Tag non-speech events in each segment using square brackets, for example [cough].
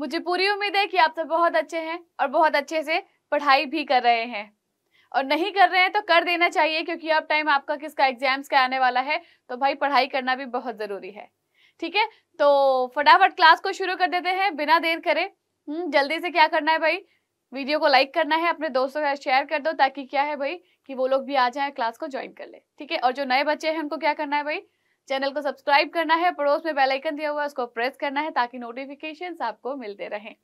मुझे पूरी उम्मीद है कि आप सब बहुत अच्छे हैं और बहुत अच्छे से पढ़ाई भी कर रहे हैं और नहीं कर रहे हैं तो कर देना चाहिए क्योंकि अब टाइम आपका किसका एग्जाम्स का आने वाला है तो भाई पढ़ाई करना भी बहुत ज़रूरी है ठीक है तो फटाफट क्लास को शुरू कर देते हैं बिना देर करे हम्म, जल्दी से क्या करना है भाई वीडियो को लाइक करना है अपने दोस्तों के साथ शेयर कर दो ताकि क्या है भाई कि वो लोग भी आ जाए क्लास को ज्वाइन कर ले ठीक है और जो नए बच्चे हैं उनको क्या करना है भाई चैनल को सब्सक्राइब करना है पड़ोस में बेल आइकन दिया हुआ है उसको प्रेस करना है ताकि नोटिफिकेशन आपको मिलते रहें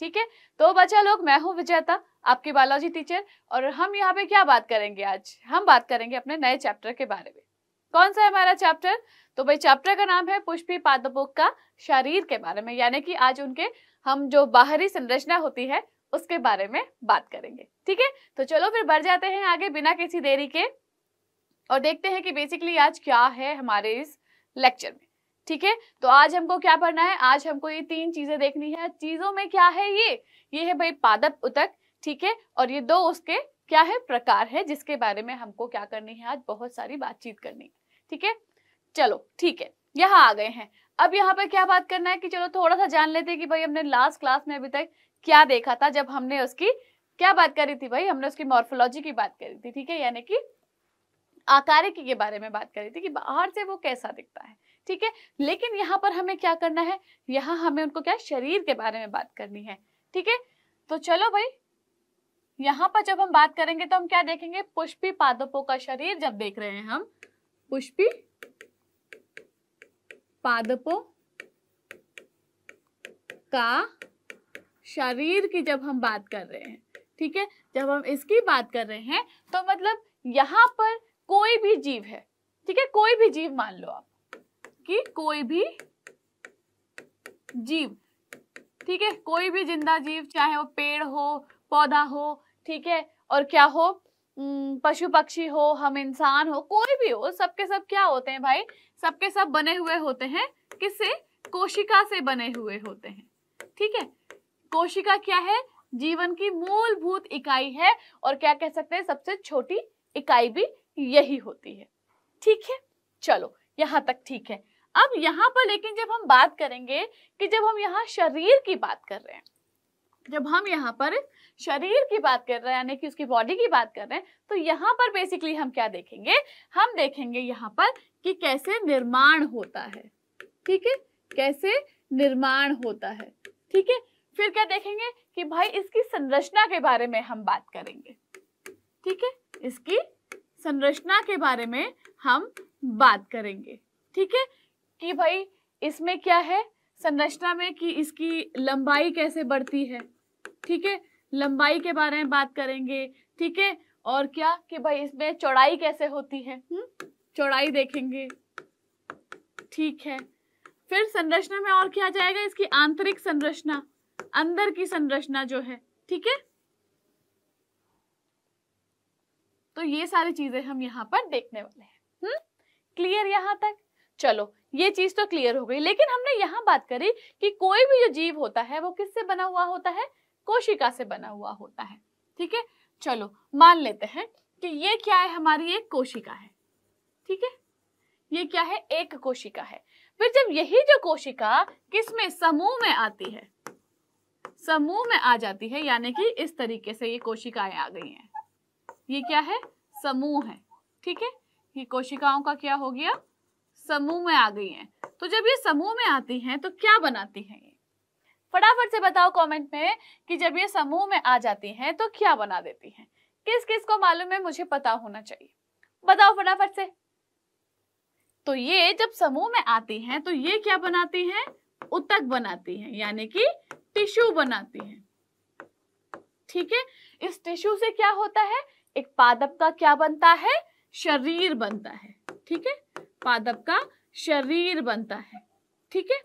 ठीक है तो बच्चा लोग मैं हूँ विजेता आपकी बायोलॉजी टीचर और हम यहाँ पे क्या बात करेंगे आज हम बात करेंगे अपने नए चैप्टर के बारे में कौन सा है हमारा चैप्टर तो भाई चैप्टर का नाम है पुष्पी पादपों का शरीर के बारे में यानी कि आज उनके हम जो बाहरी संरचना होती है उसके बारे में बात करेंगे ठीक है तो चलो फिर बढ़ जाते हैं आगे बिना किसी देरी के और देखते हैं कि बेसिकली आज क्या है हमारे इस लेक्चर में ठीक है तो आज हमको क्या पढ़ना है आज हमको ये तीन चीजें देखनी है चीजों में क्या है ये ये है भाई पादप उतक ठीक है और ये दो उसके क्या है प्रकार है जिसके बारे में हमको क्या करनी है आज बहुत सारी बातचीत करनी है ठीक है चलो ठीक है यहाँ आ गए हैं अब यहाँ पर क्या बात करना है कि चलो थोड़ा सा जान लेते हैं कि भाई हमने लास्ट क्लास में अभी तक क्या देखा था जब हमने उसकी क्या बात करी थी भाई हमने उसकी मॉर्फोलॉजी की बात करी थी ठीक है यानी कि आकार के बारे में बात कर रही थी कि बाहर से वो कैसा दिखता है ठीक है लेकिन यहाँ पर हमें क्या करना है यहाँ हमें उनको क्या शरीर के बारे में बात करनी है ठीक है तो चलो भाई यहाँ पर जब हम बात करेंगे तो हम क्या देखेंगे पुष्पी पादपों का शरीर जब देख रहे हैं हम पुष्पी पादपों का शरीर की जब हम बात कर रहे हैं ठीक है जब हम इसकी बात कर रहे हैं तो मतलब यहाँ पर कोई भी जीव है ठीक है कोई भी जीव मान लो आप कि कोई भी जीव ठीक है कोई भी जिंदा जीव चाहे वो पेड़ हो पौधा हो ठीक है और क्या हो पशु पक्षी हो हम इंसान हो कोई भी हो सबके सब क्या होते हैं भाई सबके सब बने हुए होते हैं किससे कोशिका से बने हुए होते हैं ठीक है कोशिका क्या है जीवन की मूलभूत इकाई है और क्या कह सकते हैं सबसे छोटी इकाई भी यही होती है ठीक है चलो यहाँ तक ठीक है अब यहाँ पर लेकिन जब हम बात करेंगे कि जब हम यहाँ शरीर की बात कर रहे हैं जब हम यहाँ पर शरीर की बात कर रहे हैं यानी कि उसकी बॉडी की बात कर रहे हैं तो यहाँ पर बेसिकली हम क्या देखेंगे हम देखेंगे यहाँ पर कि कैसे निर्माण होता है ठीक है कैसे निर्माण होता है ठीक है फिर क्या देखेंगे कि भाई इसकी संरचना के बारे में हम बात करेंगे ठीक है इसकी संरचना के बारे में हम बात करेंगे ठीक है कि भाई इसमें क्या है संरचना में कि इसकी लंबाई कैसे बढ़ती है ठीक है लंबाई के बारे में बात करेंगे ठीक है और क्या कि भाई इसमें चौड़ाई कैसे होती है हम्म? चौड़ाई देखेंगे ठीक है फिर संरचना में और क्या जाएगा इसकी आंतरिक संरचना अंदर की संरचना जो है ठीक है तो ये सारी चीजें हम यहाँ पर देखने वाले हैं हम्म क्लियर हम्म। यहाँ तक चलो ये चीज तो क्लियर हो गई लेकिन हमने यहाँ बात करी कि कोई भी जो जीव होता है वो किससे बना हुआ होता है कोशिका से बना हुआ होता है ठीक है चलो मान लेते हैं कि ये क्या है हमारी एक कोशिका है ठीक है ये क्या है एक कोशिका है फिर जब यही जो कोशिका किसमें समूह में आती है समूह में आ जाती है यानी कि इस तरीके से ये कोशिकाएं आ गई हैं ये क्या है समूह है ठीक है ये कोशिकाओं का क्या हो गया समूह में आ गई हैं तो जब ये समूह में आती हैं तो क्या बनाती हैं ये फटाफट से बताओ कमेंट में कि जब ये समूह में आ जाती हैं तो क्या बना देती हैं किस किस को मालूम है मुझे पता होना चाहिए बताओ फटाफट से तो ये जब समूह में आती हैं तो ये क्या बनाती हैं उतक बनाती हैं यानी कि टिश्यू बनाती हैं ठीक है इस टिश्यू से क्या होता है एक पादप का क्या बनता है शरीर बनता है ठीक है पादप का शरीर बनता है ठीक है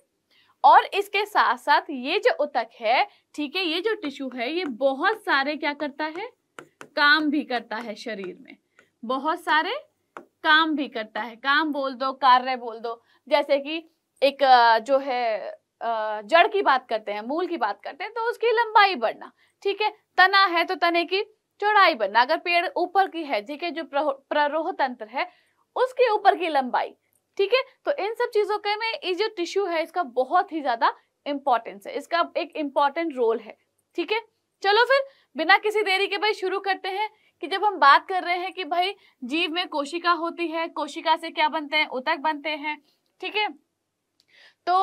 और इसके साथ साथ ये जो उतक है ठीक है ये जो टिश्यू है ये बहुत सारे क्या करता है काम भी करता है शरीर में बहुत सारे काम भी करता है काम बोल दो कार्य बोल दो जैसे कि एक जो है जड़ की बात करते हैं मूल की बात करते हैं तो उसकी लंबाई बढ़ना ठीक है तना है तो तने की चौड़ाई बनना अगर पेड़ ऊपर की है ठीक है जो प्ररोह तंत्र है उसके ऊपर की लंबाई ठीक है तो इन सब चीजों के में ये जो टिश्यू है इसका बहुत ही ज्यादा इंपॉर्टेंस है इसका एक इम्पॉर्टेंट रोल है ठीक है चलो फिर बिना किसी देरी के भाई शुरू करते हैं कि जब हम बात कर रहे हैं कि भाई जीव में कोशिका होती है कोशिका से क्या बनते हैं उतक बनते हैं ठीक है तो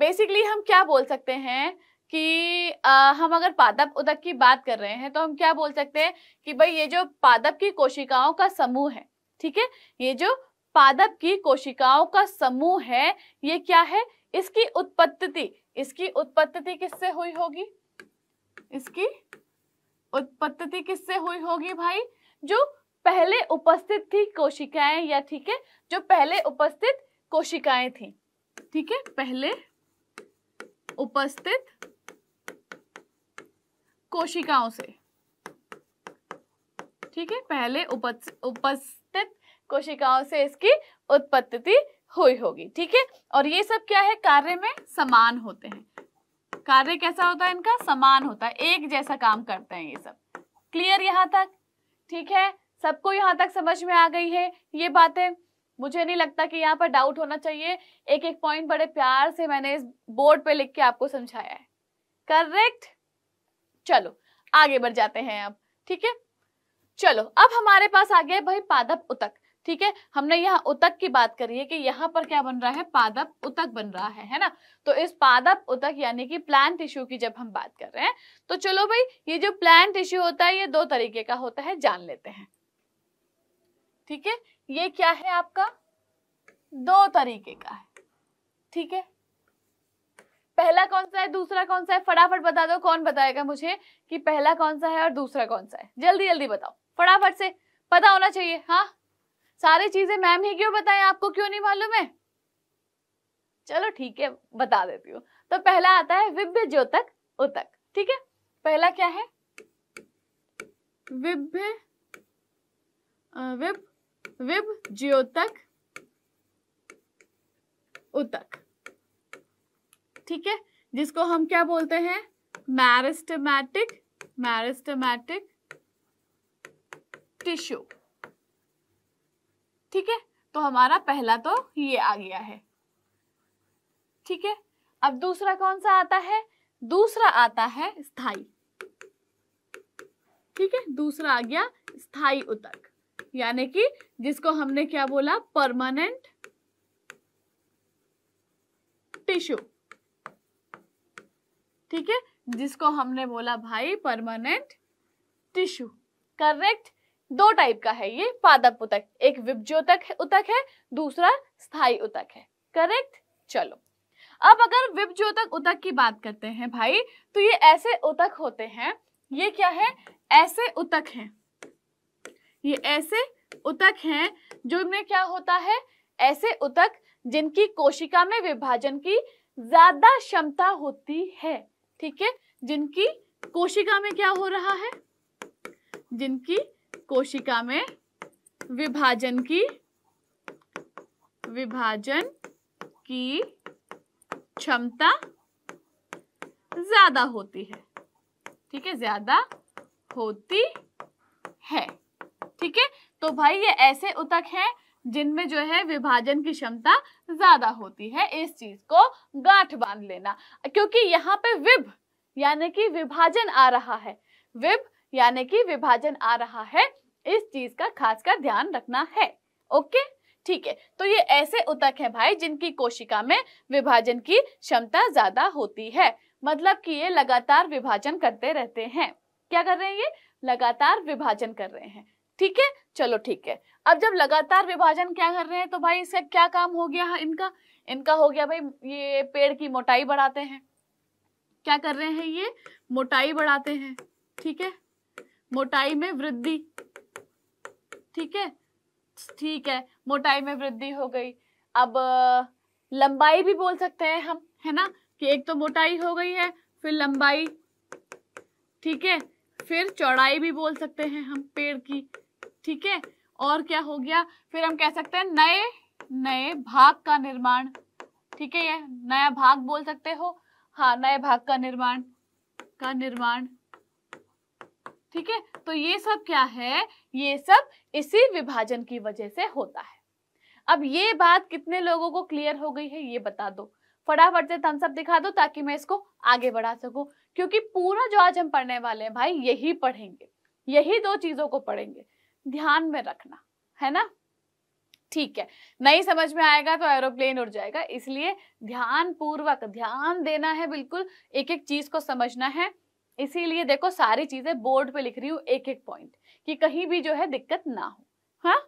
बेसिकली हम क्या बोल सकते हैं कि आ, हम अगर पादप उदक की बात कर रहे हैं तो हम क्या बोल सकते हैं कि भाई ये जो पादप की कोशिकाओं का समूह है ठीक है ये जो पादप की कोशिकाओं का समूह है ये क्या है इसकी उत्पत्ति इसकी उत्पत्ति किससे हुई होगी इसकी उत्पत्ति किससे हुई होगी भाई जो पहले उपस्थित थी कोशिकाएं या ठीक है जो पहले उपस्थित कोशिकाएं थी ठीक है पहले उपस्थित कोशिकाओं से ठीक है पहले उपस्थित कोशिकाओं से इसकी उत्पत्ति हुई होगी ठीक है और ये सब क्या है कार्य में समान होते हैं कार्य कैसा होता है इनका समान होता है एक जैसा काम करते हैं ये सब क्लियर यहाँ तक ठीक है सबको यहाँ तक समझ में आ गई है ये बातें मुझे नहीं लगता कि यहाँ पर डाउट होना चाहिए एक एक पॉइंट बड़े प्यार से मैंने इस बोर्ड पे लिख के आपको समझाया है करेक्ट चलो आगे बढ़ जाते हैं अब ठीक है चलो अब हमारे पास आ गया भाई पादप उतक ठीक है हमने यहाँ उतक की बात करी है कि यहाँ पर क्या बन रहा है पादप उतक बन रहा है है ना तो इस पादप उतक यानी कि प्लांट टिश्यू की जब हम बात कर रहे हैं तो चलो भाई ये जो प्लांट टिश्यू होता है ये दो तरीके का होता है जान लेते हैं ठीक है ये क्या है आपका दो तरीके का है ठीक है पहला कौन सा है दूसरा कौन सा है फटाफट बता दो कौन बताएगा मुझे कि पहला कौन सा है और दूसरा कौन सा है जल्दी जल्दी बताओ फटाफट से पता होना चाहिए हाँ सारी चीजें मैम ही क्यों बताए आपको क्यों नहीं मालूम है चलो ठीक है बता देती हूँ तो पहला आता है विभ्य ज्योतक उतक ठीक है पहला क्या है विभ्य विभ विभ ज्योतक उतक ठीक है जिसको हम क्या बोलते हैं मैरिस्टमैटिक मैरिस्टमैटिक टिश्यू ठीक है तो हमारा पहला तो ये आ गया है ठीक है अब दूसरा कौन सा आता है दूसरा आता है स्थाई ठीक है दूसरा आ गया स्थाई उतक यानी कि जिसको हमने क्या बोला परमानेंट टिश्यू ठीक है जिसको हमने बोला भाई परमानेंट टिश्यू करेक्ट दो टाइप का है ये पादप उतक एक विपज्योतक उतक है दूसरा स्थायी उतक है करेक्ट चलो अब अगर विपज्योतक उतक की बात करते हैं भाई तो ये ऐसे उतक होते हैं ये क्या है ऐसे उतक हैं ये ऐसे उतक हैं जो में क्या होता है ऐसे उतक जिनकी कोशिका में विभाजन की ज्यादा क्षमता होती है ठीक है जिनकी कोशिका में क्या हो रहा है जिनकी कोशिका में विभाजन की विभाजन की क्षमता ज्यादा होती है ठीक है ज्यादा होती है ठीक है तो भाई ये ऐसे उतक है जिनमें जो है विभाजन की क्षमता ज्यादा होती है इस चीज को गांठ बांध लेना क्योंकि यहाँ पे विभ यानी कि विभाजन आ रहा है विभ यानी कि विभाजन आ रहा है इस चीज का खासकर ध्यान रखना है ओके ठीक है तो ये ऐसे उतक हैं भाई जिनकी कोशिका में विभाजन की क्षमता ज्यादा होती है मतलब कि ये लगातार विभाजन करते रहते हैं क्या कर रहे हैं ये लगातार विभाजन कर रहे हैं ठीक है चलो ठीक है अब जब लगातार विभाजन क्या कर रहे हैं तो भाई इसका क्या काम हो गया हाँ इनका इनका हो गया भाई ये पेड़ की मोटाई बढ़ाते हैं क्या कर रहे हैं ये मोटाई बढ़ाते हैं ठीक है मोटाई में वृद्धि ठीक है ठीक है मोटाई में वृद्धि हो गई अब लंबाई भी बोल सकते हैं हम है ना कि एक तो मोटाई हो गई है फिर लंबाई ठीक है फिर चौड़ाई भी बोल सकते हैं हम पेड़ की ठीक है और क्या हो गया फिर हम कह सकते हैं नए नए भाग का निर्माण ठीक है ये नया भाग बोल सकते हो हाँ नए भाग का निर्माण का निर्माण ठीक है तो ये सब क्या है ये सब इसी विभाजन की वजह से होता है अब ये बात कितने लोगों को क्लियर हो गई है ये बता दो फटाफट से थम्स अप दिखा दो ताकि मैं इसको आगे बढ़ा सकूं क्योंकि पूरा जो आज हम पढ़ने वाले हैं भाई यही पढ़ेंगे यही दो चीजों को पढ़ेंगे ध्यान में रखना है ना ठीक है नहीं समझ में आएगा तो एरोप्लेन उड़ जाएगा इसलिए ध्यान पूर्वक ध्यान देना है बिल्कुल एक एक चीज को समझना है इसीलिए देखो सारी चीजें बोर्ड पे लिख रही हूँ एक एक पॉइंट कि कहीं भी जो है दिक्कत ना हो हाँ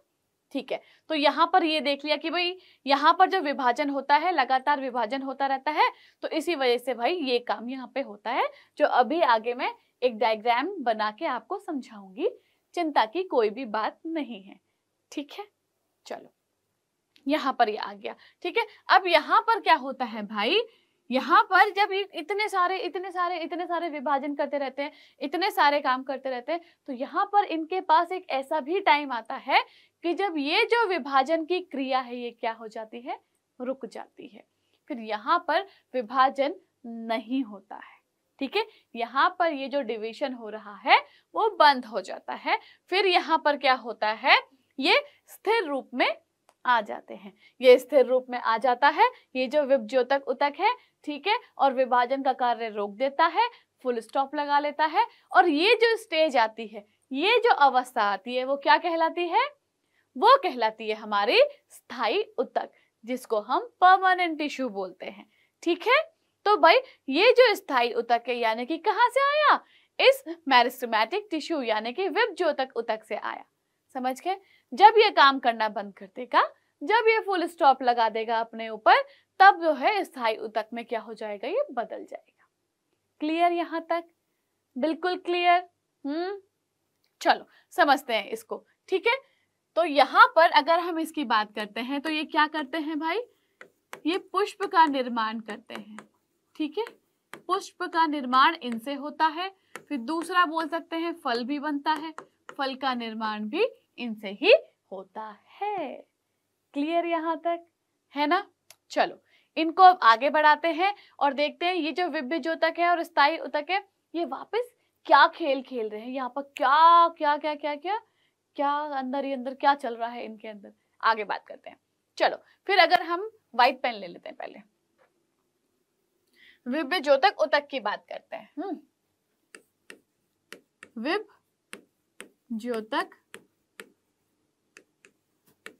ठीक है तो यहाँ पर ये देख लिया कि भाई यहाँ पर जो विभाजन होता है लगातार विभाजन होता रहता है तो इसी वजह से भाई ये काम यहाँ पे होता है जो अभी आगे मैं एक डायग्राम बना के आपको समझाऊंगी चिंता की कोई भी बात नहीं है ठीक है चलो यहाँ पर ये आ गया ठीक है अब यहाँ पर क्या होता है भाई यहाँ पर जब इतने सारे इतने सारे इतने सारे विभाजन करते रहते हैं इतने सारे काम करते रहते हैं तो यहाँ पर इनके पास एक ऐसा भी टाइम आता है कि जब ये जो विभाजन की क्रिया है ये क्या हो जाती है रुक जाती है फिर यहाँ पर विभाजन नहीं होता है ठीक है यहाँ पर ये जो डिवीजन हो रहा है वो बंद हो जाता है फिर यहाँ पर क्या होता है ये स्थिर रूप में आ जाते हैं ये स्थिर रूप में आ जाता है ये जो विभज्योतक उतक है ठीक है और विभाजन का कार्य रोक देता है फुल स्टॉप लगा लेता है और ये जो स्टेज आती है ये जो अवस्था आती है वो क्या कहलाती है वो कहलाती है हमारी स्थायी उतक जिसको हम परमानेंट टिश्यू बोलते हैं ठीक है तो भाई ये जो स्थायी उतक है यानी कि कहाँ से आया इस मैरिस्टमैटिक टिश्यू यानी कि विप जो तक उतक से आया समझ के जब ये काम करना बंद कर देगा जब ये फुल स्टॉप लगा देगा अपने ऊपर तब जो है स्थायी उतक में क्या हो जाएगा ये बदल जाएगा क्लियर यहां तक बिल्कुल क्लियर हम्म चलो समझते हैं इसको ठीक है तो यहाँ पर अगर हम इसकी बात करते हैं तो ये क्या करते हैं भाई ये पुष्प का निर्माण करते हैं ठीक है पुष्प का निर्माण इनसे होता है फिर दूसरा बोल सकते हैं फल भी बनता है फल का निर्माण भी इनसे ही होता है क्लियर यहाँ तक है ना चलो इनको अब आगे बढ़ाते हैं और देखते हैं ये जो विभिन्न जोतक है और स्थायी उतक है ये वापस क्या खेल खेल रहे हैं यहाँ पर क्या क्या क्या क्या क्या क्या अंदर ही अंदर क्या चल रहा है इनके अंदर आगे बात करते हैं चलो फिर अगर हम व्हाइट पेन ले लेते हैं पहले विभ ज्योतक उतक की बात करते हैं हम्म। विभ ज्योतक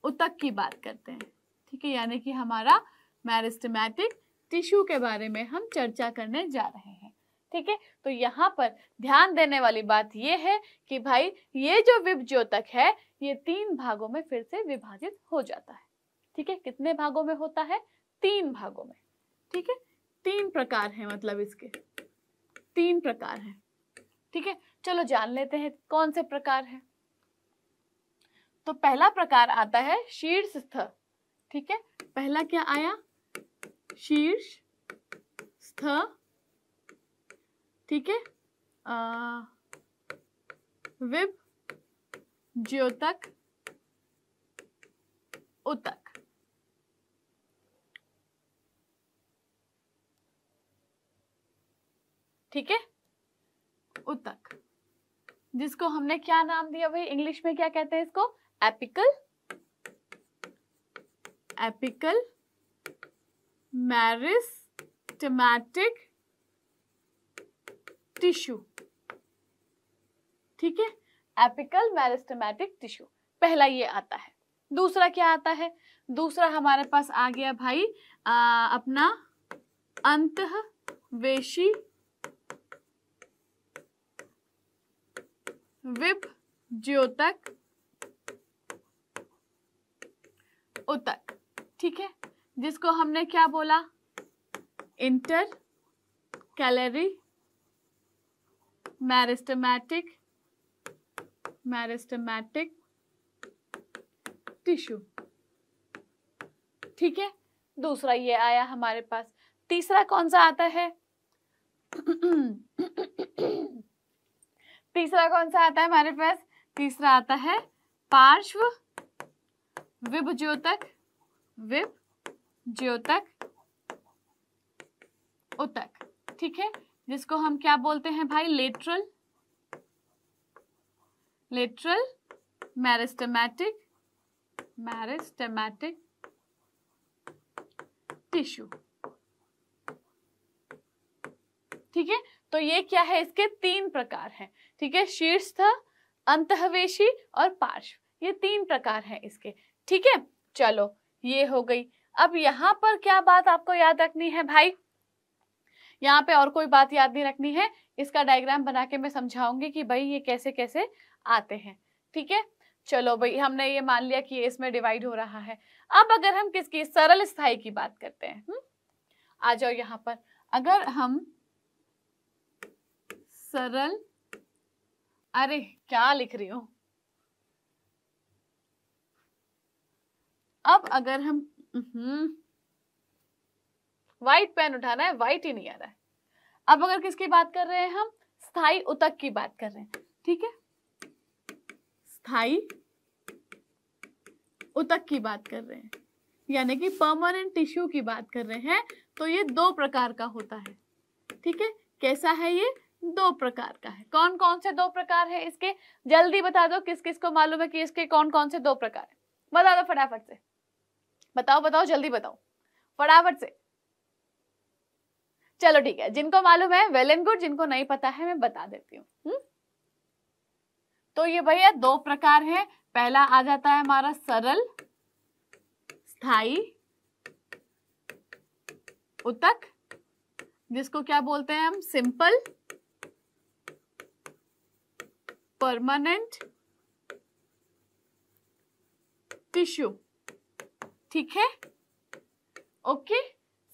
उतक की बात करते हैं ठीक है यानी कि हमारा मैरिस्टमैटिक टिश्यू के बारे में हम चर्चा करने जा रहे हैं ठीक है तो यहाँ पर ध्यान देने वाली बात यह है कि भाई ये जो विभ ज्योतक है ये तीन भागों में फिर से विभाजित हो जाता है ठीक है कितने भागों में होता है तीन भागों में ठीक है तीन प्रकार हैं मतलब इसके तीन प्रकार हैं ठीक है चलो जान लेते हैं कौन से प्रकार है तो पहला प्रकार आता है शीर्ष स्थ ठीक है पहला क्या आया शीर्ष स्थ ठीक है विप ज्योतक उतक ठीक है उतक जिसको हमने क्या नाम दिया भाई इंग्लिश में क्या कहते हैं इसको एपिकल एपिकल मैरिस्टमैटिक टिश्यू ठीक है एपिकल मैरिस्टमैटिक टिश्यू पहला ये आता है दूसरा क्या आता है दूसरा हमारे पास आ गया भाई आ, अपना वेशी विभ ज्योतक उतक ठीक है जिसको हमने क्या बोला intercalary meristematic meristematic tissue ठीक है दूसरा ये आया हमारे पास तीसरा कौन सा आता है [clears throat] [clears throat] तीसरा कौन सा आता है हमारे पास तीसरा आता है पार्श्व विभ ज्योतक विभ ज्योतक उतक ठीक है जिसको हम क्या बोलते हैं भाई lateral lateral meristematic meristematic tissue ठीक है तो ये क्या है इसके तीन प्रकार हैं ठीक है शीर्ष अंतवेशी और पार्श्व ये तीन प्रकार हैं इसके ठीक है चलो ये हो गई अब यहाँ पर क्या बात आपको याद रखनी है भाई यहाँ पे और कोई बात याद नहीं रखनी है इसका डायग्राम बना के मैं समझाऊंगी कि भाई ये कैसे कैसे आते हैं ठीक है चलो भाई हमने ये मान लिया कि ये इसमें डिवाइड हो रहा है अब अगर हम किसकी सरल स्थाई की बात करते हैं हुँ? हम्म? आ जाओ यहाँ पर अगर हम सरल अरे क्या लिख रही हो अब अगर हम व्हाइट हम्म, पेन उठाना है व्हाइट ही नहीं आ रहा है अब अगर किसकी बात कर रहे हैं हम स्थाई उतक की बात कर रहे हैं ठीक है स्थाई उतक की बात कर रहे हैं यानी कि परमानेंट टिश्यू की बात कर रहे हैं तो ये दो प्रकार का होता है ठीक है कैसा है ये दो प्रकार का है कौन कौन से दो प्रकार है इसके जल्दी बता दो किस किस को मालूम है कि इसके कौन कौन से दो प्रकार है बता दो फटाफट से बताओ बताओ जल्दी बताओ फटाफट से चलो ठीक है जिनको मालूम है वेल एंड गुड जिनको नहीं पता है मैं बता देती हूँ हम्म? तो ये भैया दो प्रकार है पहला आ जाता है हमारा सरल स्थाई उतक जिसको क्या बोलते हैं हम सिंपल परमानेंट टिश्यू ठीक है ओके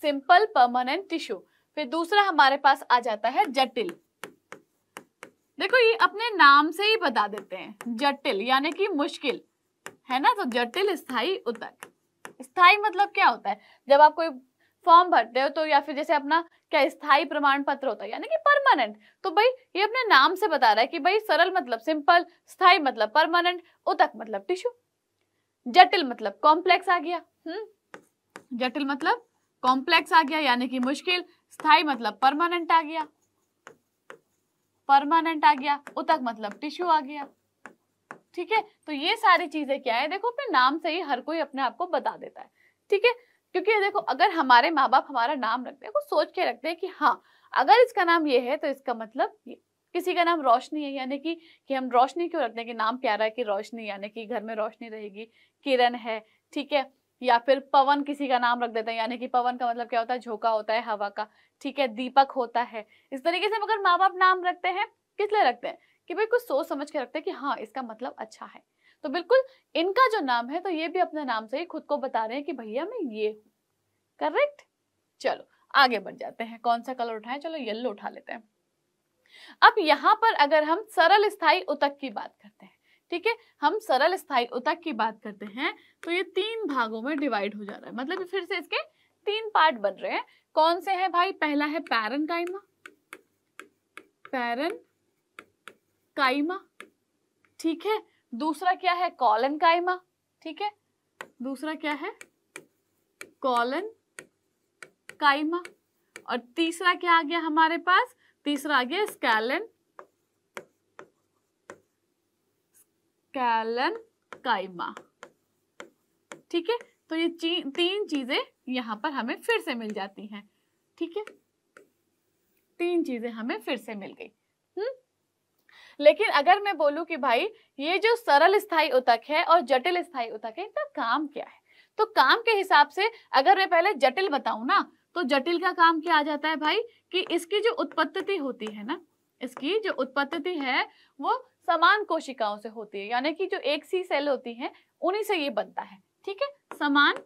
सिंपल परमानेंट टिश्यू फिर दूसरा हमारे पास आ जाता है जटिल देखो ये अपने नाम से ही बता देते हैं जटिल यानी कि मुश्किल है ना तो जटिल स्थाई उतक स्थाई मतलब क्या होता है जब आप कोई फॉर्म भरते हो तो या फिर जैसे अपना क्या स्थायी प्रमाण पत्र होता है यानी कि परमानेंट तो भाई ये अपने नाम से बता रहा है कि भाई सरल मतलब सिंपल स्थायी मतलब परमानेंट उतक मतलब टिश्यू जटिल मतलब कॉम्प्लेक्स आ गया हम्म जटिल मतलब कॉम्प्लेक्स आ गया यानी कि मुश्किल स्थायी मतलब परमानेंट आ गया परमानेंट आ गया उतक मतलब टिश्यू आ गया ठीक है तो ये सारी चीजें क्या है देखो अपने नाम से ही हर कोई अपने आप को बता देता है ठीक है क्योंकि देखो अगर हमारे माँ बाप हमारा नाम रखते हैं वो सोच के रखते हैं कि हाँ अगर इसका नाम ये है तो इसका मतलब ये किसी का नाम रोशनी है यानी कि कि हम रोशनी क्यों रखते हैं कि नाम प्यारा है कि रोशनी यानी कि घर में रोशनी रहेगी किरण है ठीक है या फिर पवन किसी का नाम रख देते हैं यानी कि पवन का मतलब क्या होता है झोंका होता है हवा का ठीक है दीपक होता है इस तरीके से अगर माँ बाप नाम रखते हैं किस लिए रखते हैं कि भाई कुछ सोच समझ के रखते हैं कि हाँ इसका मतलब अच्छा है तो बिल्कुल इनका जो नाम है तो ये भी अपने नाम से ही खुद को बता रहे हैं कि भैया मैं ये हूँ करेक्ट चलो आगे बढ़ जाते हैं कौन सा कलर उठाए चलो येल्लो उठा लेते हैं अब यहाँ पर अगर हम सरल स्थाई उतक की बात करते हैं ठीक है हम सरल स्थाई उतक की बात करते हैं तो ये तीन भागों में डिवाइड हो जा रहा है मतलब फिर से इसके तीन पार्ट बन रहे हैं कौन से है भाई पहला है पैरन काइमा पैरन काइमा ठीक है दूसरा क्या है कॉलन कायमा ठीक है दूसरा क्या है कॉलन कायमा और तीसरा क्या आ गया हमारे पास तीसरा आ गया स्कैलन स्कैलन कायमा ठीक है तो ये ची, तीन चीजें यहां पर हमें फिर से मिल जाती हैं ठीक है तीन चीजें हमें फिर से मिल गई हम्म लेकिन अगर मैं बोलूँ कि भाई ये जो सरल स्थाई उतक है और जटिल स्थाई उतक है इनका काम क्या है तो काम के हिसाब से अगर मैं पहले जटिल बताऊं ना तो जटिल का काम क्या आ जाता है भाई कि इसकी जो उत्पत्ति होती है ना इसकी जो उत्पत्ति है वो समान कोशिकाओं से होती है यानी कि जो एक सी सेल होती है उन्हीं से ये बनता है ठीक है समान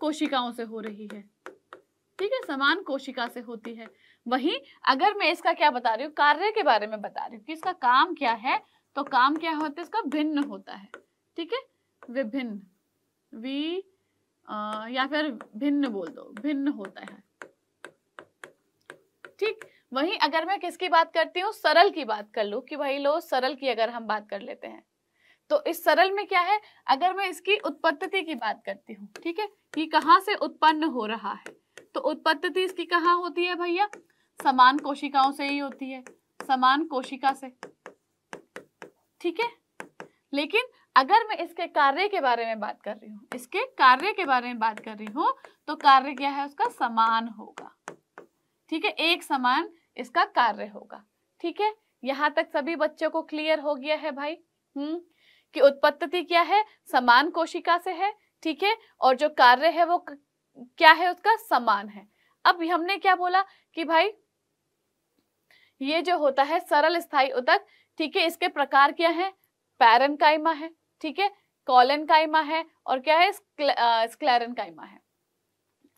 कोशिकाओं से हो रही है ठीक है समान कोशिका से होती है वहीं अगर मैं इसका क्या बता रही हूँ कार्य के बारे में बता रही हूँ कि इसका काम क्या है तो काम क्या होता है इसका भिन्न होता है ठीक है विभिन्न वी आ, या फिर भिन्न बोल दो भिन्न होता है ठीक वहीं अगर मैं किसकी बात करती हूँ सरल की बात कर लू कि भाई लो सरल की अगर हम बात कर लेते हैं तो इस सरल में क्या है अगर मैं इसकी उत्पत्ति की बात करती हूँ ठीक है ये कहाँ से उत्पन्न हो रहा है तो उत्पत्ति इसकी कहाँ होती है भैया समान कोशिकाओं से ही होती है समान कोशिका से ठीक है लेकिन अगर मैं इसके कार्य के बारे में बात कर रही हूँ इसके कार्य के बारे में बात कर रही हूं तो कार्य क्या है उसका समान होगा ठीक है एक समान इसका कार्य होगा ठीक है यहां तक सभी बच्चों को क्लियर हो गया है भाई हम्म कि उत्पत्ति क्या है समान कोशिका से है ठीक है और जो कार्य है वो क्या है उसका समान है अब हमने क्या बोला कि भाई ये जो होता है सरल स्थायी उतक ठीक है इसके प्रकार क्या है पैरन कायमा है ठीक है कॉलन कायमा है और क्या है स्क्लेरन कायमा है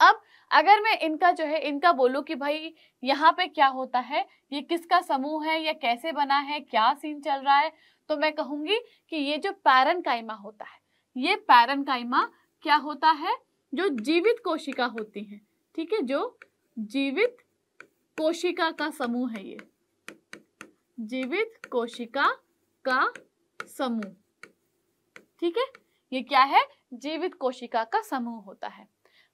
अब अगर मैं इनका जो है इनका बोलू कि भाई यहाँ पे क्या होता है ये किसका समूह है या कैसे बना है क्या सीन चल रहा है तो मैं कहूंगी कि ये जो पैरन कायमा होता है ये पैरन कायमा क्या होता है जो जीवित कोशिका होती है ठीक है जो जीवित कोशिका का समूह है ये जीवित कोशिका का समूह ठीक है ये क्या है जीवित कोशिका का समूह होता है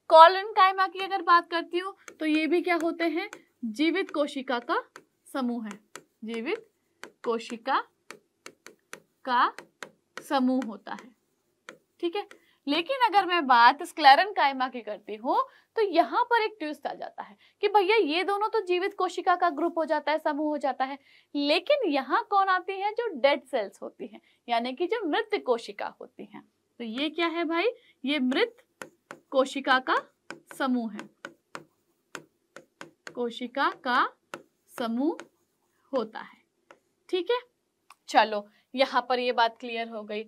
कॉलन कायमा की अगर बात करती हूं तो ये भी क्या होते हैं जीवित कोशिका का समूह है जीवित कोशिका का समूह होता है ठीक है लेकिन अगर मैं बात स्क्लेरन कायमा की करती हूँ तो यहाँ पर एक ट्विस्ट आ जाता है कि भैया ये दोनों तो जीवित कोशिका का ग्रुप हो जाता है समूह हो जाता है लेकिन यहाँ कौन आती है जो डेड सेल्स होती हैं यानी कि जो मृत कोशिका होती हैं तो ये क्या है भाई ये मृत कोशिका का समूह है कोशिका का समूह होता है ठीक है चलो यहाँ पर ये बात क्लियर हो गई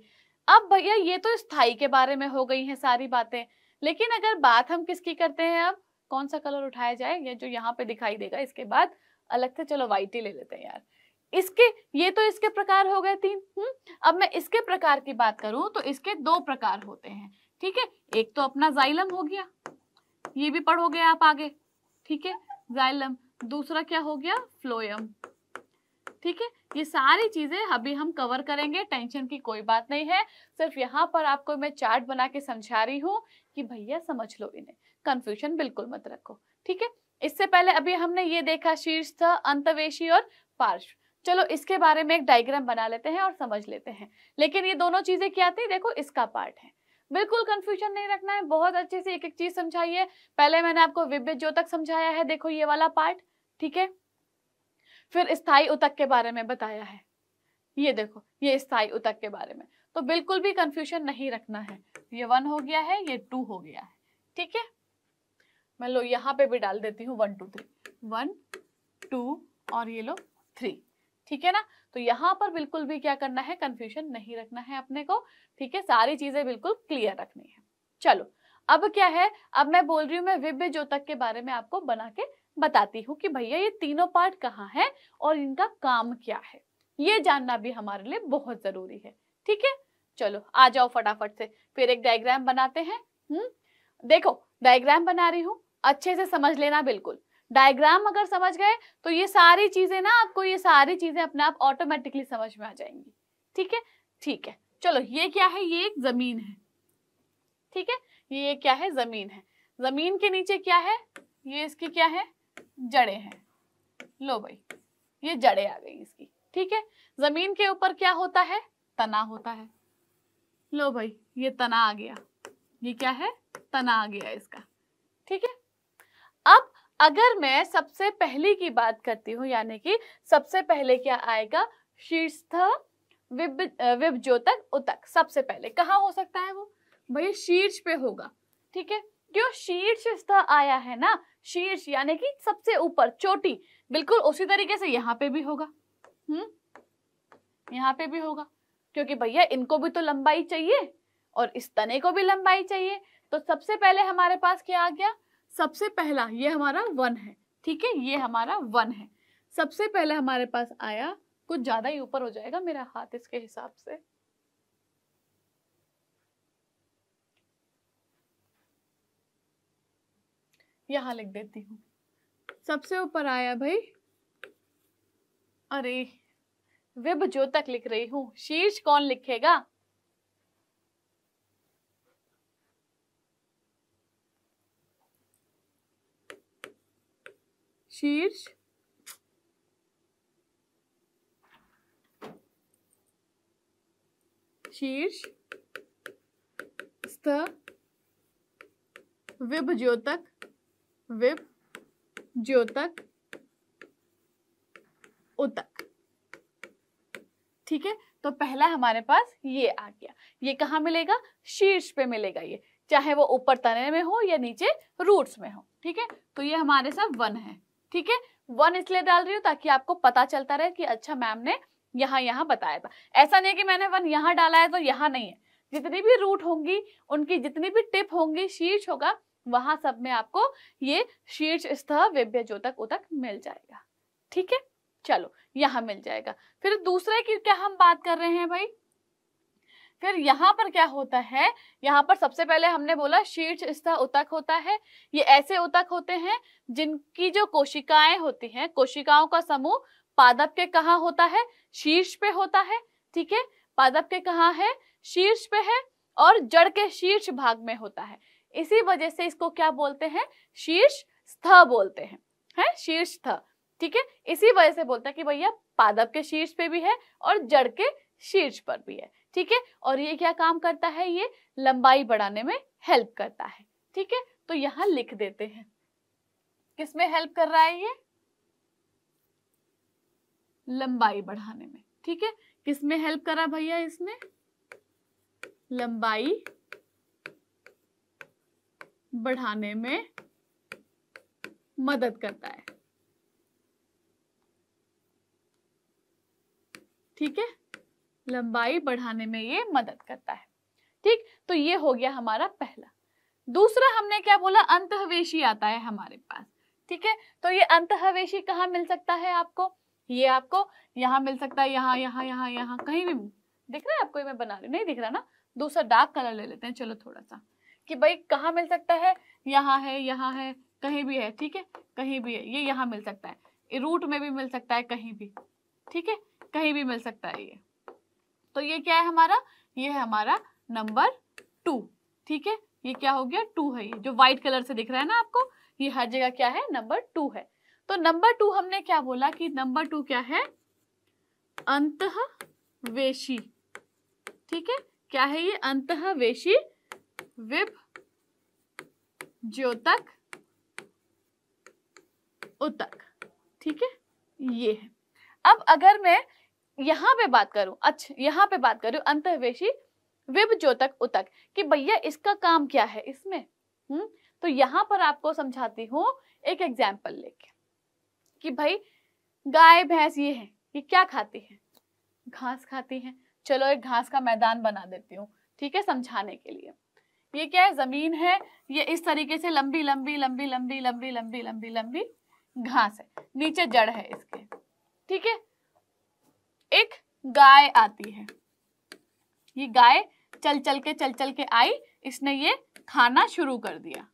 अब भैया ये तो स्थाई के बारे में हो गई है सारी बातें लेकिन अगर बात हम किसकी करते हैं अब कौन सा कलर उठाया जाए ये जो यहाँ पे दिखाई देगा इसके बाद अलग से चलो वाइट ही ले लेते हैं यार इसके ये तो इसके प्रकार हो गए तीन हम्म अब मैं इसके प्रकार की बात करूं तो इसके दो प्रकार होते हैं ठीक है एक तो अपना जाइलम हो गया ये भी पढ़ोगे आप आगे ठीक है जाइलम दूसरा क्या हो गया फ्लोयम ठीक है ये सारी चीजें अभी हम कवर करेंगे टेंशन की कोई बात नहीं है सिर्फ यहाँ पर आपको मैं चार्ट बना के समझा रही हूँ कि भैया समझ लो इन्हें कंफ्यूजन बिल्कुल मत रखो ठीक है इससे पहले अभी हमने ये देखा शीर्ष था अंतवेशी और पार्श्व चलो इसके बारे में एक डायग्राम बना लेते हैं और समझ लेते हैं लेकिन ये दोनों चीजें क्या थी देखो इसका पार्ट है बिल्कुल कंफ्यूजन नहीं रखना है बहुत अच्छे से एक एक चीज समझाइए पहले मैंने आपको विभिन्न जो तक समझाया है देखो ये वाला पार्ट ठीक है फिर स्थाई उतक के बारे में बताया है ये देखो ये स्थाई उतक के बारे में तो बिल्कुल भी कंफ्यूजन नहीं रखना है ये वन हो गया है ये टू हो गया है ठीक है मैं लो यहाँ पे भी डाल देती हूँ one two three one two और ये लो थ्री ठीक है ना तो यहाँ पर बिल्कुल भी क्या करना है कंफ्यूजन नहीं रखना है अपने को ठीक है सारी चीजें बिल्कुल क्लियर रखनी है चलो अब क्या है अब मैं बोल रही हूँ मैं विभ्य ज्योतक के बारे में आपको बना के बताती हूँ कि भैया ये तीनों पार्ट कहाँ है और इनका काम क्या है ये जानना भी हमारे लिए बहुत जरूरी है ठीक है चलो आ जाओ फटाफट से फिर एक डायग्राम बनाते हैं हम्म देखो डायग्राम बना रही हूँ अच्छे से समझ लेना बिल्कुल डायग्राम अगर समझ गए तो ये सारी चीजें ना आपको ये सारी चीजें अपने आप ऑटोमेटिकली समझ में आ जाएंगी ठीक है ठीक है चलो ये क्या है ये एक जमीन है ठीक है ये क्या है जमीन है जमीन के नीचे क्या है ये इसकी क्या है जड़े हैं लो भाई ये जड़े आ गई इसकी ठीक है जमीन के ऊपर क्या होता है तना होता है लो भाई ये तना आ गया ये क्या है तना आ गया इसका ठीक है अब अगर मैं सबसे पहले की बात करती हूँ यानी कि सबसे पहले क्या आएगा शीर्ष विब ज्योतक उतक सबसे पहले कहा हो सकता है वो भाई शीर्ष पे होगा ठीक है क्यों शीर्ष आया है ना शीर्ष यानी कि सबसे ऊपर चोटी बिल्कुल उसी तरीके से यहाँ पे भी होगा हम्म यहाँ पे भी होगा क्योंकि भैया इनको भी तो लंबाई चाहिए और इस तने को भी लंबाई चाहिए तो सबसे पहले हमारे पास क्या आ गया सबसे पहला ये हमारा वन है ठीक है ये हमारा वन है सबसे पहले हमारे पास आया कुछ ज्यादा ही ऊपर हो जाएगा मेरा हाथ इसके हिसाब से यहाँ लिख देती हूँ सबसे ऊपर आया भाई अरे विभ ज्योतक लिख रही हूँ शीर्ष कौन लिखेगा शीर्ष शीर्ष स्त विभ ज्योतक विप ज्योतक उतक ठीक है तो पहला हमारे पास ये आ गया ये कहा मिलेगा शीर्ष पे मिलेगा ये चाहे वो ऊपर तने में हो या नीचे रूट्स में हो ठीक है तो ये हमारे साथ वन है ठीक है वन इसलिए डाल रही हूँ ताकि आपको पता चलता रहे कि अच्छा मैम ने यहाँ यहाँ बताया था ऐसा नहीं है कि मैंने वन यहाँ डाला है तो यहाँ नहीं है जितनी भी रूट होंगी उनकी जितनी भी टिप होंगी शीर्ष होगा वहां सब में आपको ये शीर्ष स्तः विभ्य ज्योतक उतक मिल जाएगा ठीक है चलो यहाँ मिल जाएगा फिर दूसरे की क्या हम बात कर रहे हैं भाई फिर यहाँ पर क्या होता है यहाँ पर सबसे पहले हमने बोला शीर्ष स्तः उतक होता है ये ऐसे उतक होते हैं जिनकी जो कोशिकाएं होती हैं कोशिकाओं का समूह पादप के कहा होता है शीर्ष पे होता है ठीक है पादप के कहा है शीर्ष पे है और जड़ के शीर्ष भाग में होता है इसी वजह से इसको क्या बोलते हैं शीर्ष स्थ बोलते हैं है शीर्ष स्थ ठीक है इसी वजह से बोलते हैं कि भैया पादप के शीर्ष पे भी है और जड़ के शीर्ष पर भी है ठीक है और ये क्या काम करता है ये लंबाई बढ़ाने में हेल्प करता है ठीक है तो यहाँ लिख देते हैं किसमें हेल्प कर रहा है ये लंबाई बढ़ाने में ठीक है किसमें हेल्प करा भैया इसने लंबाई बढ़ाने में मदद करता है ठीक है लंबाई बढ़ाने में ये मदद करता है ठीक तो ये हो गया हमारा पहला दूसरा हमने क्या बोला अंतहवेशी आता है हमारे पास ठीक है तो ये अंतहवेशी कहाँ मिल सकता है आपको ये आपको यहाँ मिल सकता है यहाँ यहाँ यहाँ यहाँ कहीं भी दिख रहा है आपको मैं बना रही नहीं दिख रहा ना दूसरा डार्क कलर ले लेते हैं चलो थोड़ा सा कि भाई कहाँ मिल सकता है यहाँ है यहाँ है कहीं भी है ठीक है कहीं भी है ये यहाँ मिल सकता है रूट में भी मिल सकता है कहीं भी ठीक है कहीं भी मिल सकता है ये तो ये क्या है हमारा ये है हमारा नंबर टू ठीक है ये क्या हो गया टू है ये जो व्हाइट कलर से दिख रहा है ना आपको ये हर जगह क्या है नंबर टू है तो नंबर टू हमने क्या बोला कि नंबर टू क्या है अंतवेशी ठीक है क्या है ये अंतवेशी विप ज्योतक उतक ठीक है ये है अब अगर मैं यहाँ पे बात करूं अच्छा यहाँ पे बात करूं अंतर्वेशी विभ ज्योतक उतक कि भैया इसका काम क्या है इसमें हम्म तो यहां पर आपको समझाती हूँ एक एग्जाम्पल लेके कि भाई गाय भैंस ये है ये क्या खाती है घास खाती है चलो एक घास का मैदान बना देती हूँ ठीक है समझाने के लिए ये क्या है जमीन है ये इस तरीके से लंबी लंबी लंबी लंबी लंबी लंबी लंबी लंबी घास है नीचे जड़ है इसके ठीक है एक गाय आती है ये गाय चल चल के चल चल के आई इसने ये खाना शुरू कर दिया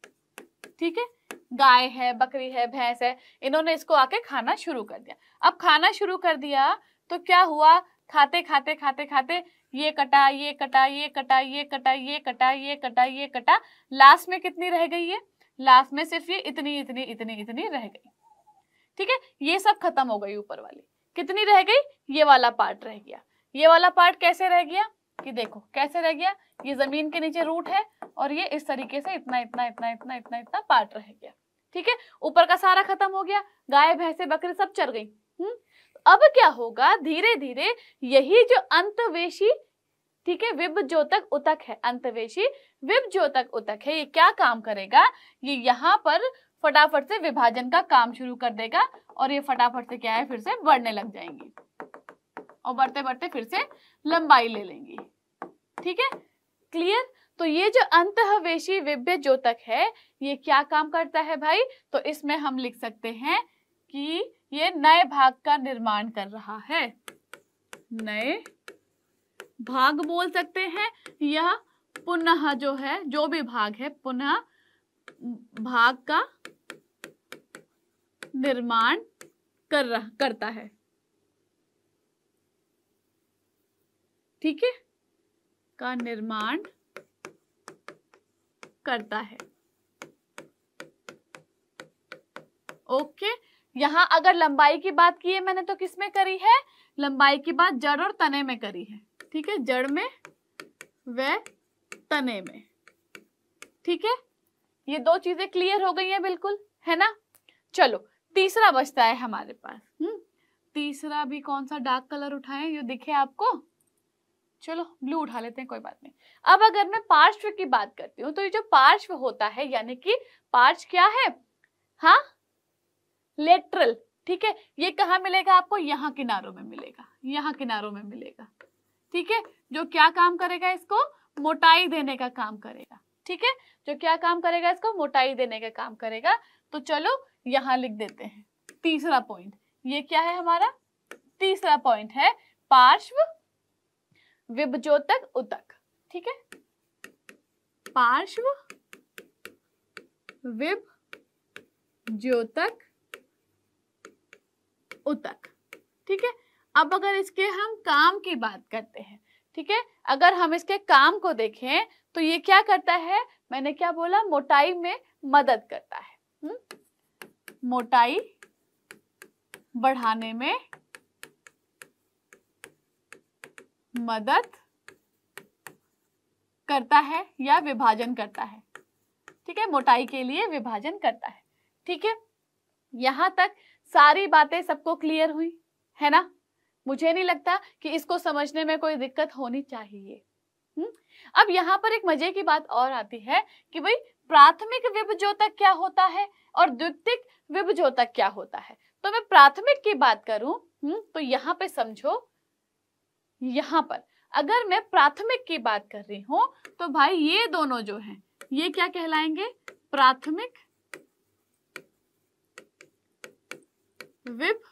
ठीक है गाय है बकरी है भैंस है इन्होंने इसको आके खाना शुरू कर दिया अब खाना शुरू कर दिया तो क्या हुआ खाते खाते खाते खाते ये कटा ये कटा ये कटा ये कटा ये कटा ये कटा ये कटा लास्ट में कितनी रह गई है लास्ट में सिर्फ ये इतनी इतनी इतनी इतनी रह गई ठीक है ये सब खत्म हो गई ऊपर वाली कितनी रह गई ये वाला पार्ट रह गया ये वाला पार्ट कैसे रह गया कि देखो कैसे रह गया ये जमीन के नीचे रूट है और ये इस तरीके से इतना इतना इतना इतना इतना इतना पार्ट रह गया ठीक है ऊपर का सारा खत्म हो गया गाय भैंसे बकरी सब चल गई हम्म अब क्या होगा धीरे धीरे यही जो अंतवेशी ठीक है विभ ज्योतक उतक है अंतवेशी विभ ज्योतक उतक है ये क्या काम करेगा ये यहाँ पर फटाफट से विभाजन का काम शुरू कर देगा और ये फटाफट से क्या है फिर से बढ़ने लग जाएंगी और बढ़ते बढ़ते फिर से लंबाई ले लेंगी ठीक है क्लियर तो ये जो अंतवेशी विभ्य ज्योतक है ये क्या काम करता है भाई तो इसमें हम लिख सकते हैं कि ये नए भाग का निर्माण कर रहा है नए भाग बोल सकते हैं यह पुनः जो है जो भी भाग है पुनः भाग का निर्माण कर रहा करता है ठीक है का निर्माण करता है ओके okay. यहाँ अगर लंबाई की बात की है मैंने तो किस में करी है लंबाई की बात जड़ और तने में करी है ठीक है जड़ में व तने में ठीक है ये दो चीजें क्लियर हो गई हैं बिल्कुल है ना चलो तीसरा बचता है हमारे पास हम्म तीसरा भी कौन सा डार्क कलर उठाए जो दिखे आपको चलो ब्लू उठा लेते हैं कोई बात नहीं अब अगर मैं पार्श्व की बात करती हूँ तो ये जो पार्श्व होता है यानी कि पार्श क्या है हाँ लेटरल ठीक है ये कहा मिलेगा आपको यहाँ किनारों में मिलेगा यहाँ किनारों में मिलेगा ठीक है जो क्या काम करेगा इसको मोटाई देने का काम करेगा ठीक है जो क्या काम करेगा इसको मोटाई देने का काम करेगा तो चलो यहाँ लिख देते हैं तीसरा पॉइंट ये क्या है हमारा तीसरा पॉइंट है पार्श्व विभजोतक उतक ठीक है पार्श्व विभ ज्योतक उतक ठीक है अब अगर इसके हम काम की बात करते हैं ठीक है अगर हम इसके काम को देखें तो ये क्या करता है मैंने क्या बोला मोटाई में मदद करता है हुँ? हम्म? मोटाई बढ़ाने में मदद करता है या विभाजन करता है ठीक है मोटाई के लिए विभाजन करता है ठीक है यहां तक सारी बातें सबको क्लियर हुई है ना मुझे नहीं लगता कि इसको समझने में कोई दिक्कत होनी चाहिए हुँ? हम्म? अब यहाँ पर एक मजे की बात और आती है कि भाई प्राथमिक विभजोतक क्या होता है और द्वितीय विभजोतक क्या होता है तो मैं प्राथमिक की बात करूं हुँ? हम्म, तो यहाँ पे समझो यहाँ पर अगर मैं प्राथमिक की बात कर रही हूं तो भाई ये दोनों जो हैं ये क्या कहलाएंगे प्राथमिक विप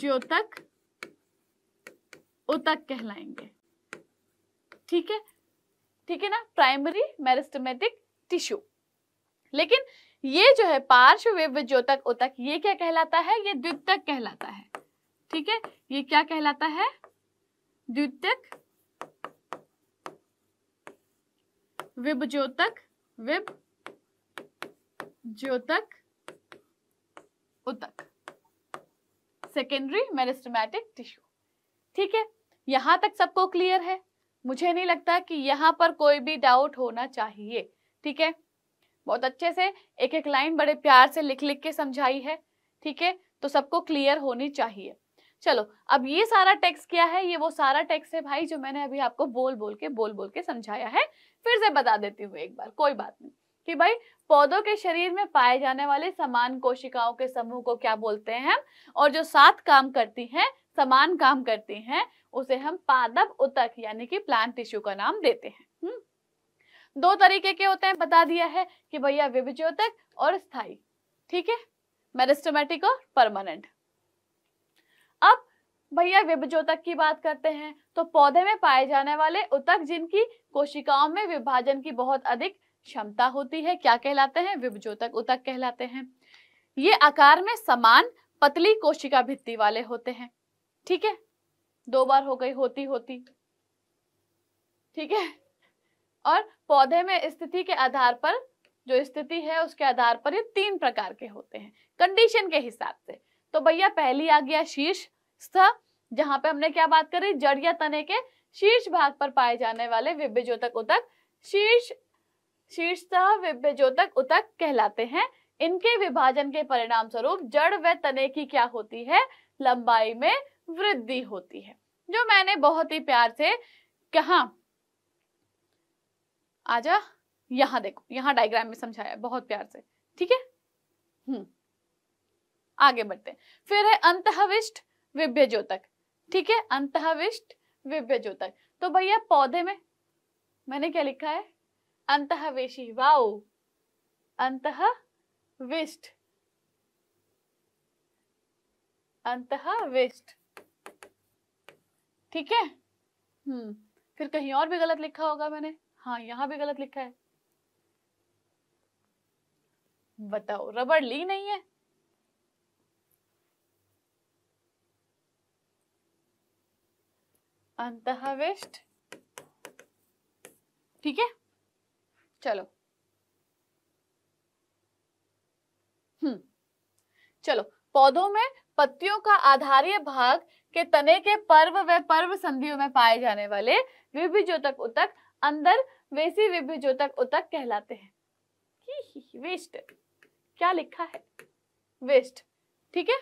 ज्योतक उतक कहलाएंगे ठीक है ठीक है ना प्राइमरी मेरिस्टमेटिक टिश्यू लेकिन ये जो है पार्श्व विव ज्योतक उतक ये क्या कहलाता है ये द्वितक कहलाता है ठीक है ये क्या कहलाता है द्वितक विभ ज्योतक विभ ज्योतक उतक सेकेंडरी मेरिस्टमैटिक टिश्यू ठीक है यहां तक सबको क्लियर है मुझे नहीं लगता कि यहाँ पर कोई भी डाउट होना चाहिए ठीक है बहुत अच्छे से एक एक लाइन बड़े प्यार से लिख लिख के समझाई है ठीक है तो सबको क्लियर होनी चाहिए चलो अब ये सारा टेक्स्ट क्या है ये वो सारा टेक्स्ट है भाई जो मैंने अभी आपको बोल बोल के बोल बोल के समझाया है फिर से बता देती हूँ एक बार कोई बात नहीं कि भाई पौधों के शरीर में पाए जाने वाले समान कोशिकाओं के समूह को क्या बोलते हैं और जो साथ काम करती हैं समान काम करती हैं उसे हम पादप उतक यानी कि प्लांट टिश्यू का नाम देते हैं हम्म। दो तरीके के होते हैं बता दिया है कि भैया विभिज्योतक और स्थाई ठीक है मेरिस्टोमेटिक और परमानेंट अब भैया विभिज्योतक की बात करते हैं तो पौधे में पाए जाने वाले उतक जिनकी कोशिकाओं में विभाजन की बहुत अधिक क्षमता होती है क्या कहलाते हैं विभजोतक उतक कहलाते हैं ये आकार में समान पतली कोशिका भित्ति वाले होते हैं ठीक है दो बार हो गई होती होती ठीक है और पौधे में स्थिति के आधार पर जो स्थिति है उसके आधार पर ये तीन प्रकार के होते हैं कंडीशन के हिसाब से तो भैया पहली आ गया शीर्ष स्थ जहां पे हमने क्या बात करी जड़ या तने के शीर्ष भाग पर पाए जाने वाले विभिजोतक उतक शीर्ष शीर्षतः विभ्योतक उतक कहलाते हैं इनके विभाजन के परिणाम स्वरूप जड़ व तने की क्या होती है लंबाई में वृद्धि होती है जो मैंने बहुत ही प्यार से कहा आजा यहां देखो यहां डायग्राम में समझाया बहुत प्यार से ठीक है हम्म आगे बढ़ते हैं फिर है विभ्य ज्योतक ठीक है विभ्य ज्योतक तो भैया पौधे में मैंने क्या लिखा है अंतःवेशी वाओ अंत विष्ट अंत वेस्ट ठीक है हम्म फिर कहीं और भी गलत लिखा होगा मैंने हाँ यहां भी गलत लिखा है बताओ रबड़ ली नहीं है अंतःविष्ट ठीक है चलो हम्म चलो पौधों में पत्तियों का आधारीय भाग के तने के पर्व व पर्व संधियों में पाए जाने वाले विभिजोतक उतक अंदर वैसी विभिजोतक उतक कहलाते हैं वेस्ट क्या लिखा है वेस्ट ठीक है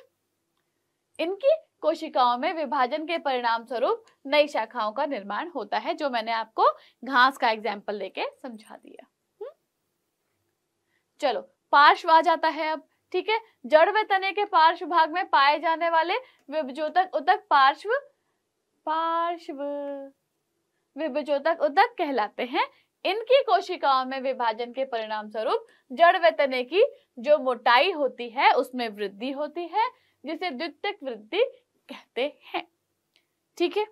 इनकी कोशिकाओं में विभाजन के परिणाम स्वरूप नई शाखाओं का निर्माण होता है जो मैंने आपको घास का एग्जाम्पल लेके समझा दिया चलो पार्श्व आ जाता है अब ठीक है जड़ व तने के पार्श्व भाग में पाए जाने वाले विभजोतक उतक पार्श्व पार्श्व विभजोतक उतक कहलाते हैं इनकी कोशिकाओं में विभाजन के परिणाम स्वरूप जड़ व तने की जो मोटाई होती है उसमें वृद्धि होती है जिसे द्वितीयक वृद्धि कहते हैं ठीक है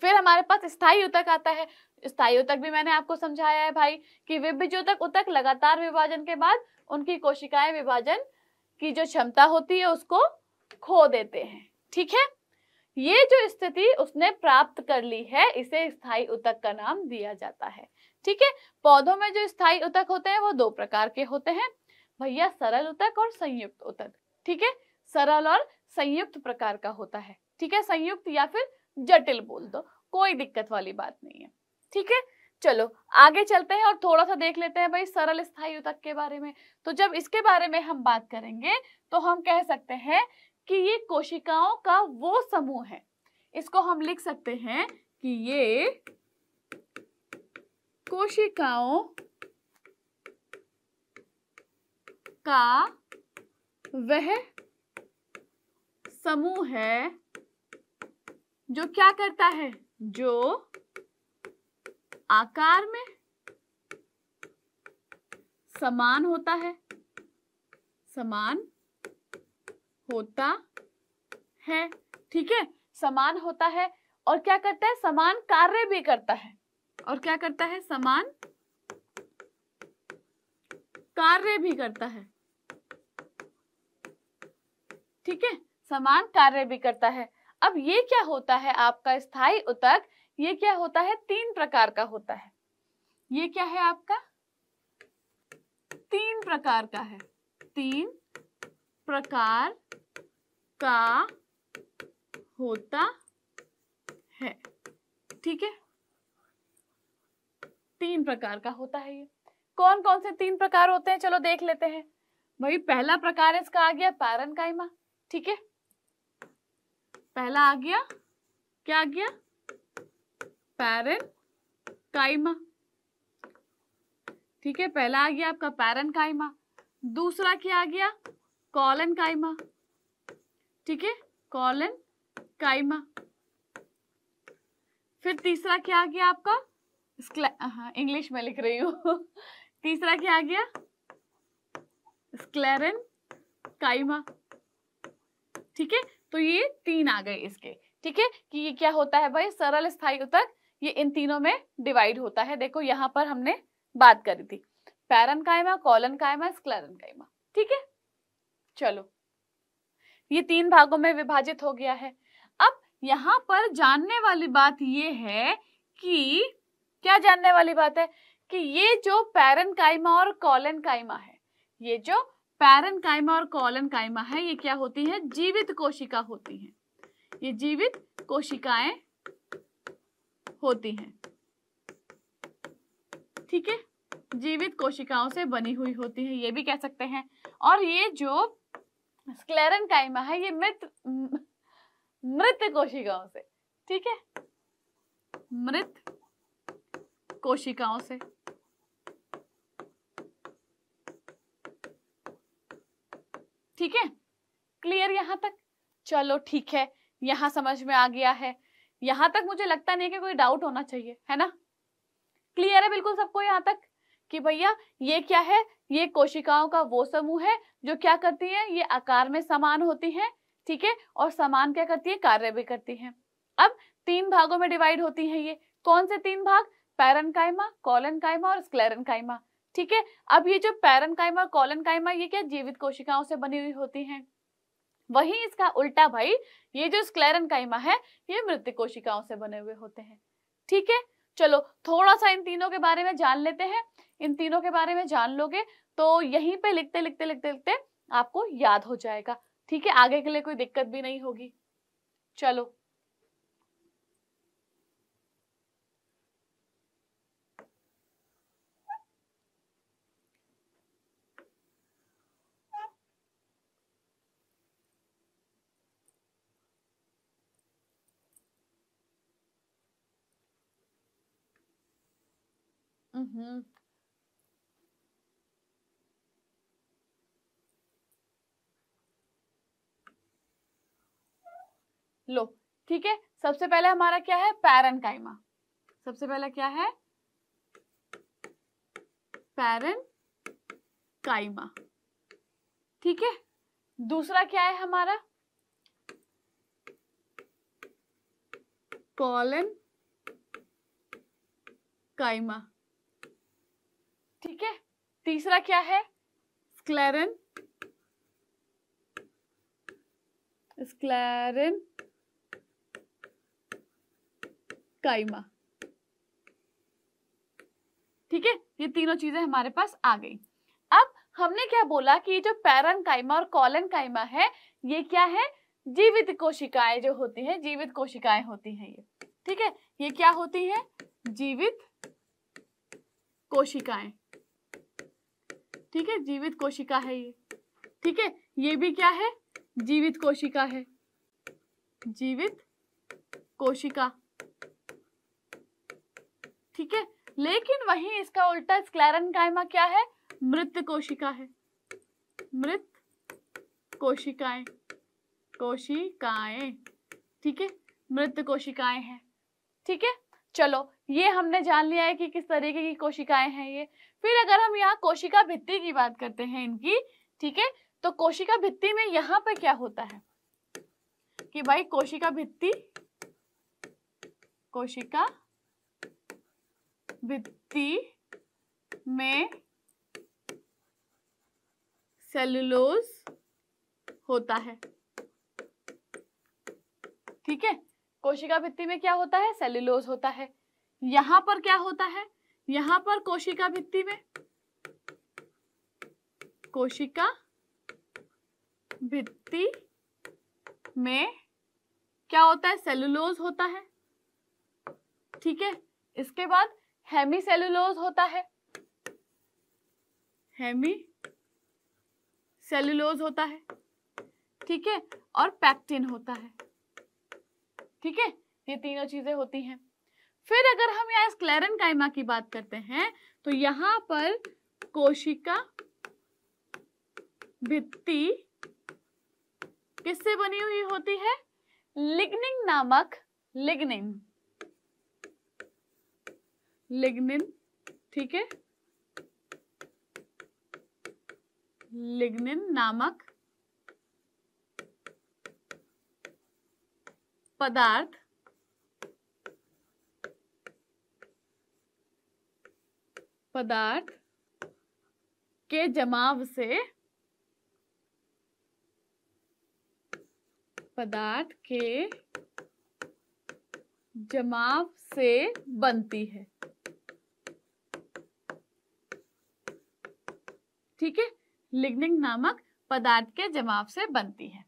फिर हमारे पास स्थायी उतक आता है स्थायियों तक भी मैंने आपको समझाया है भाई कि विभिजों उतक लगातार विभाजन के बाद उनकी कोशिकाएं विभाजन की जो क्षमता होती है उसको खो देते हैं ठीक है ये जो स्थिति उसने प्राप्त कर ली है इसे स्थायी उतक का नाम दिया जाता है ठीक है पौधों में जो स्थायी उतक होते हैं वो दो प्रकार के होते हैं भैया सरल उतक और संयुक्त उतक ठीक है सरल और संयुक्त प्रकार का होता है ठीक है संयुक्त या फिर जटिल बोल दो कोई दिक्कत वाली बात नहीं है ठीक है चलो आगे चलते हैं और थोड़ा सा देख लेते हैं भाई सरल स्थायी उतक के बारे में तो जब इसके बारे में हम बात करेंगे तो हम कह सकते हैं कि ये कोशिकाओं का वो समूह है इसको हम लिख सकते हैं कि ये कोशिकाओं का वह समूह है जो क्या करता है जो आकार में समान होता है समान होता है ठीक है समान होता है और क्या करता है समान कार्य भी करता है और क्या करता है समान कार्य भी करता है ठीक है समान कार्य भी करता है अब ये क्या होता है आपका स्थायी उतक ये क्या होता है तीन प्रकार का होता है ये क्या है आपका तीन प्रकार का है तीन प्रकार का होता है ठीक है तीन प्रकार का होता है ये कौन कौन से तीन प्रकार होते हैं चलो देख लेते हैं भाई पहला प्रकार इसका आ गया पैरन कायमा ठीक है पहला आ गया क्या आ गया पैरन काइमा ठीक है पहला आ गया आपका पैरन काइमा दूसरा क्या आ गया कॉलन काइमा ठीक है कॉलन काइमा फिर तीसरा क्या आ गया आपका इंग्लिश हाँ, में लिख रही हूँ [laughs] तीसरा क्या आ गया स्क्लेरन काइमा ठीक है तो ये तीन आ गए इसके ठीक है कि ये क्या होता है भाई सरल स्थाई उतक ये इन तीनों में डिवाइड होता है देखो यहाँ पर हमने बात करी थी पैरन कायमा कॉलन कायमा स्क्लरन कायमा ठीक है चलो ये तीन भागों में विभाजित हो गया है अब यहाँ पर जानने वाली बात ये है कि क्या जानने वाली बात है कि ये जो पैरन कायमा और कॉलन कायमा है ये जो पैरन कायमा और कॉलन कायमा है ये क्या होती है जीवित कोशिका होती है ये जीवित कोशिकाएं होती हैं ठीक है जीवित कोशिकाओं से बनी हुई होती है ये भी कह सकते हैं और ये जो स्क्लेरन काइमा है ये मृत मृत कोशिकाओं से ठीक है मृत कोशिकाओं से ठीक है क्लियर यहां तक चलो ठीक है यहां समझ में आ गया है यहां तक मुझे लगता नहीं है कि कोई डाउट होना चाहिए है ना क्लियर है बिल्कुल सबको यहाँ तक कि भैया ये क्या है ये कोशिकाओं का वो समूह है जो क्या करती है ये आकार में समान होती है ठीक है और समान क्या करती है कार्य भी करती है अब तीन भागों में डिवाइड होती है ये कौन से तीन भाग पैरन कायमा कॉलन कायमा और कायमा ठीक है अब ये जो पैरन कॉलन कायमा ये क्या जीवित कोशिकाओं से बनी हुई होती हैं वहीं इसका उल्टा भाई ये जो स्क्लेरन काइमा है ये मृत कोशिकाओं से बने हुए होते हैं ठीक है चलो थोड़ा सा इन तीनों के बारे में जान लेते हैं इन तीनों के बारे में जान लोगे तो यहीं पे लिखते लिखते लिखते लिखते आपको याद हो जाएगा ठीक है आगे के लिए कोई दिक्कत भी नहीं होगी चलो Mm-hmm. लो ठीक है सबसे पहले हमारा क्या है पैरन कायमा सबसे पहले क्या है पैरन काइमा ठीक है दूसरा क्या है हमारा कॉलन काइमा ठीक है तीसरा क्या है स्क्लेरन स्क्लेरन काइमा ठीक है ये तीनों चीजें हमारे पास आ गई अब हमने क्या बोला कि ये जो पैरन काइमा और कॉलन काइमा है ये क्या है जीवित कोशिकाएं जो होती हैं जीवित कोशिकाएं होती हैं ये ठीक है ये क्या होती है जीवित कोशिकाएं ठीक है जीवित कोशिका है ये ठीक है ये भी क्या है जीवित कोशिका है जीवित कोशिका ठीक है लेकिन वही इसका उल्टा स्क्लेरन कायमा क्या है मृत कोशिका है मृत कोशिकाएं कोशिकाएं ठीक है मृत कोशिकाएं हैं ठीक है चलो ये हमने जान लिया है कि किस तरीके की कोशिकाएं हैं ये फिर अगर हम यहाँ कोशिका भित्ति की बात करते हैं इनकी ठीक है तो कोशिका भित्ति में यहाँ पर क्या होता है कि भाई कोशिका भित्ति कोशिका भित्ति में सेलुलोज होता है ठीक है कोशिका भित्ति में क्या होता है सेलुलोज होता है यहां पर क्या होता है यहां पर कोशिका भित्ति में कोशिका भित्ति में क्या होता है सेलुलोज होता है ठीक है इसके बाद हेमी सेलुलोज होता है हेमी सेलुलोज होता है ठीक है और पैक्टिन होता है ठीक है ये तीनों चीजें होती हैं फिर अगर हम यहाँ स्क्लेरन कायमा की बात करते हैं तो यहां पर कोशिका भित्ति किससे बनी हुई होती है लिग्निन नामक लिग्निन लिग्निन ठीक है लिग्निन नामक पदार्थ पदार्थ के जमाव से पदार्थ के जमाव से बनती है ठीक है लिग्निंग नामक पदार्थ के जमाव से बनती है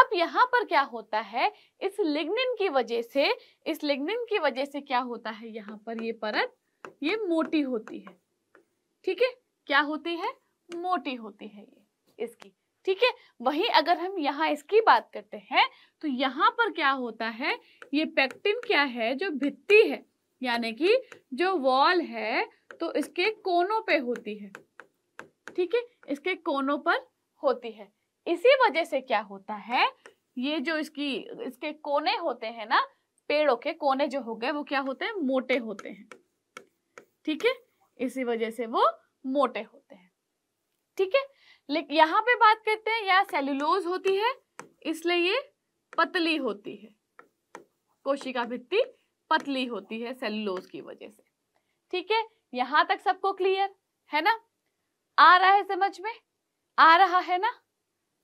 अब यहां पर क्या होता है इस लिग्निन की वजह से इस लिग्निन की वजह से क्या होता है यहां पर ये परत ये मोटी होती है ठीक है क्या होती है मोटी होती है ये इसकी ठीक है वही अगर हम यहाँ इसकी बात करते हैं तो यहाँ पर क्या होता है ये पेक्टिन क्या है जो भित्ती है यानी कि जो वॉल है तो इसके कोनों पे होती है ठीक है इसके कोनों पर होती है इसी वजह से क्या होता है ये जो इसकी इसके कोने होते हैं ना पेड़ों के कोने जो हो गए वो क्या होते हैं मोटे होते हैं ठीक है इसी वजह से वो मोटे होते हैं ठीक है लेकिन यहाँ पे बात करते हैं यह सेल्यूलोज होती है इसलिए ये पतली होती है कोशिका भित्ति पतली होती है सेल्यूलोज की वजह से ठीक है यहां तक सबको क्लियर है ना आ रहा है समझ में आ रहा है ना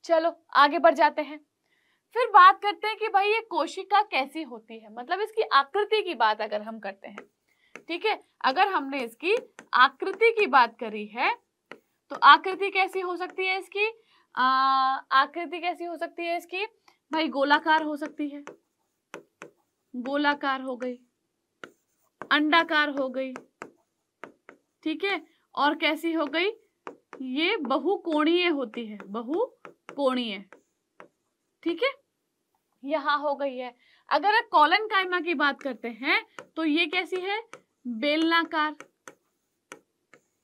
चलो आगे बढ़ जाते हैं फिर बात करते हैं कि भाई ये कोशिका कैसी होती है मतलब इसकी आकृति की बात अगर हम करते हैं ठीक है अगर हमने इसकी आकृति की बात करी है तो आकृति कैसी हो सकती है इसकी आकृति कैसी हो सकती है इसकी भाई गोलाकार हो सकती है गोलाकार हो गई अंडाकार हो गई ठीक है और कैसी हो गई ये बहुकोणीय होती है बहुकोणीय ठीक है यहां हो गई है अगर आप कॉलन कायमा की बात करते हैं तो ये कैसी है बेलनाकार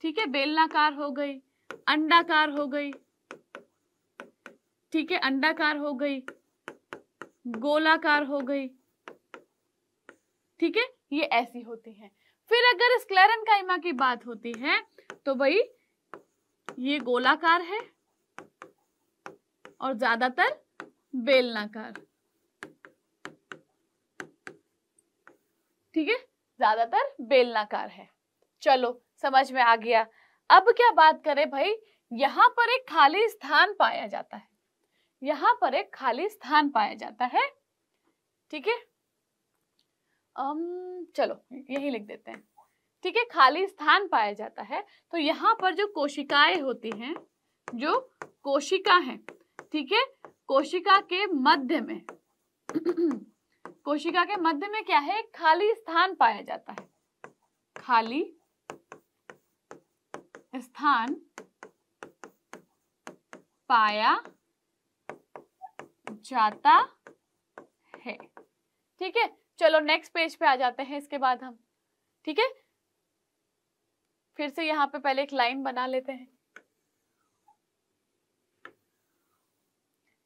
ठीक है बेलनाकार हो गई अंडाकार हो गई ठीक है अंडाकार हो गई गोलाकार हो गई ठीक है ये ऐसी होती है फिर अगर स्क्लेरन कायमा की बात होती है तो भाई ये गोलाकार है और ज्यादातर बेलनाकार ठीक है ज्यादातर बेलनाकार है चलो समझ में आ गया अब क्या बात करें भाई यहाँ पर एक खाली स्थान पाया जाता है यहाँ पर एक खाली स्थान पाया जाता है ठीक है चलो यही लिख देते हैं ठीक है खाली स्थान पाया जाता है तो यहाँ पर जो कोशिकाएं होती हैं जो कोशिका है ठीक है कोशिका के मध्य में [clears throat] कोशिका के मध्य में क्या है खाली स्थान पाया जाता है खाली स्थान पाया जाता है ठीक है चलो नेक्स्ट पेज पे आ जाते हैं इसके बाद हम ठीक है फिर से यहां पे पहले एक लाइन बना लेते हैं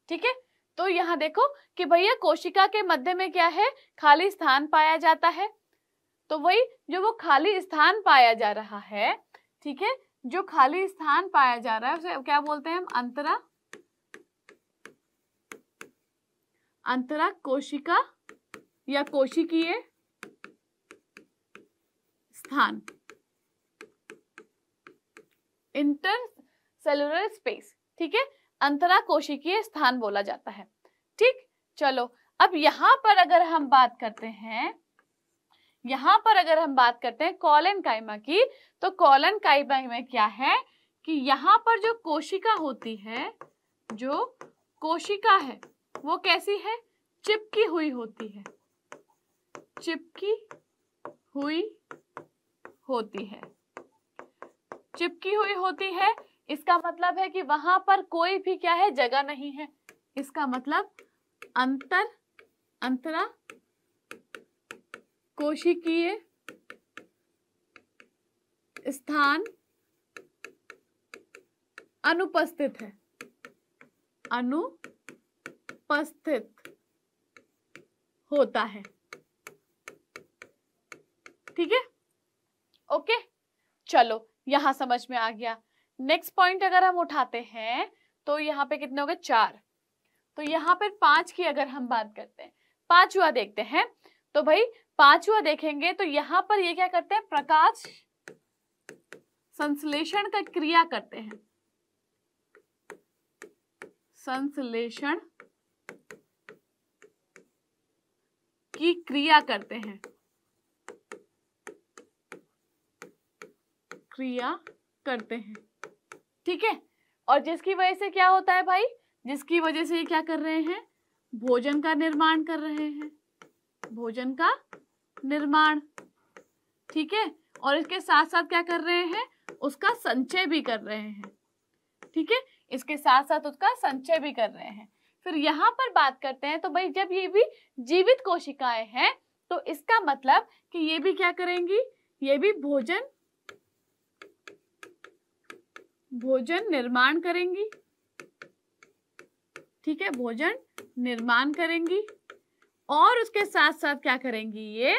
ठीक है तो यहाँ देखो कि भैया कोशिका के मध्य में क्या है खाली स्थान पाया जाता है तो वही जो वो खाली स्थान पाया जा रहा है ठीक है जो खाली स्थान पाया जा रहा है उसे क्या बोलते हैं हम अंतरा अंतरा कोशिका या कोशिकीय स्थान इंटर सेलुलर स्पेस ठीक है अंतरा कोशिकीय स्थान बोला जाता है ठीक चलो अब यहाँ पर अगर हम बात करते हैं यहाँ पर अगर हम बात करते हैं कॉलन काइमा की तो कॉलन काइमा में क्या है कि यहाँ पर जो कोशिका होती है जो कोशिका है वो कैसी है चिपकी हुई होती है चिपकी हुई होती है चिपकी हुई होती है इसका मतलब है कि वहां पर कोई भी क्या है जगह नहीं है इसका मतलब अंतर अंतरा कोशिकीय स्थान अनुपस्थित है अनुपस्थित होता है ठीक है ओके चलो यहां समझ में आ गया नेक्स्ट पॉइंट अगर हम उठाते हैं तो यहाँ पे कितने हो गए चार तो यहाँ पर पांच की अगर हम बात करते हैं पांचवा देखते हैं तो भाई पांचवा देखेंगे तो यहाँ पर ये क्या करते हैं प्रकाश संश्लेषण का क्रिया करते हैं संश्लेषण की क्रिया करते हैं क्रिया करते हैं ठीक है और जिसकी वजह से क्या होता है भाई जिसकी वजह से ये क्या कर रहे हैं भोजन का निर्माण कर रहे हैं भोजन का निर्माण ठीक है और इसके साथ साथ क्या कर रहे हैं उसका संचय भी कर रहे हैं ठीक है इसके साथ साथ उसका संचय भी कर रहे हैं फिर यहाँ पर बात करते हैं तो भाई जब ये भी जीवित कोशिकाएं हैं तो इसका मतलब कि ये भी क्या करेंगी ये भी भोजन भोजन निर्माण करेंगी ठीक है भोजन निर्माण करेंगी और उसके साथ साथ क्या करेंगी ये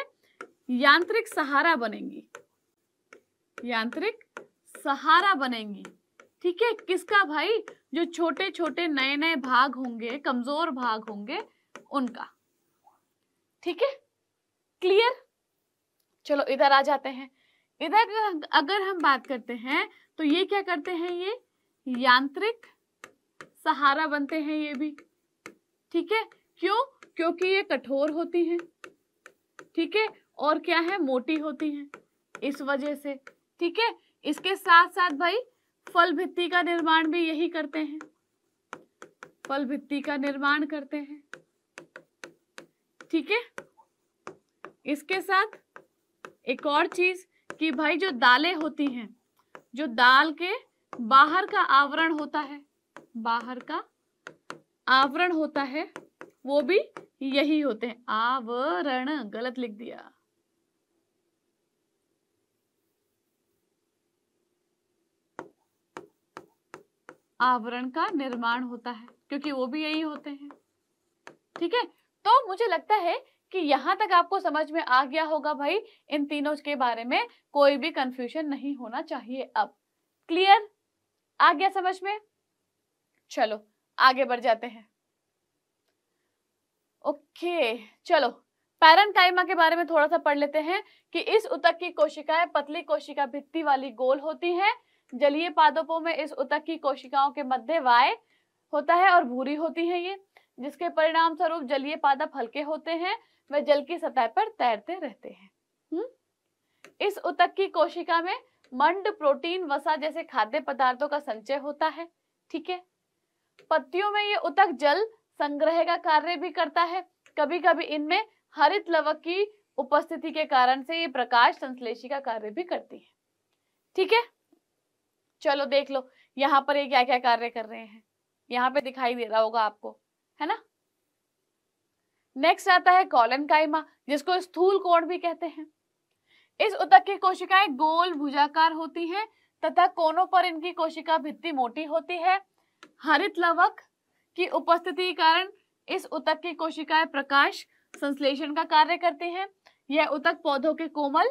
यांत्रिक सहारा बनेंगी यांत्रिक सहारा बनेंगी ठीक है किसका भाई जो छोटे छोटे नए नए भाग होंगे कमजोर भाग होंगे उनका ठीक है क्लियर चलो इधर आ जाते हैं इधर अगर हम बात करते हैं तो ये क्या करते हैं ये यांत्रिक सहारा बनते हैं ये भी ठीक है क्यों क्योंकि ये कठोर होती हैं ठीक है और क्या है मोटी होती हैं इस वजह से ठीक है इसके साथ साथ भाई फल भित्ती का निर्माण भी यही करते हैं फल भित्ती का निर्माण करते हैं ठीक है इसके साथ एक और चीज कि भाई जो दालें होती हैं जो दाल के बाहर का आवरण होता है बाहर का आवरण होता है वो भी यही होते हैं आवरण गलत लिख दिया आवरण का निर्माण होता है क्योंकि वो भी यही होते हैं ठीक है तो मुझे लगता है कि यहाँ तक आपको समझ में आ गया होगा भाई इन तीनों के बारे में कोई भी कंफ्यूजन नहीं होना चाहिए अब क्लियर आ गया समझ में चलो आगे बढ़ जाते हैं ओके चलो पैरनकाइमा के बारे में थोड़ा सा पढ़ लेते हैं कि इस उतक की कोशिकाएं पतली कोशिका भित्ति वाली गोल होती हैं जलीय पादपों में इस उतक की कोशिकाओं के मध्य वाय होता है और भूरी होती है ये जिसके परिणाम स्वरूप जलीय पादप हल्के होते हैं वह जल की सतह पर तैरते रहते हैं हम्म? इस उतक की कोशिका में मंड प्रोटीन वसा जैसे खाद्य पदार्थों का संचय होता है ठीक है पत्तियों में ये उतक जल संग्रह का कार्य भी करता है कभी कभी इनमें हरित लवक की उपस्थिति के कारण से ये प्रकाश संश्लेषी का कार्य भी करती है ठीक है चलो देख लो यहाँ पर ये क्या क्या कार्य कर रहे हैं यहाँ पे दिखाई दे रहा होगा आपको है ना नेक्स्ट आता है कॉलन कायमा जिसको स्थूल कोण भी कहते हैं इस उतक की कोशिकाएं गोल भुजाकार होती हैं तथा कोनों पर इनकी कोशिका भित्ति मोटी होती है हरित लवक की उपस्थिति कारण इस उतक की कोशिकाएं प्रकाश संश्लेषण का कार्य करती हैं यह उतक पौधों के कोमल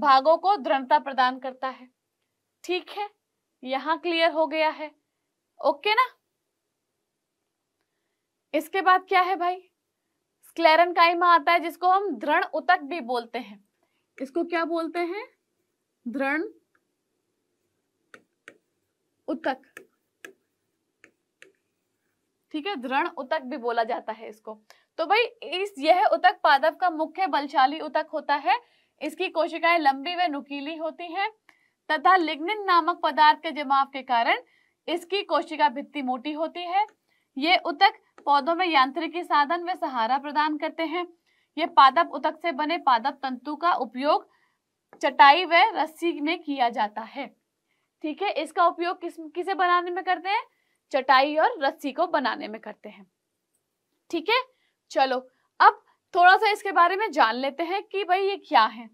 भागों को दृढ़ता प्रदान करता है ठीक है यहाँ क्लियर हो गया है ओके ना इसके बाद क्या है भाई क्लेरनकाइमा आता है जिसको हम दृढ़ उतक भी बोलते हैं इसको क्या बोलते हैं दृढ़ उतक ठीक है दृढ़ उतक भी बोला जाता है इसको तो भाई इस यह उतक पादप का मुख्य बलशाली उतक होता है इसकी कोशिकाएं लंबी व नुकीली होती हैं तथा लिग्निन नामक पदार्थ के जमाव के कारण इसकी कोशिका भित्ति मोटी होती है ये उतक पौधों में यांत्रिकी साधन व सहारा प्रदान करते हैं ये पादप उतक से बने पादप तंतु का उपयोग चटाई व रस्सी में किया जाता है ठीक है इसका उपयोग किस किसे बनाने में करते हैं चटाई और रस्सी को बनाने में करते हैं ठीक है चलो अब थोड़ा सा इसके बारे में जान लेते हैं कि भाई ये क्या है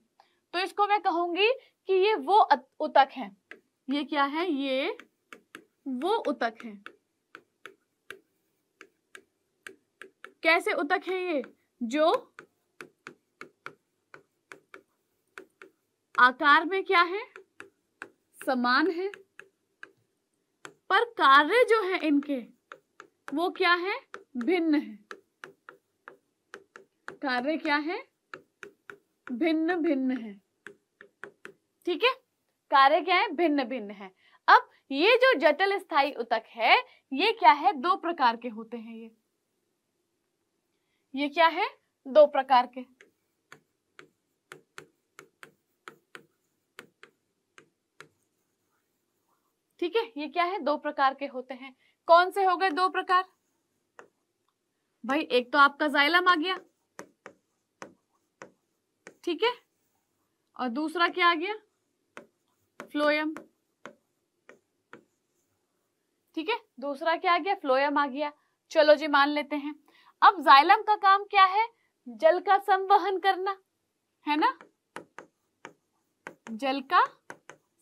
तो इसको मैं कहूंगी कि ये वो उतक है ये क्या है ये वो उतक है कैसे उतक है ये जो आकार में क्या है समान है पर कार्य जो है इनके वो क्या है भिन्न है कार्य क्या है भिन्न भिन्न है ठीक है कार्य क्या है भिन्न भिन्न है अब ये जो जटिल स्थाई उतक है ये क्या है दो प्रकार के होते हैं ये ये क्या है दो प्रकार के ठीक है ये क्या है दो प्रकार के होते हैं कौन से हो गए दो प्रकार भाई एक तो आपका जाइलम आ गया ठीक है और दूसरा क्या आ गया फ्लोयम ठीक है दूसरा क्या आ गया फ्लोयम आ गया चलो जी मान लेते हैं अब जाइलम का काम क्या है जल का संवहन करना है ना जल का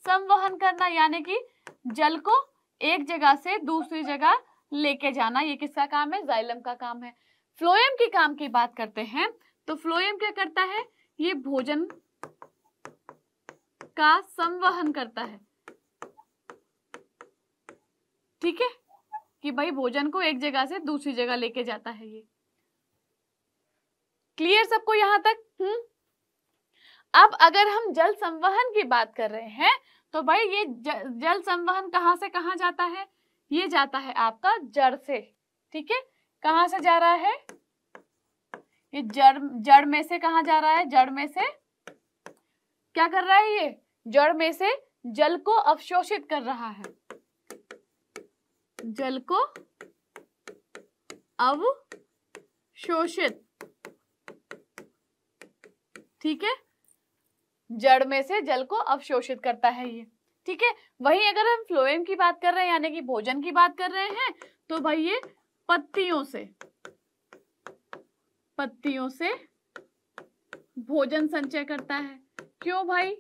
संवहन करना यानी कि जल को एक जगह से दूसरी जगह लेके जाना ये किसका काम है जाइलम का काम है फ्लोएम के काम की बात करते हैं तो फ्लोएम क्या करता है ये भोजन का संवहन करता है ठीक है कि भाई भोजन को एक जगह से दूसरी जगह लेके जाता है ये क्लियर सबको यहां तक हम्म अब अगर हम जल संवहन की बात कर रहे हैं तो भाई ये जल संवहन कहाँ से कहाँ जाता है ये जाता है आपका जड़ से ठीक है कहाँ से जा रहा है ये जड़ जड़ में से कहा जा रहा है जड़ में से क्या कर रहा है ये जड़ में से जल को अवशोषित कर रहा है जल को अवशोषित ठीक है जड़ में से जल को अवशोषित करता है ये ठीक है वही अगर हम फ्लोएम की बात कर रहे हैं यानी कि भोजन की बात कर रहे हैं तो भाई ये पत्तियों से पत्तियों से भोजन संचय करता है क्यों भाई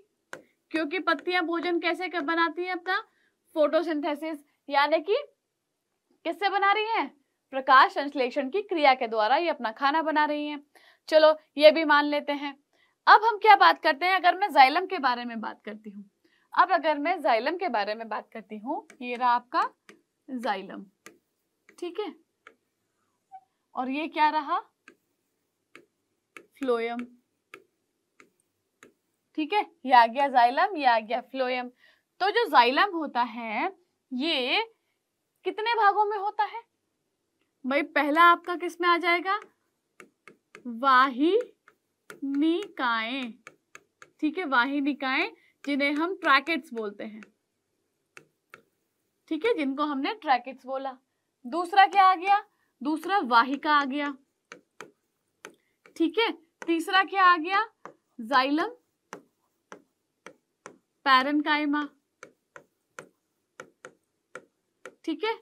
क्योंकि पत्तियां भोजन कैसे कर बनाती हैं अपना फोटोसिंथेसिस यानी कि किससे बना रही हैं प्रकाश संश्लेषण की क्रिया के द्वारा ये अपना खाना बना रही हैं चलो ये भी मान लेते हैं अब हम क्या बात करते हैं अगर मैं जाइलम के बारे में बात करती हूँ अब अगर मैं जाइलम के बारे में बात करती हूँ ये रहा आपका जाइलम ठीक है और ये क्या रहा फ्लोयम ठीक है ये आ गया जाइलम ये आ गया फ्लोयम तो जो जाइलम होता है ये कितने भागों में होता है भाई पहला आपका किस में आ जाएगा वाही निकाय ठीक है वाही निकाय जिन्हें हम ट्रैकेट्स बोलते हैं ठीक है जिनको हमने ट्रैकेट्स बोला दूसरा क्या आ गया दूसरा वाहिका आ गया ठीक है तीसरा क्या आ गया जाइलम पैरनकाइमा ठीक है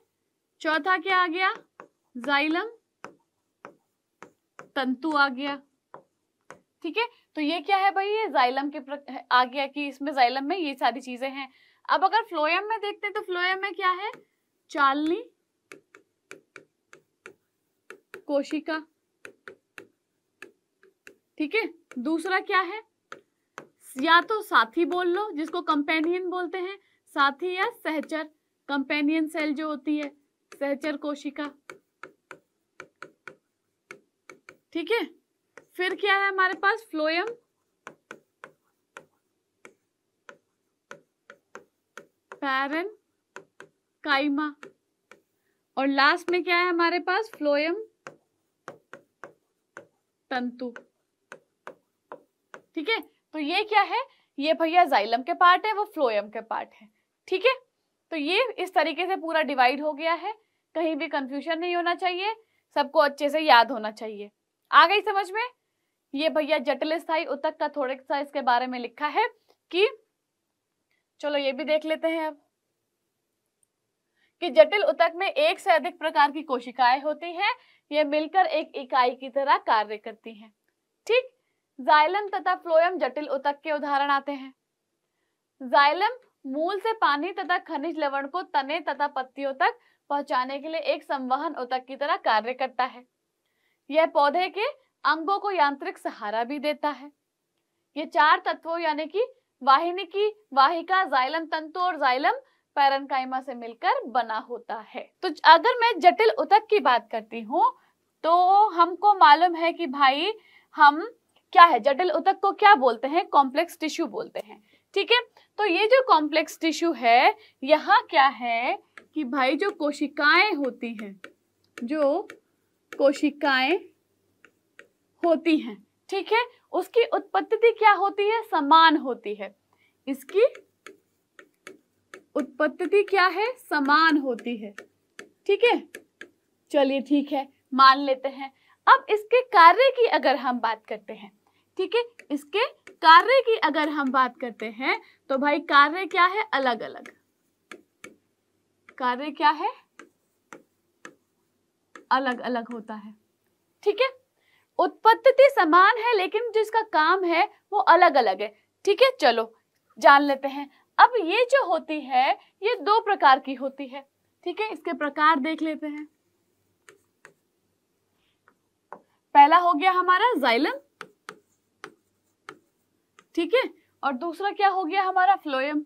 चौथा क्या आ गया जाइलम तंतु आ गया ठीक है तो ये क्या है भाई ये जाइलम के आ गया कि इसमें जाइलम में ये सारी चीजें हैं अब अगर फ्लोएम में देखते हैं तो फ्लोएम में क्या है चालनी कोशिका ठीक है दूसरा क्या है या तो साथी बोल लो जिसको कंपेनियन बोलते हैं साथी या सहचर कंपेनियन सेल जो होती है सहचर कोशिका ठीक है फिर क्या है हमारे पास फ्लोयम पैरन काइमा और लास्ट में क्या है हमारे पास फ्लोयम तंतु ठीक है तो ये क्या है ये भैया जाइलम के पार्ट है वो फ्लोयम के पार्ट है ठीक है तो ये इस तरीके से पूरा डिवाइड हो गया है कहीं भी कंफ्यूजन नहीं होना चाहिए सबको अच्छे से याद होना चाहिए आ गई समझ में ये भैया जटिल स्थाई उतक का थोड़े सा इसके बारे में लिखा है कि चलो ये भी देख लेते हैं अब कि जटिल उतक में एक से अधिक प्रकार की कोशिकाएं होती हैं ये मिलकर एक इकाई की तरह कार्य करती हैं ठीक जाइलम तथा फ्लोयम जटिल उतक के उदाहरण आते हैं जाइलम मूल से पानी तथा खनिज लवण को तने तथा पत्तियों तक पहुंचाने के लिए एक संवहन उतक की तरह कार्य करता है यह पौधे के अंगों को यांत्रिक सहारा भी देता है ये चार तत्वों यानी कि की वाहिका जाइलम तंतु और जाइलम पैरनकाइमा से मिलकर बना होता है तो अगर मैं जटिल उतक की बात करती हूँ तो हमको मालूम है कि भाई हम क्या है जटिल उतक को क्या बोलते हैं कॉम्प्लेक्स टिश्यू बोलते हैं ठीक है तो ये जो कॉम्प्लेक्स टिश्यू है यहाँ क्या है कि भाई जो कोशिकाएं होती हैं जो कोशिकाएं होती हैं ठीक है उसकी उत्पत्ति क्या होती है समान होती है इसकी उत्पत्ति क्या है समान होती है ठीक है चलिए ठीक है मान लेते हैं अब इसके कार्य की अगर हम बात करते हैं ठीक है इसके कार्य की अगर हम बात करते हैं तो भाई कार्य क्या है अलग अलग कार्य क्या है अलग अलग होता है ठीक है उत्पत्ति समान है लेकिन जो इसका काम है वो अलग अलग है ठीक है चलो जान लेते हैं अब ये जो होती है ये दो प्रकार की होती है ठीक है इसके प्रकार देख लेते हैं पहला हो गया हमारा जाइलम ठीक है और दूसरा क्या हो गया हमारा फ्लोयम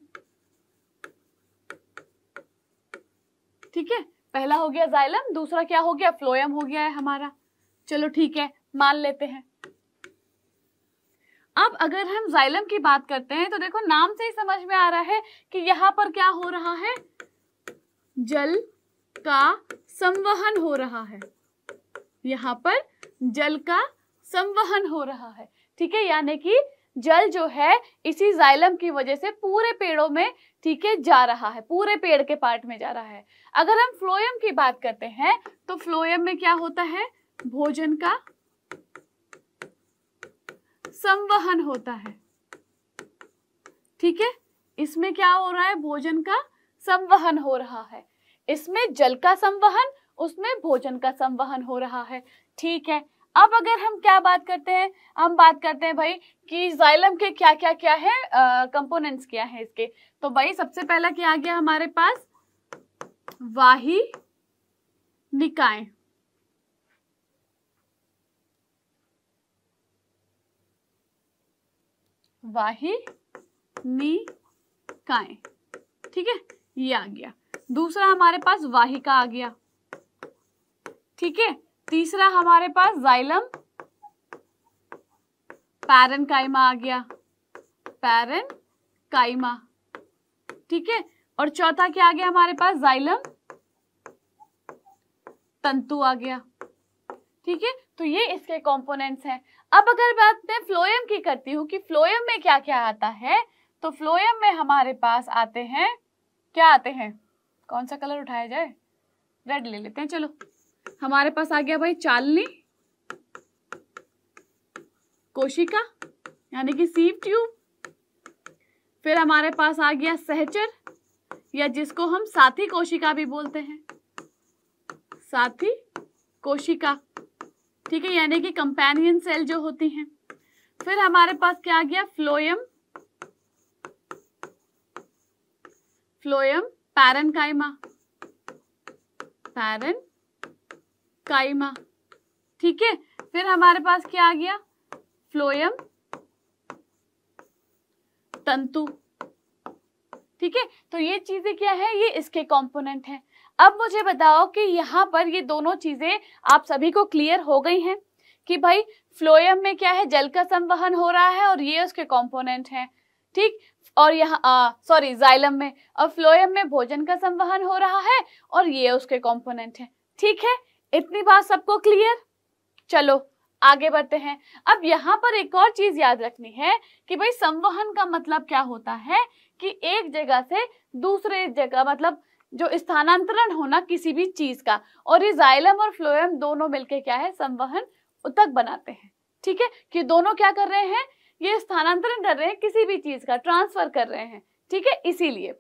ठीक है पहला हो गया जाइलम दूसरा क्या हो गया फ्लोयम हो गया है हमारा चलो ठीक है मान लेते हैं अब अगर हम जाइलम की बात करते हैं तो देखो नाम से ही समझ में आ रहा है कि यहाँ पर क्या हो रहा है जल का संवहन हो रहा है यहां पर जल का संवहन हो रहा है ठीक है यानी कि जल जो है इसी जाइलम की वजह से पूरे पेड़ों में ठीक है जा रहा है पूरे पेड़ के पार्ट में जा रहा है अगर हम फ्लोयम की बात करते हैं तो फ्लोयम में क्या होता है भोजन का संवहन होता है ठीक है इसमें क्या हो रहा है भोजन का संवहन हो रहा है इसमें जल का संवहन उसमें भोजन का संवहन हो रहा है ठीक है अब अगर हम क्या बात करते हैं हम बात करते हैं भाई कि जाइलम के क्या क्या क्या है कंपोनेंट्स क्या है इसके तो भाई सबसे पहला क्या आ गया हमारे पास वाही निकाय वाहिनिकाएं ठीक है ये आ गया दूसरा हमारे पास वाहिका आ गया ठीक है तीसरा हमारे पास जाइलम पैरन कायमा आ गया पैरन कायमा ठीक है और चौथा क्या आ गया हमारे पास जाइलम तंतु आ गया ठीक है तो ये इसके कॉम्पोनेंट हैं अब अगर बात मैं फ्लोएम की करती हूँ कि फ्लोएम में क्या क्या आता है तो फ्लोएम में हमारे पास आते हैं क्या आते हैं कौन सा कलर उठाया जाए रेड ले लेते हैं चलो हमारे पास आ गया भाई चालनी कोशिका यानी कि सीव ट्यूब फिर हमारे पास आ गया सहचर या जिसको हम साथी कोशिका भी बोलते हैं साथी कोशिका ठीक है यानी कि कंपेनियन सेल जो होती हैं फिर हमारे पास क्या आ गया phloem phloem parenchyma parenchyma ठीक है फिर हमारे पास क्या आ गया फ्लोयम तंतु ठीक है तो ये चीजें क्या है ये इसके कंपोनेंट है अब मुझे बताओ कि यहाँ पर ये दोनों चीजें आप सभी को क्लियर हो गई हैं कि भाई फ्लोएम में क्या है जल का संवहन हो रहा है और ये उसके कॉम्पोनेंट हैं ठीक और यहाँ सॉरी जाइलम में और फ्लोएम में भोजन का संवहन हो रहा है और ये उसके कॉम्पोनेंट है ठीक है इतनी बात सबको क्लियर चलो आगे बढ़ते हैं अब यहाँ पर एक और चीज याद रखनी है कि भाई संवहन का मतलब क्या होता है कि एक जगह से दूसरे जगह मतलब जो स्थानांतरण होना किसी भी चीज का और ये जाइलम और फ्लोएम दोनों मिलके क्या है संवहन उतक बनाते हैं ठीक है कि दोनों क्या कर रहे हैं ये स्थानांतरण कर रहे हैं किसी भी चीज का ट्रांसफर कर रहे हैं ठीक है इसीलिए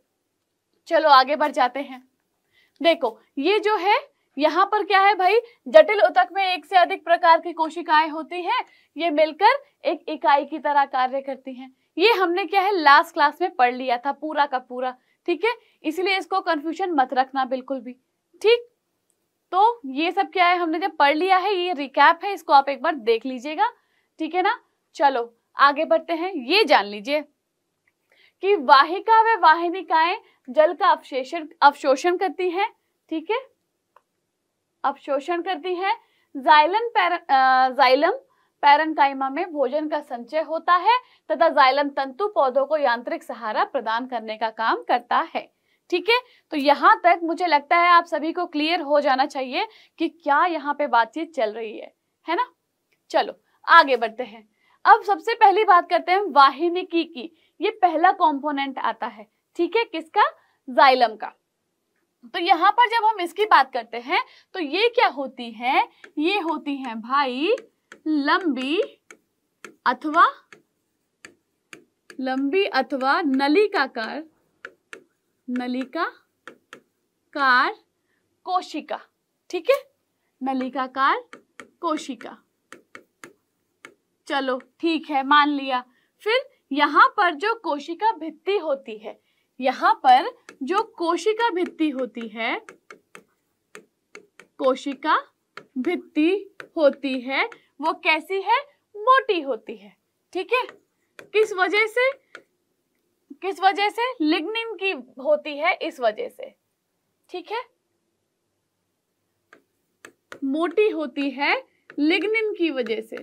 चलो आगे बढ़ जाते हैं देखो ये जो है यहाँ पर क्या है भाई जटिल उतक में एक से अधिक प्रकार की कोशिकाएं होती हैं ये मिलकर एक इकाई की तरह कार्य करती हैं ये हमने क्या है लास्ट क्लास में पढ़ लिया था पूरा का पूरा ठीक है इसलिए इसको कंफ्यूजन मत रखना बिल्कुल भी ठीक तो ये सब क्या है हमने जब पढ़ लिया है ये रिकैप है इसको आप एक बार देख लीजिएगा ठीक है ना चलो आगे बढ़ते हैं ये जान लीजिए कि वाहिका व वाहिनिकाएं जल का अवशेषण अवशोषण करती हैं ठीक है अवशोषण करती हैं जाइलम जाइलम पैरनकाइमा में भोजन का संचय होता है तथा जाइलम तंतु पौधों को यांत्रिक सहारा प्रदान करने का काम करता है ठीक है तो यहाँ तक मुझे लगता है आप सभी को क्लियर हो जाना चाहिए कि क्या यहाँ पे बातचीत चल रही है है ना चलो आगे बढ़ते हैं अब सबसे पहली बात करते हैं वाहिनिकी की ये पहला कंपोनेंट आता है ठीक है किसका जाइलम का तो यहाँ पर जब हम इसकी बात करते हैं तो ये क्या होती है ये होती है भाई लंबी अथवा लंबी अथवा नलिकाकार नलिकाकार कार कोशिका ठीक है नलिकाकार कोशिका चलो ठीक है मान लिया फिर यहां पर जो कोशिका भित्ति होती है यहां पर जो कोशिका भित्ति होती है कोशिका भित्ति होती है वो कैसी है मोटी होती है ठीक है किस वजह से किस वजह से लिग्निन की होती है इस वजह से ठीक है मोटी होती है लिग्निन की वजह से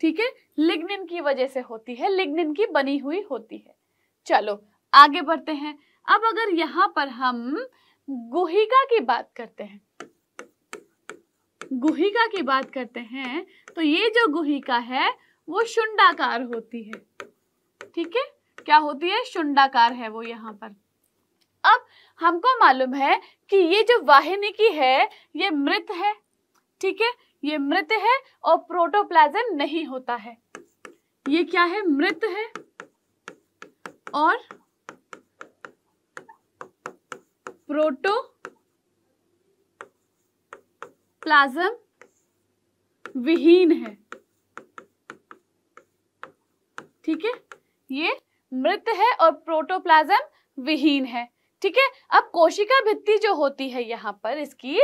ठीक है लिग्निन की वजह से होती है लिग्निन की बनी हुई होती है चलो आगे बढ़ते हैं अब अगर यहां पर हम गुहिका की बात करते हैं गुहिका की बात करते हैं तो ये जो गुहिका है वो शुंडाकार होती है ठीक है क्या होती है शुंडाकार है वो यहाँ पर अब हमको मालूम है कि ये जो की है ये मृत है ठीक है ये मृत है और प्रोटोप्लाज्म नहीं होता है ये क्या है मृत है और प्रोटो प्लाज्म विहीन है ठीक है ये मृत है और प्रोटोप्लाज्म विहीन है ठीक है अब कोशिका भित्ति जो होती है यहाँ पर इसकी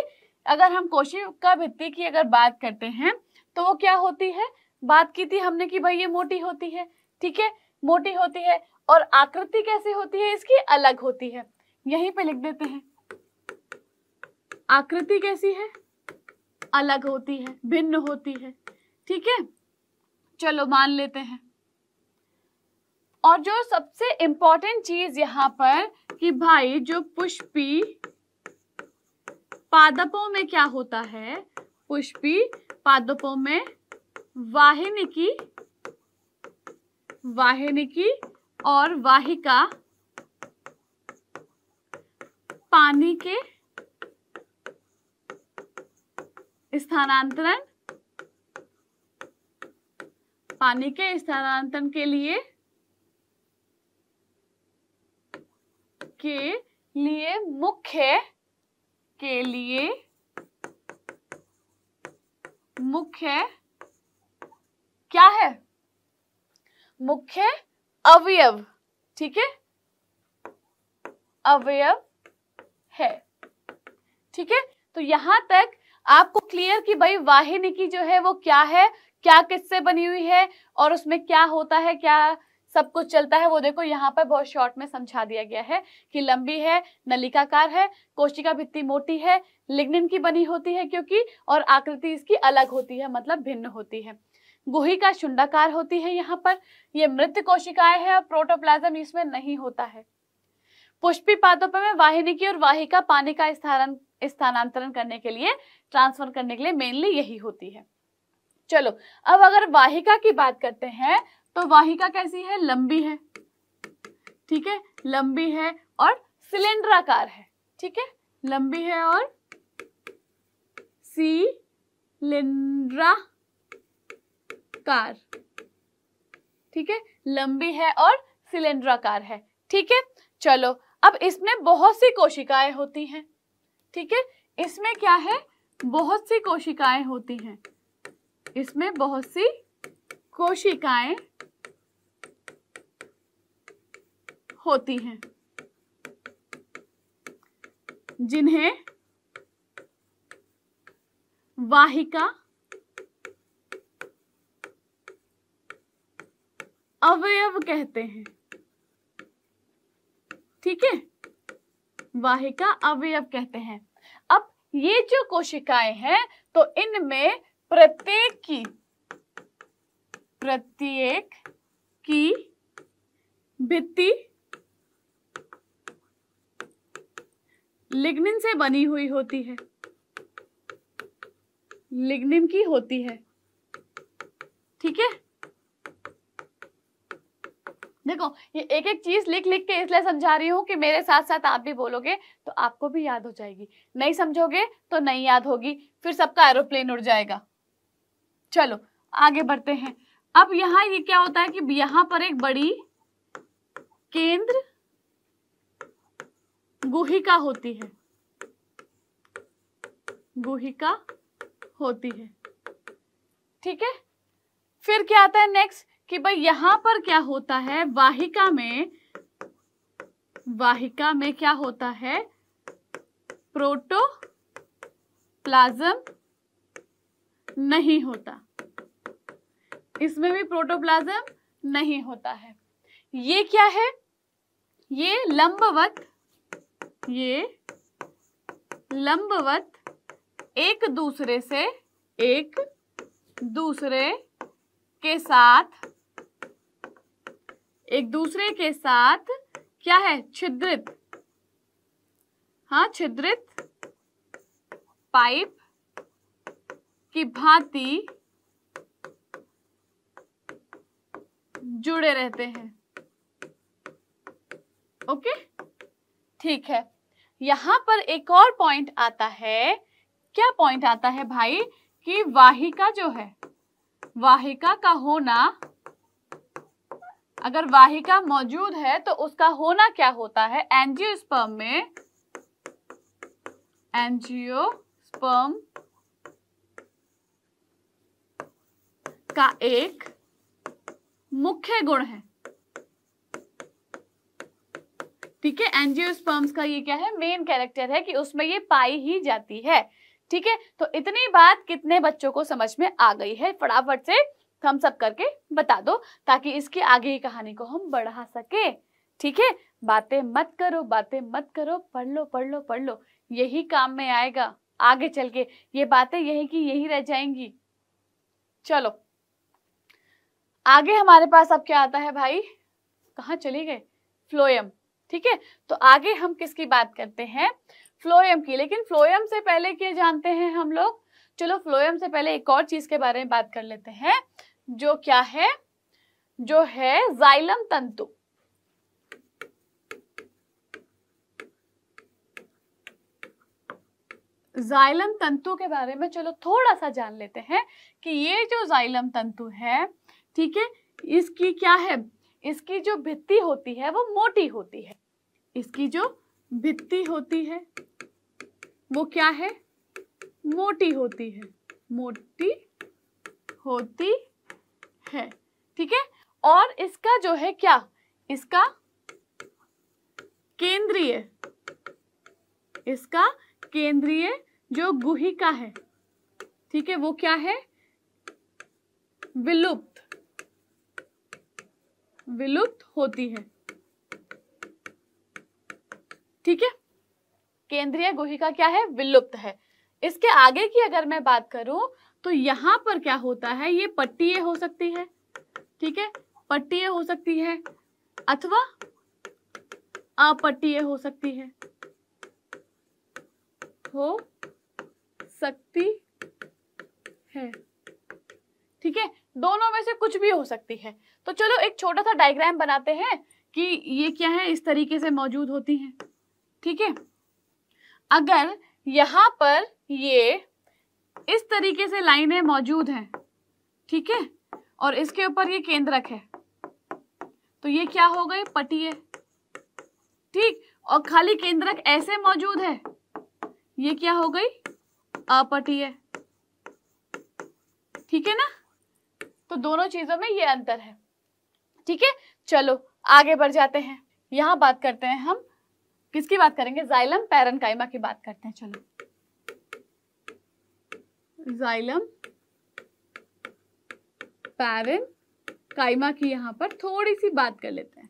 अगर हम कोशिका भित्ति की अगर बात करते हैं तो वो क्या होती है बात की थी हमने कि भाई ये मोटी होती है ठीक है मोटी होती है और आकृति कैसे होती है इसकी अलग होती है यहीं पे लिख देते हैं आकृति कैसी है अलग होती है भिन्न होती है ठीक है चलो मान लेते हैं और जो सबसे इंपॉर्टेंट चीज यहाँ पर कि भाई जो पुष्पी पादपों में क्या होता है पुष्पी पादपों में वाहिनिकी की और वाहिका पानी के स्थानांतरण पानी के स्थानांतरण के लिए के लिए मुख्य के लिए मुख्य क्या है मुख्य अवयव ठीक है अवयव है ठीक है तो यहां तक आपको क्लियर कि भाई वाहिनी की जो है वो क्या है क्या किससे बनी हुई है और उसमें क्या होता है क्या सब कुछ चलता है वो देखो यहाँ पर बहुत शॉर्ट में समझा दिया गया है कि लंबी है नलिकाकार है कोशिका भित्ति मोटी है लिग्निन की बनी होती है क्योंकि और आकृति इसकी अलग होती है मतलब भिन्न होती है का शुंडाकार होती है यहाँ पर ये मृत कोशिकाएं है और प्रोटोप्लाज्म इसमें नहीं होता है पुष्पी पादों पर में वाहिनी की और वाहिका पानी का स्थान स्थानांतरण करने के लिए ट्रांसफर करने के लिए मेनली यही होती है चलो अब अगर वाहिका की बात करते हैं तो वाहिका कैसी है लंबी है ठीक है लंबी है और सिलेंडराकार है ठीक है लंबी है और कार ठीक है लंबी है और सिलेंड्राकार है ठीक है चलो अब इसमें बहुत सी कोशिकाएं होती हैं ठीक है इसमें क्या है बहुत सी कोशिकाएं होती हैं इसमें बहुत सी कोशिकाएं होती हैं जिन्हें वाहिका अवयव कहते हैं ठीक है वाहिका अवयव कहते हैं अब ये जो कोशिकाएं हैं तो इनमें प्रत्येक की प्रत्येक की भित्ति लिग्निन से बनी हुई होती है लिग्निन की होती है ठीक है देखो ये एक एक चीज लिख लिख के इसलिए समझा रही हूँ कि मेरे साथ साथ आप भी बोलोगे तो आपको भी याद हो जाएगी नहीं समझोगे तो नहीं याद होगी फिर सबका एरोप्लेन उड़ जाएगा चलो आगे बढ़ते हैं अब यहाँ ये क्या होता है कि यहां पर एक बड़ी केंद्र गुहिका होती है गुहिका होती है ठीक है फिर क्या आता है नेक्स्ट कि भाई यहां पर क्या होता है वाहिका में वाहिका में क्या होता है प्रोटो प्लाजम नहीं होता इसमें भी प्रोटोप्लाज्म नहीं होता है ये क्या है ये लंबवत ये लंबवत एक दूसरे से एक दूसरे के साथ एक दूसरे के साथ क्या है छिद्रित हाँ छिद्रित पाइप की भांति जुड़े रहते हैं ओके ठीक है यहां पर एक और पॉइंट आता है क्या पॉइंट आता है भाई कि वाहिका जो है वाहिका का होना अगर वाहिका मौजूद है तो उसका होना क्या होता है एंजियोस्पर्म में एंजियोस्पर्म का एक मुख्य गुण है ठीक है एंजियोस्पर्म्स का ये क्या है मेन कैरेक्टर है कि उसमें ये पाई ही जाती है ठीक है तो इतनी बात कितने बच्चों को समझ में आ गई है फटाफट से थम्स अप करके बता दो ताकि इसकी आगे की कहानी को हम बढ़ा सके ठीक है बातें मत करो बातें मत करो पढ़ लो पढ़ लो पढ़ लो यही काम में आएगा आगे चल के ये बातें यही की यही रह जाएंगी चलो आगे हमारे पास अब क्या आता है भाई कहा चले गए फ्लोयम ठीक है तो आगे हम किसकी बात करते हैं फ्लोयम की लेकिन फ्लोयम से पहले क्या जानते हैं हम लोग चलो फ्लोयम से पहले एक और चीज के बारे में बात कर लेते हैं जो क्या है जो है जाइलम तंतु जाइलम तंतु के बारे में चलो थोड़ा सा जान लेते हैं कि ये जो जाइलम तंतु है ठीक है इसकी क्या है इसकी जो भित्ति होती है वो मोटी होती है इसकी जो भित्ति होती है वो क्या है मोटी होती है मोटी होती है ठीक है और इसका जो है क्या इसका केंद्रीय इसका केंद्रीय जो गुहिका है ठीक है वो क्या है विलुप्त विलुप्त होती है ठीक है केंद्रीय गुहिका क्या है विलुप्त है इसके आगे की अगर मैं बात करूं तो यहां पर क्या होता है ये पट्टी हो सकती है ठीक है पट्टी हो सकती है अथवा अपट्टीय हो सकती है हो सकती है ठीक है दोनों में से कुछ भी हो सकती है तो चलो एक छोटा सा डायग्राम बनाते हैं कि ये क्या है इस तरीके से मौजूद होती हैं ठीक है अगर यहां पर ये इस तरीके से लाइनें मौजूद हैं ठीक है और इसके ऊपर ये केंद्रक है तो ये क्या हो गए पटिए ठीक और खाली केंद्रक ऐसे मौजूद है ये क्या हो गई अपटीय ठीक है ना तो दोनों चीजों में ये अंतर है ठीक है चलो आगे बढ़ जाते हैं यहां बात करते हैं हम किसकी बात करेंगे जाइलम पैरनकाइमा की बात करते हैं चलो जाइलम पैरन काइमा की यहाँ पर थोड़ी सी बात कर लेते हैं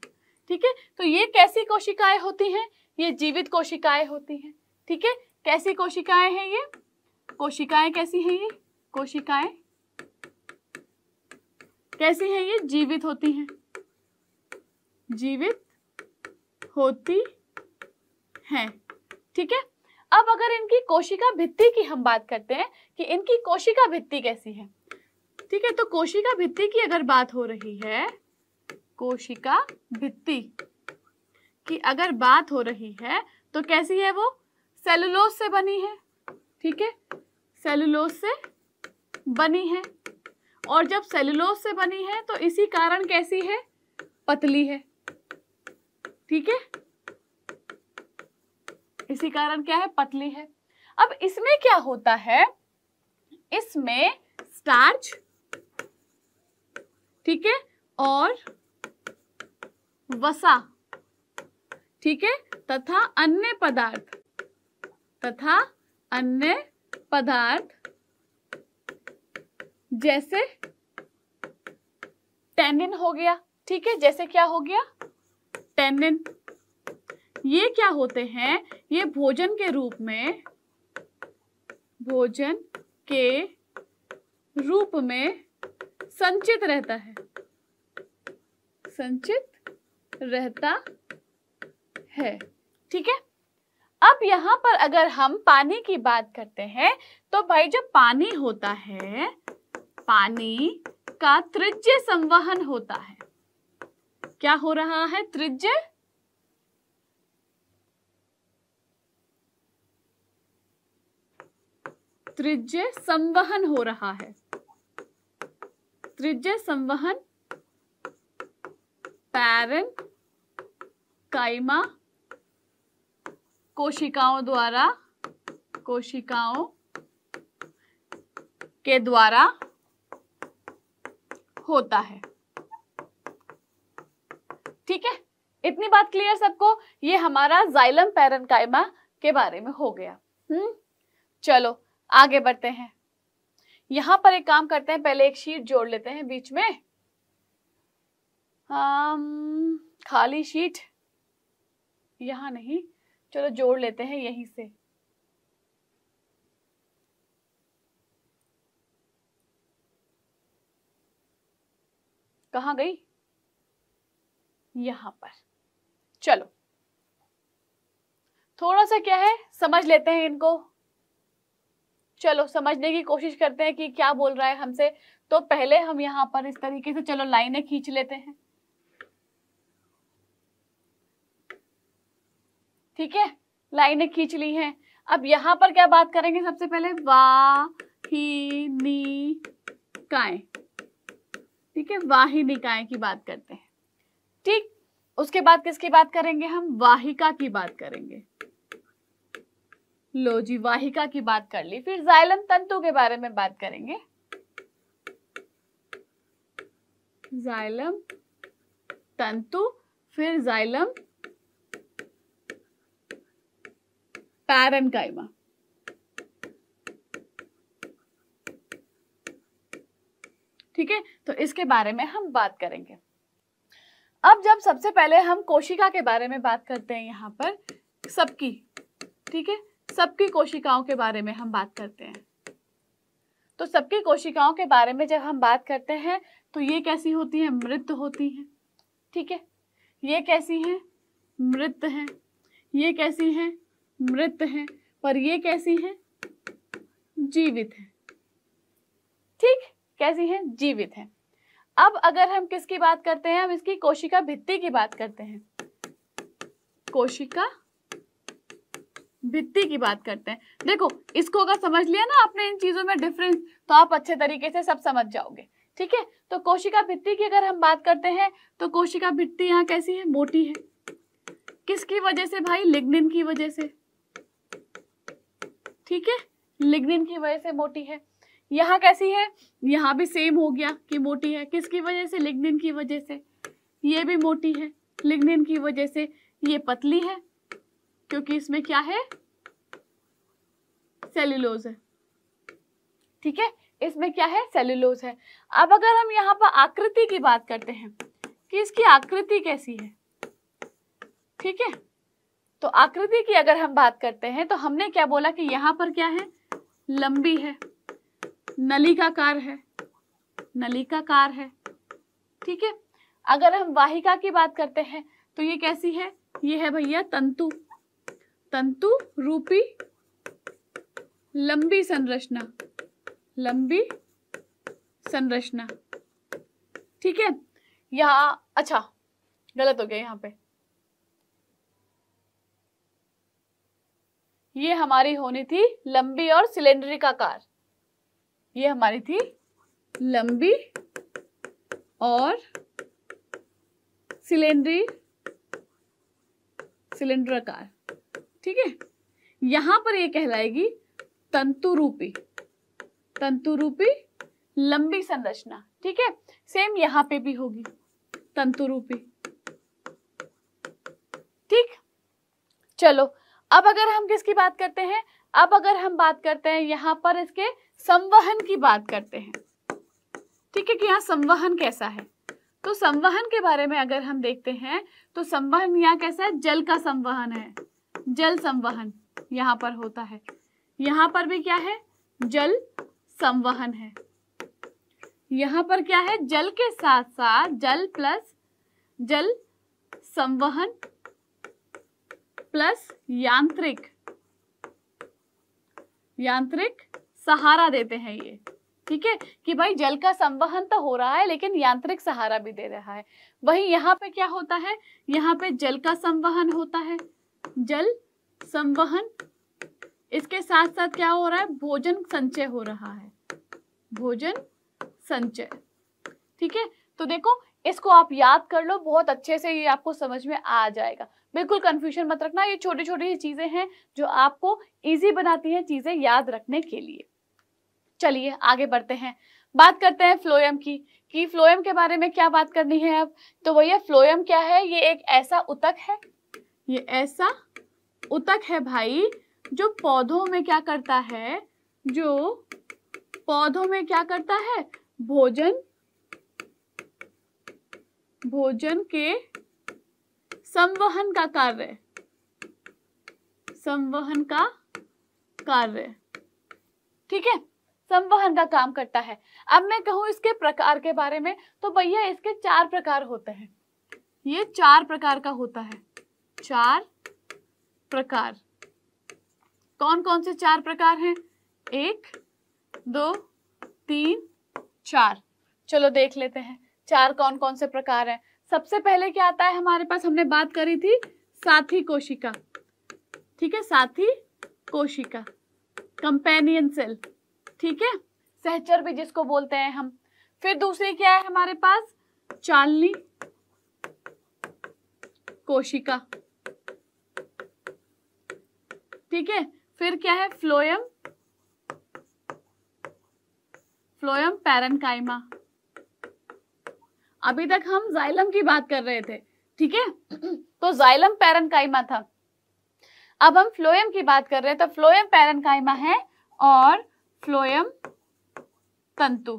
ठीक है तो ये कैसी कोशिकाएं होती हैं ये जीवित कोशिकाएं होती हैं ठीक है कैसी कोशिकाएं हैं ये कोशिकाएं कैसी हैं ये कोशिकाएं कैसी हैं ये जीवित होती हैं जीवित होती हैं ठीक है अब अगर इनकी कोशिका भित्ति की हम बात करते हैं कि इनकी कोशिका भित्ति कैसी है ठीक है तो कोशिका भित्ति की अगर बात हो रही है कोशिका भित्ति की अगर बात हो रही है तो कैसी है वो सेलुलोज से बनी है ठीक है सेलुलोज से बनी है और जब सेलुलोज से बनी है तो इसी कारण कैसी है पतली है ठीक है इसी कारण क्या है पतली है अब इसमें क्या होता है इसमें स्टार्च ठीक है और वसा ठीक है तथा अन्य पदार्थ तथा अन्य पदार्थ जैसे टेनिन हो गया ठीक है जैसे क्या हो गया टेनिन ये क्या होते हैं ये भोजन के रूप में भोजन के रूप में संचित रहता है संचित रहता है ठीक है अब यहां पर अगर हम पानी की बात करते हैं तो भाई जो पानी होता है पानी का त्रिज्य संवहन होता है क्या हो रहा है त्रिज्य त्रिज्य संवहन हो रहा है त्रिज्य संवहन पैरन काइमा कोशिकाओं द्वारा कोशिकाओं के द्वारा होता है ठीक है इतनी बात क्लियर सबको ये हमारा जाइलम पैरन कायमा के बारे में हो गया हम्म चलो आगे बढ़ते हैं यहां पर एक काम करते हैं पहले एक शीट जोड़ लेते हैं बीच में आम, खाली शीट यहां नहीं चलो जोड़ लेते हैं यहीं से कहा गई यहां पर चलो थोड़ा सा क्या है समझ लेते हैं इनको चलो समझने की कोशिश करते हैं कि क्या बोल रहा है हमसे तो पहले हम यहाँ पर इस तरीके से चलो लाइनें खींच लेते हैं ठीक है लाइनें खींच ली हैं अब यहाँ पर क्या बात करेंगे सबसे पहले वाहिनी काय ठीक है वाहिनी काय की बात करते हैं ठीक उसके बाद किसकी बात करेंगे हम वाहिका की बात करेंगे लो जी वाहिका की बात कर ली फिर जाइलम तंतु के बारे में बात करेंगे जाइलम तंतु फिर जाइलम पैरनकाइमा ठीक है तो इसके बारे में हम बात करेंगे अब जब सबसे पहले हम कोशिका के बारे में बात करते हैं यहां पर सबकी ठीक है सबकी कोशिकाओं के बारे में हम बात करते हैं तो सबकी कोशिकाओं के बारे में जब हम बात करते हैं तो ये कैसी होती हैं मृत होती हैं ठीक है ये कैसी हैं मृत हैं ये कैसी हैं मृत हैं पर ये कैसी हैं जीवित हैं ठीक कैसी हैं जीवित हैं अब अगर हम किसकी बात करते हैं हम इसकी कोशिका भित्ति की बात करते हैं कोशिका भित्ति की बात करते हैं देखो इसको अगर समझ लिया ना आपने इन चीजों में डिफरेंस तो आप अच्छे तरीके से सब समझ जाओगे ठीक है तो कोशिका भित्ति की अगर हम बात करते हैं तो कोशिका भित्ति यहाँ कैसी है मोटी है किसकी वजह से भाई लिग्निन की वजह से ठीक है लिग्निन की वजह से मोटी है यहाँ कैसी है यहाँ भी सेम हो गया कि मोटी है किसकी वजह से लिग्निन की वजह से ये भी मोटी है लिग्निन की वजह से ये पतली है क्योंकि इसमें क्या है सेल्यूलोज है ठीक है इसमें क्या है सेल्यूलोज है अब अगर हम यहाँ पर आकृति की बात करते हैं कि इसकी आकृति कैसी है ठीक है तो आकृति की अगर हम बात करते हैं तो हमने क्या बोला कि यहाँ पर क्या है लंबी है नलिकाकार है नलिकाकार है ठीक है अगर हम वाहिका की बात करते हैं तो ये कैसी है ये है भैया तंतु तंतु रूपी लंबी संरचना लंबी संरचना ठीक है यहाँ अच्छा गलत हो गया यहाँ पे ये हमारी होनी थी लंबी और का कार ये हमारी थी लंबी और सिलेंड्री कार ठीक है यहां पर ये कहलाएगी तंतुरूपी तंतुरूपी लंबी संरचना ठीक है सेम यहां पे भी होगी तंतुरूपी ठीक चलो अब अगर हम किसकी बात करते हैं अब अगर हम बात करते हैं यहां पर इसके संवहन की बात करते हैं ठीक है कि यहाँ संवहन कैसा है तो संवहन के बारे में अगर हम देखते हैं तो संवहन यहाँ कैसा है जल का संवहन है जल संवहन यहाँ पर होता है यहाँ पर भी क्या है जल संवहन है यहाँ पर क्या है जल के साथ साथ जल प्लस जल संवहन प्लस यांत्रिक यांत्रिक सहारा देते हैं ये ठीक है कि भाई जल का संवहन तो हो रहा है लेकिन यांत्रिक सहारा भी दे रहा है वही यहाँ पे क्या होता है यहाँ पे जल का संवहन होता है जल संवहन इसके साथ साथ क्या हो रहा है भोजन संचय हो रहा है भोजन संचय ठीक है तो देखो इसको आप याद कर लो बहुत अच्छे से ये आपको समझ में आ जाएगा बिल्कुल कंफ्यूजन मत रखना ये छोटी छोटी चीजें हैं जो आपको इजी बनाती हैं चीजें याद रखने के लिए चलिए आगे बढ़ते हैं बात करते हैं फ्लोएम की कि फ्लोएम के बारे में क्या बात करनी है अब तो वही फ्लोएम क्या है ये एक ऐसा उतक है ये ऐसा उतक है भाई जो पौधों में क्या करता है जो पौधों में क्या करता है भोजन भोजन के संवहन का कार्य संवहन का कार्य ठीक है संवहन का काम करता है अब मैं कहूं इसके प्रकार के बारे में तो भैया इसके चार प्रकार होते हैं ये चार प्रकार का होता है चार प्रकार कौन कौन से चार प्रकार हैं एक दो तीन चार चलो देख लेते हैं चार कौन कौन से प्रकार हैं सबसे पहले क्या आता है हमारे पास हमने बात करी थी साथी कोशिका ठीक है साथी कोशिका कंपेनियन सेल ठीक है सहचर भी जिसको बोलते हैं हम फिर दूसरी क्या है हमारे पास चालनी कोशिका ठीक है फिर क्या है फ्लोयम फ्लोयम पैरनकाइमा अभी तक हम जाइलम की बात कर रहे थे ठीक है तो जाइलम पैरनकाइमा था अब हम फ्लोयम की बात कर रहे हैं तो फ्लोयम पैरनकाइमा है और फ्लोयम तंतु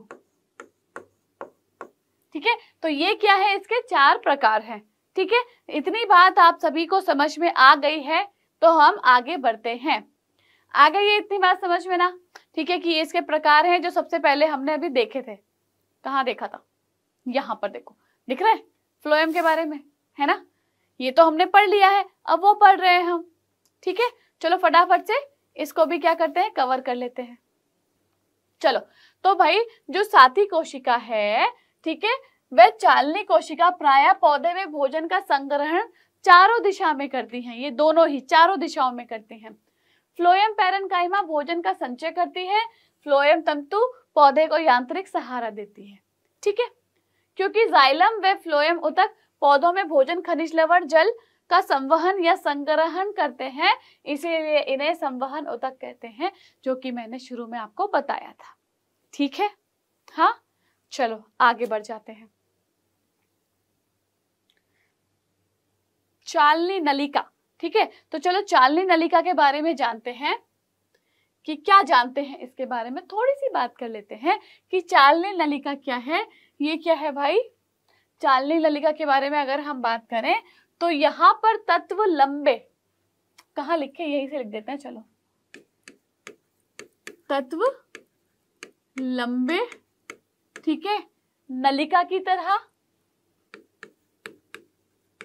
ठीक है तो ये क्या है इसके चार प्रकार हैं ठीक है इतनी बात आप सभी को समझ में आ गई है तो हम आगे बढ़ते हैं आगे ये इतनी बात समझ में ना ठीक है कि इसके प्रकार हैं जो सबसे पहले हमने अभी देखे थे कहाँ देखा था यहाँ पर देखो दिख रहा है फ्लोएम के बारे में है ना ये तो हमने पढ़ लिया है अब वो पढ़ रहे हैं हम ठीक है चलो फटाफट से इसको भी क्या करते हैं कवर कर लेते हैं चलो तो भाई जो साथी कोशिका है ठीक है वह चालनी कोशिका प्राय पौधे में भोजन का संग्रहण चारों दिशा में करती हैं ये दोनों ही चारों दिशाओं में करती हैं फ्लोएम पैरनकाइमा भोजन का संचय करती है फ्लोएम तंतु पौधे को यांत्रिक सहारा देती है ठीक है क्योंकि जाइलम व फ्लोएम उतक पौधों में भोजन खनिज लवण जल का संवहन या संग्रहण करते हैं इसीलिए इन्हें संवहन उतक कहते हैं जो कि मैंने शुरू में आपको बताया था ठीक है हाँ चलो आगे बढ़ जाते हैं चालनी नलिका ठीक है तो चलो चालनी नलिका के बारे में जानते हैं कि क्या जानते हैं इसके बारे में थोड़ी सी बात कर लेते हैं कि चालनी नलिका क्या है ये क्या है भाई चालनी नलिका के बारे में अगर हम बात करें तो यहां पर तत्व लंबे कहा लिखे यही से लिख देते हैं चलो तत्व लंबे ठीक है नलिका की तरह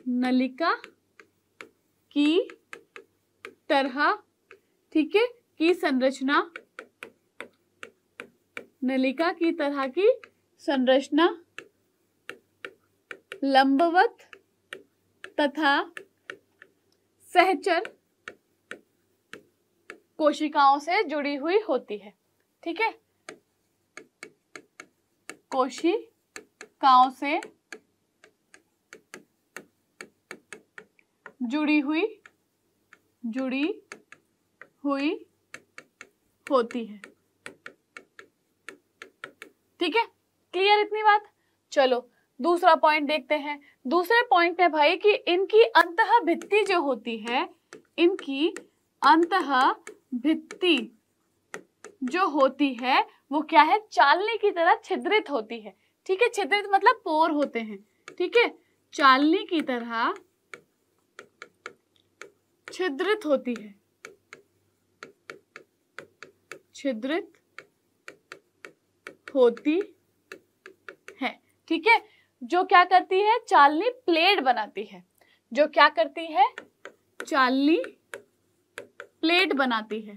नलिका की तरह ठीक है की संरचना नलिका की तरह की संरचना लंबवत तथा सहचर कोशिकाओं से जुड़ी हुई होती है ठीक है कोशिकाओं से जुड़ी हुई जुड़ी हुई होती है ठीक है क्लियर इतनी बात चलो दूसरा पॉइंट देखते हैं दूसरे पॉइंट में भाई कि इनकी अंत भित्ति जो होती है इनकी अंत भित्ति जो होती है वो क्या है चालनी की तरह छिद्रित होती है ठीक है छिद्रित मतलब पोर होते हैं ठीक है चालनी की तरह छिद्रित होती है छिद्रित होती है ठीक है जो क्या करती है चालनी प्लेट बनाती है जो क्या करती है चालनी प्लेट बनाती है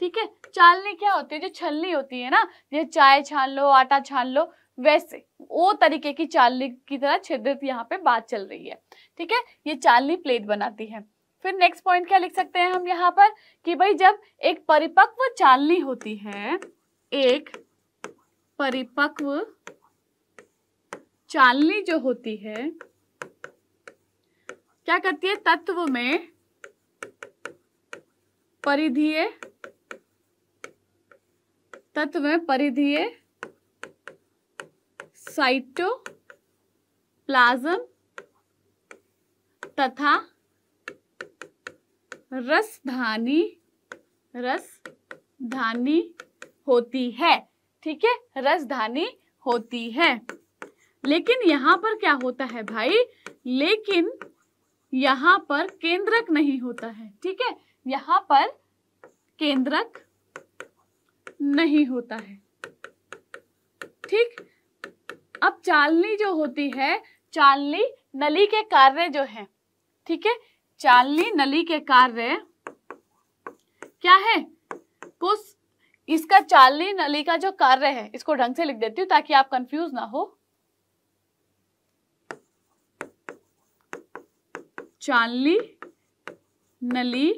ठीक है चालनी क्या होती है जो छलनी होती है ना जैसे चाय छान लो आटा छान लो वैसे वो तरीके की चालनी की तरह छिद्रित यहाँ पे बात चल रही है ठीक है ये चालनी प्लेट बनाती है फिर नेक्स्ट पॉइंट क्या लिख सकते हैं हम यहाँ पर कि भाई जब एक परिपक्व चालनी होती है एक परिपक्व चालनी जो होती है क्या करती है तत्व में परिधीय तत्व में परिधीय साइटोप्लाज्म तथा रसधानी रसधानी होती है ठीक है रसधानी होती है लेकिन यहाँ पर क्या होता है भाई लेकिन यहां पर केंद्रक नहीं होता है ठीक है यहां पर केंद्रक नहीं होता है ठीक अब चालनी जो होती है चालनी नली के कार्य जो है ठीक है चालनी नली के कार्य क्या है कुछ तो इसका चालनी नली का जो कार्य है इसको ढंग से लिख देती हूँ ताकि आप कंफ्यूज ना हो चालनी नली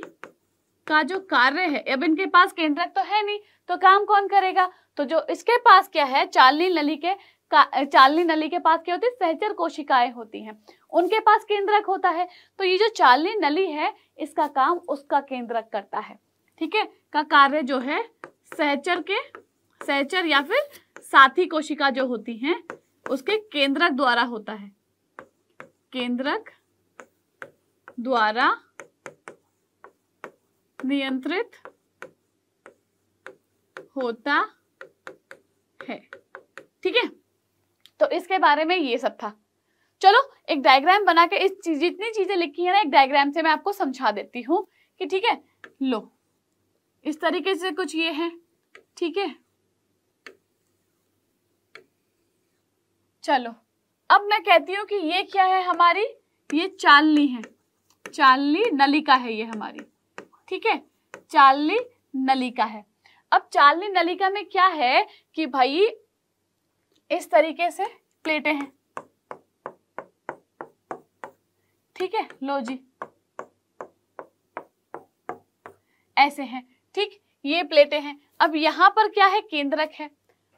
का जो कार्य है अब इनके पास केंद्रक तो है नहीं तो काम कौन करेगा तो जो इसके पास क्या है चालनी नली के चालनी नली के पास क्या होती है सहचर कोशिकाएं होती हैं उनके पास केंद्रक होता है तो ये जो चालनी नली है इसका काम उसका केंद्रक करता है ठीक है का कार्य जो है सहचर के सहचर या फिर साथी कोशिका जो होती हैं उसके केंद्रक द्वारा होता है केंद्रक द्वारा नियंत्रित होता है ठीक है तो इसके बारे में ये सब था चलो एक डायग्राम बना के इस चीज जितनी चीजें लिखी है ना एक डायग्राम से मैं आपको समझा देती हूँ कि ठीक है लो इस तरीके से कुछ ये है ठीक है चलो अब मैं कहती हूँ कि ये क्या है हमारी ये चालनी है चालनी नलिका है ये हमारी ठीक है चालनी नलिका है अब चालनी नलिका में क्या है कि भाई इस तरीके से प्लेटें हैं ठीक है लो जी ऐसे हैं ठीक ये प्लेटें हैं अब यहां पर क्या है केंद्रक है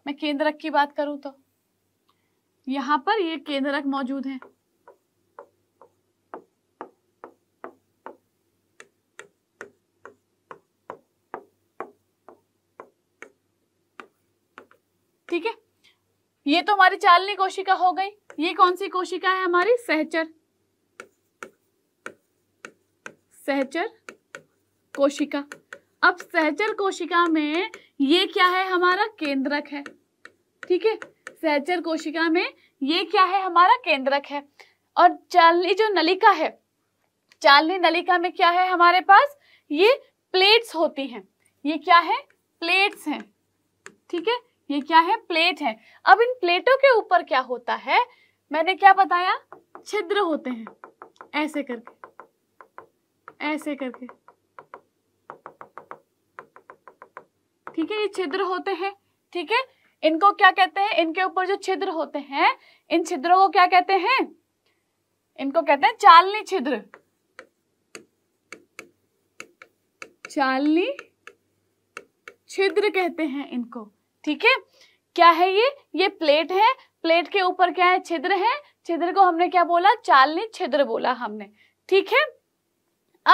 मैं केंद्रक की बात करूं तो यहां पर ये केंद्रक मौजूद है ये तो हमारी चालनी कोशिका हो गई ये कौन सी कोशिका है हमारी सहचर सहचर कोशिका अब सहचर कोशिका में ये क्या है हमारा केंद्रक है ठीक है सहचर कोशिका में ये क्या है हमारा केंद्रक है और चालनी जो नलिका है चालनी नलिका में क्या है हमारे पास ये प्लेट्स होती हैं ये क्या है प्लेट्स हैं ठीक है ये क्या है प्लेट है अब इन प्लेटों के ऊपर क्या होता है मैंने क्या बताया छिद्र होते हैं ऐसे करके ऐसे करके ठीक है ये छिद्र होते हैं ठीक है इनको क्या कहते हैं इनके ऊपर जो छिद्र होते हैं इन छिद्रों को क्या कहते हैं इनको कहते हैं चालनी छिद्र चालनी छिद्र कहते हैं इनको ठीक है क्या है ये ये प्लेट है प्लेट के ऊपर क्या है छिद्र है छिद्र को हमने क्या बोला चालनी छिद्र बोला हमने ठीक है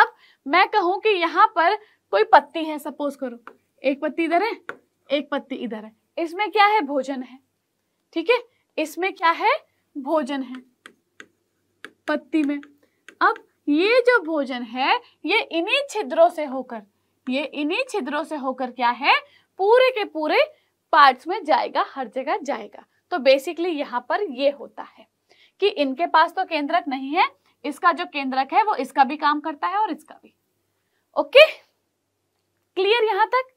अब मैं कहूं कि यहाँ पर कोई पत्ती है सपोज करो एक पत्ती इधर है एक पत्ती इधर है इसमें क्या है भोजन है ठीक है इसमें क्या है भोजन है पत्ती में अब ये जो भोजन है ये इन्हीं छिद्रों से होकर ये इन्हीं छिद्रों से होकर क्या है पूरे के पूरे पार्ट्स में जाएगा हर जगह जाएगा तो बेसिकली यहाँ पर ये होता है कि इनके पास तो केंद्रक नहीं है इसका जो केंद्रक है वो इसका भी काम करता है और इसका भी ओके क्लियर यहां तक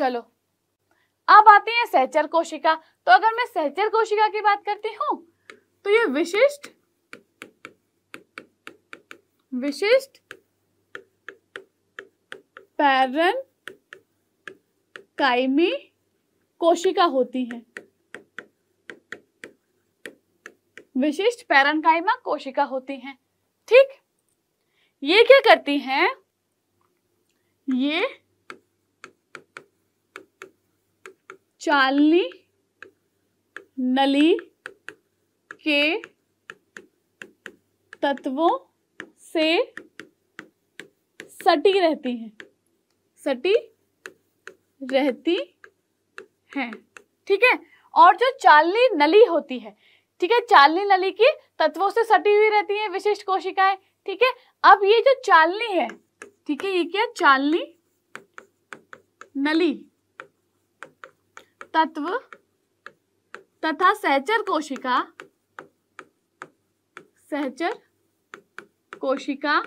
चलो अब आती है सहचर कोशिका तो अगर मैं सहचर कोशिका की बात करती हूं तो ये विशिष्ट विशिष्ट पैरन काइमी कोशिका होती है विशिष्ट पैरनकाइमा कोशिका होती हैं ठीक ये क्या करती हैं ये चालनी नली के तत्वों से सटी रहती हैं सटी रहती हैं ठीक है और जो चालनी नली होती है ठीक है चालनी नली की तत्वों से सटी हुई रहती है विशिष्ट कोशिकाएं ठीक है अब ये जो चालनी है ठीक है ये क्या चालनी नली तत्व तथा सहचर कोशिका सहचर कोशिका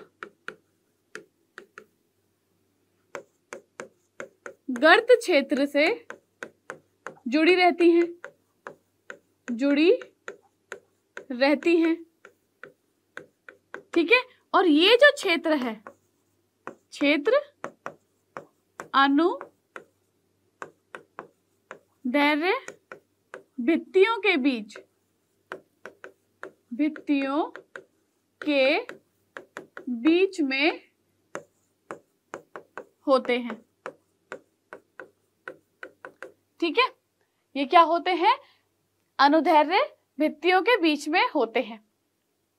गर्त क्षेत्र से जुड़ी रहती हैं जुड़ी रहती हैं ठीक है और ये जो क्षेत्र है क्षेत्र अनु धैर्य भित्तियों के बीच भित्तियों के बीच में होते हैं ठीक है ये क्या होते हैं अनुधैर्य भित्तियों के बीच में होते हैं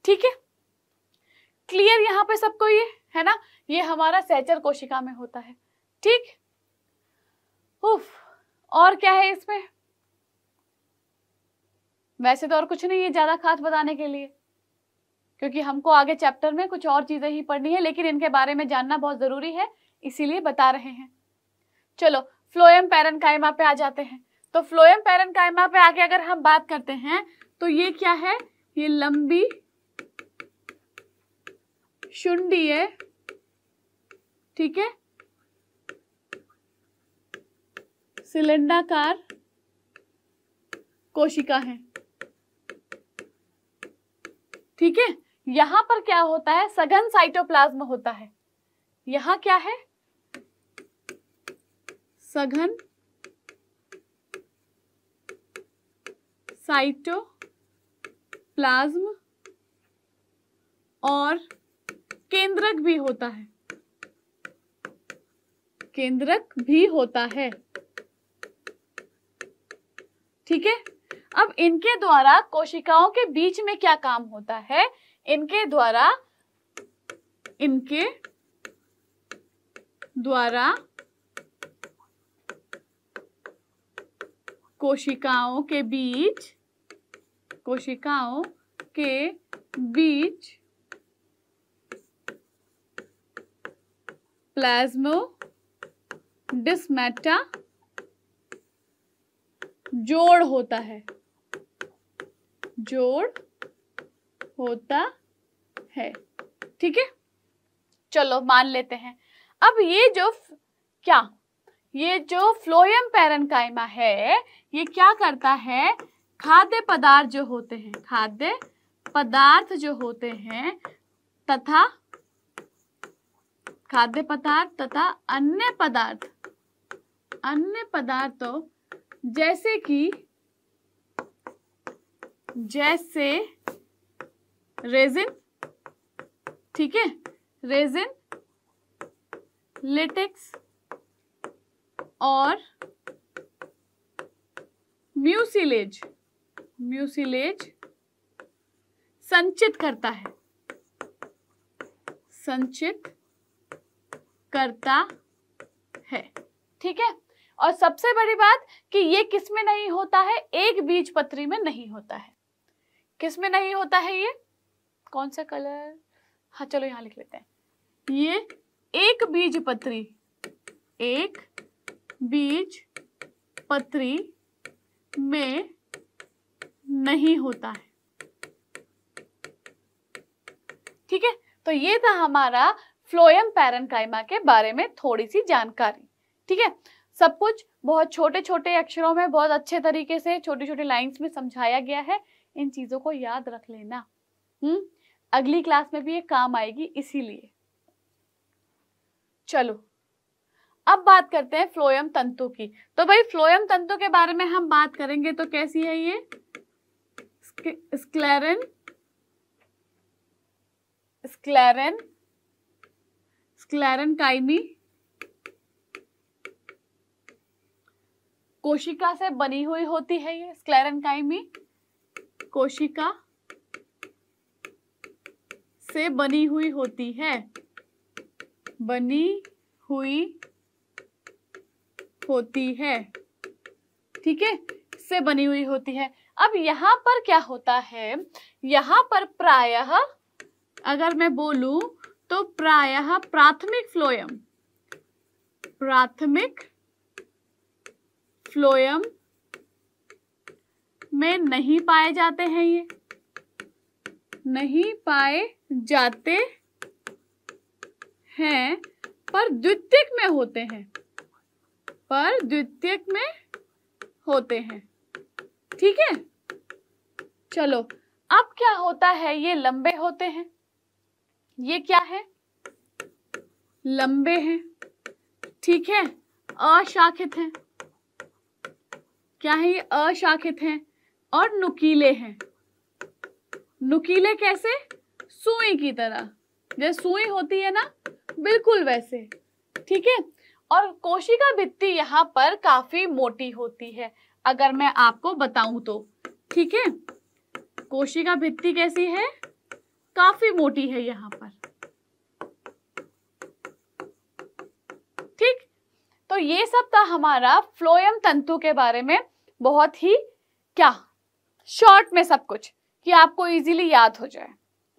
ठीक है क्लियर यहाँ पे सबको ये है ना ये हमारा सैचर कोशिका में होता है ठीक उफ और क्या है इसमें वैसे तो और कुछ नहीं है ज्यादा खास बताने के लिए क्योंकि हमको आगे चैप्टर में कुछ और चीजें ही पढ़नी है लेकिन इनके बारे में जानना बहुत जरूरी है इसीलिए बता रहे हैं चलो फ्लोएम पैरन पे आ जाते हैं तो फ्लोएम पेरन कायमा पे आगे अगर हम बात करते हैं तो ये क्या है ये लंबी शुंडी है ठीक है सिलेंडाकार कोशिका है ठीक है यहां पर क्या होता है सघन साइटोप्लाज्म होता है यहां क्या है सघन साइटोप्लाज्म और केंद्रक भी होता है केंद्रक भी होता है ठीक है अब इनके द्वारा कोशिकाओं के बीच में क्या काम होता है इनके द्वारा इनके द्वारा कोशिकाओं के बीच कोशिकाओं के बीच प्लाज्मो डिसमेटा जोड़ होता है जोड़ होता है ठीक है चलो मान लेते हैं अब ये जो क्या ये जो फ्लोयम पैरनकाइमा है ये क्या करता है खाद्य पदार्थ जो होते हैं खाद्य पदार्थ जो होते हैं तथा खाद्य पदार्थ तथा अन्य पदार्थ अन्य पदार्थों जैसे कि जैसे रेजिन ठीक है रेजिन लेटेक्स और म्यूसिलेज म्यूसिलेज संचित करता है संचित करता है ठीक है और सबसे बड़ी बात कि ये किस में नहीं होता है एक बीज पत्री में नहीं होता है किस में नहीं होता है ये कौन सा कलर हाँ चलो यहां लिख लेते हैं ये एक बीज पत्री एक बीज पत्री में नहीं होता है ठीक है तो ये था हमारा फ्लोएम पैरनकाइमा के बारे में थोड़ी सी जानकारी ठीक है सब कुछ बहुत छोटे छोटे अक्षरों में बहुत अच्छे तरीके से छोटी छोटी लाइंस में समझाया गया है इन चीज़ों को याद रख लेना हम्म अगली क्लास में भी ये काम आएगी इसीलिए चलो अब बात करते हैं फ्लोयम तंतु की तो भाई फ्लोयम तंतु के बारे में हम बात करेंगे तो कैसी है ये स्क्लेरन स्क्लेरन स्क्लेरन काइमी कोशिका से बनी हुई होती है ये स्क्लेरन काइमी कोशिका से बनी हुई होती है बनी हुई होती है ठीक है से बनी हुई होती है अब यहां पर क्या होता है यहां पर प्रायः अगर मैं बोलू तो प्रायः प्राथमिक फ्लोयम प्राथमिक फ्लोयम में नहीं पाए जाते हैं ये नहीं पाए जाते हैं पर द्वितीयक में होते हैं पर द्वितीयक में होते हैं ठीक है चलो अब क्या होता है ये लंबे होते हैं ये क्या है लंबे हैं ठीक है अशाखित हैं क्या है ये अशाखित हैं और नुकीले हैं नुकीले कैसे सुई की तरह जैसे सुई होती है ना बिल्कुल वैसे ठीक है और कोशिका भित्ति यहाँ पर काफी मोटी होती है अगर मैं आपको बताऊं तो ठीक है कोशिका भित्ति कैसी है काफी मोटी है यहाँ पर ठीक तो ये सब था हमारा फ्लोयम तंतु के बारे में बहुत ही क्या शॉर्ट में सब कुछ कि आपको इजीली याद हो जाए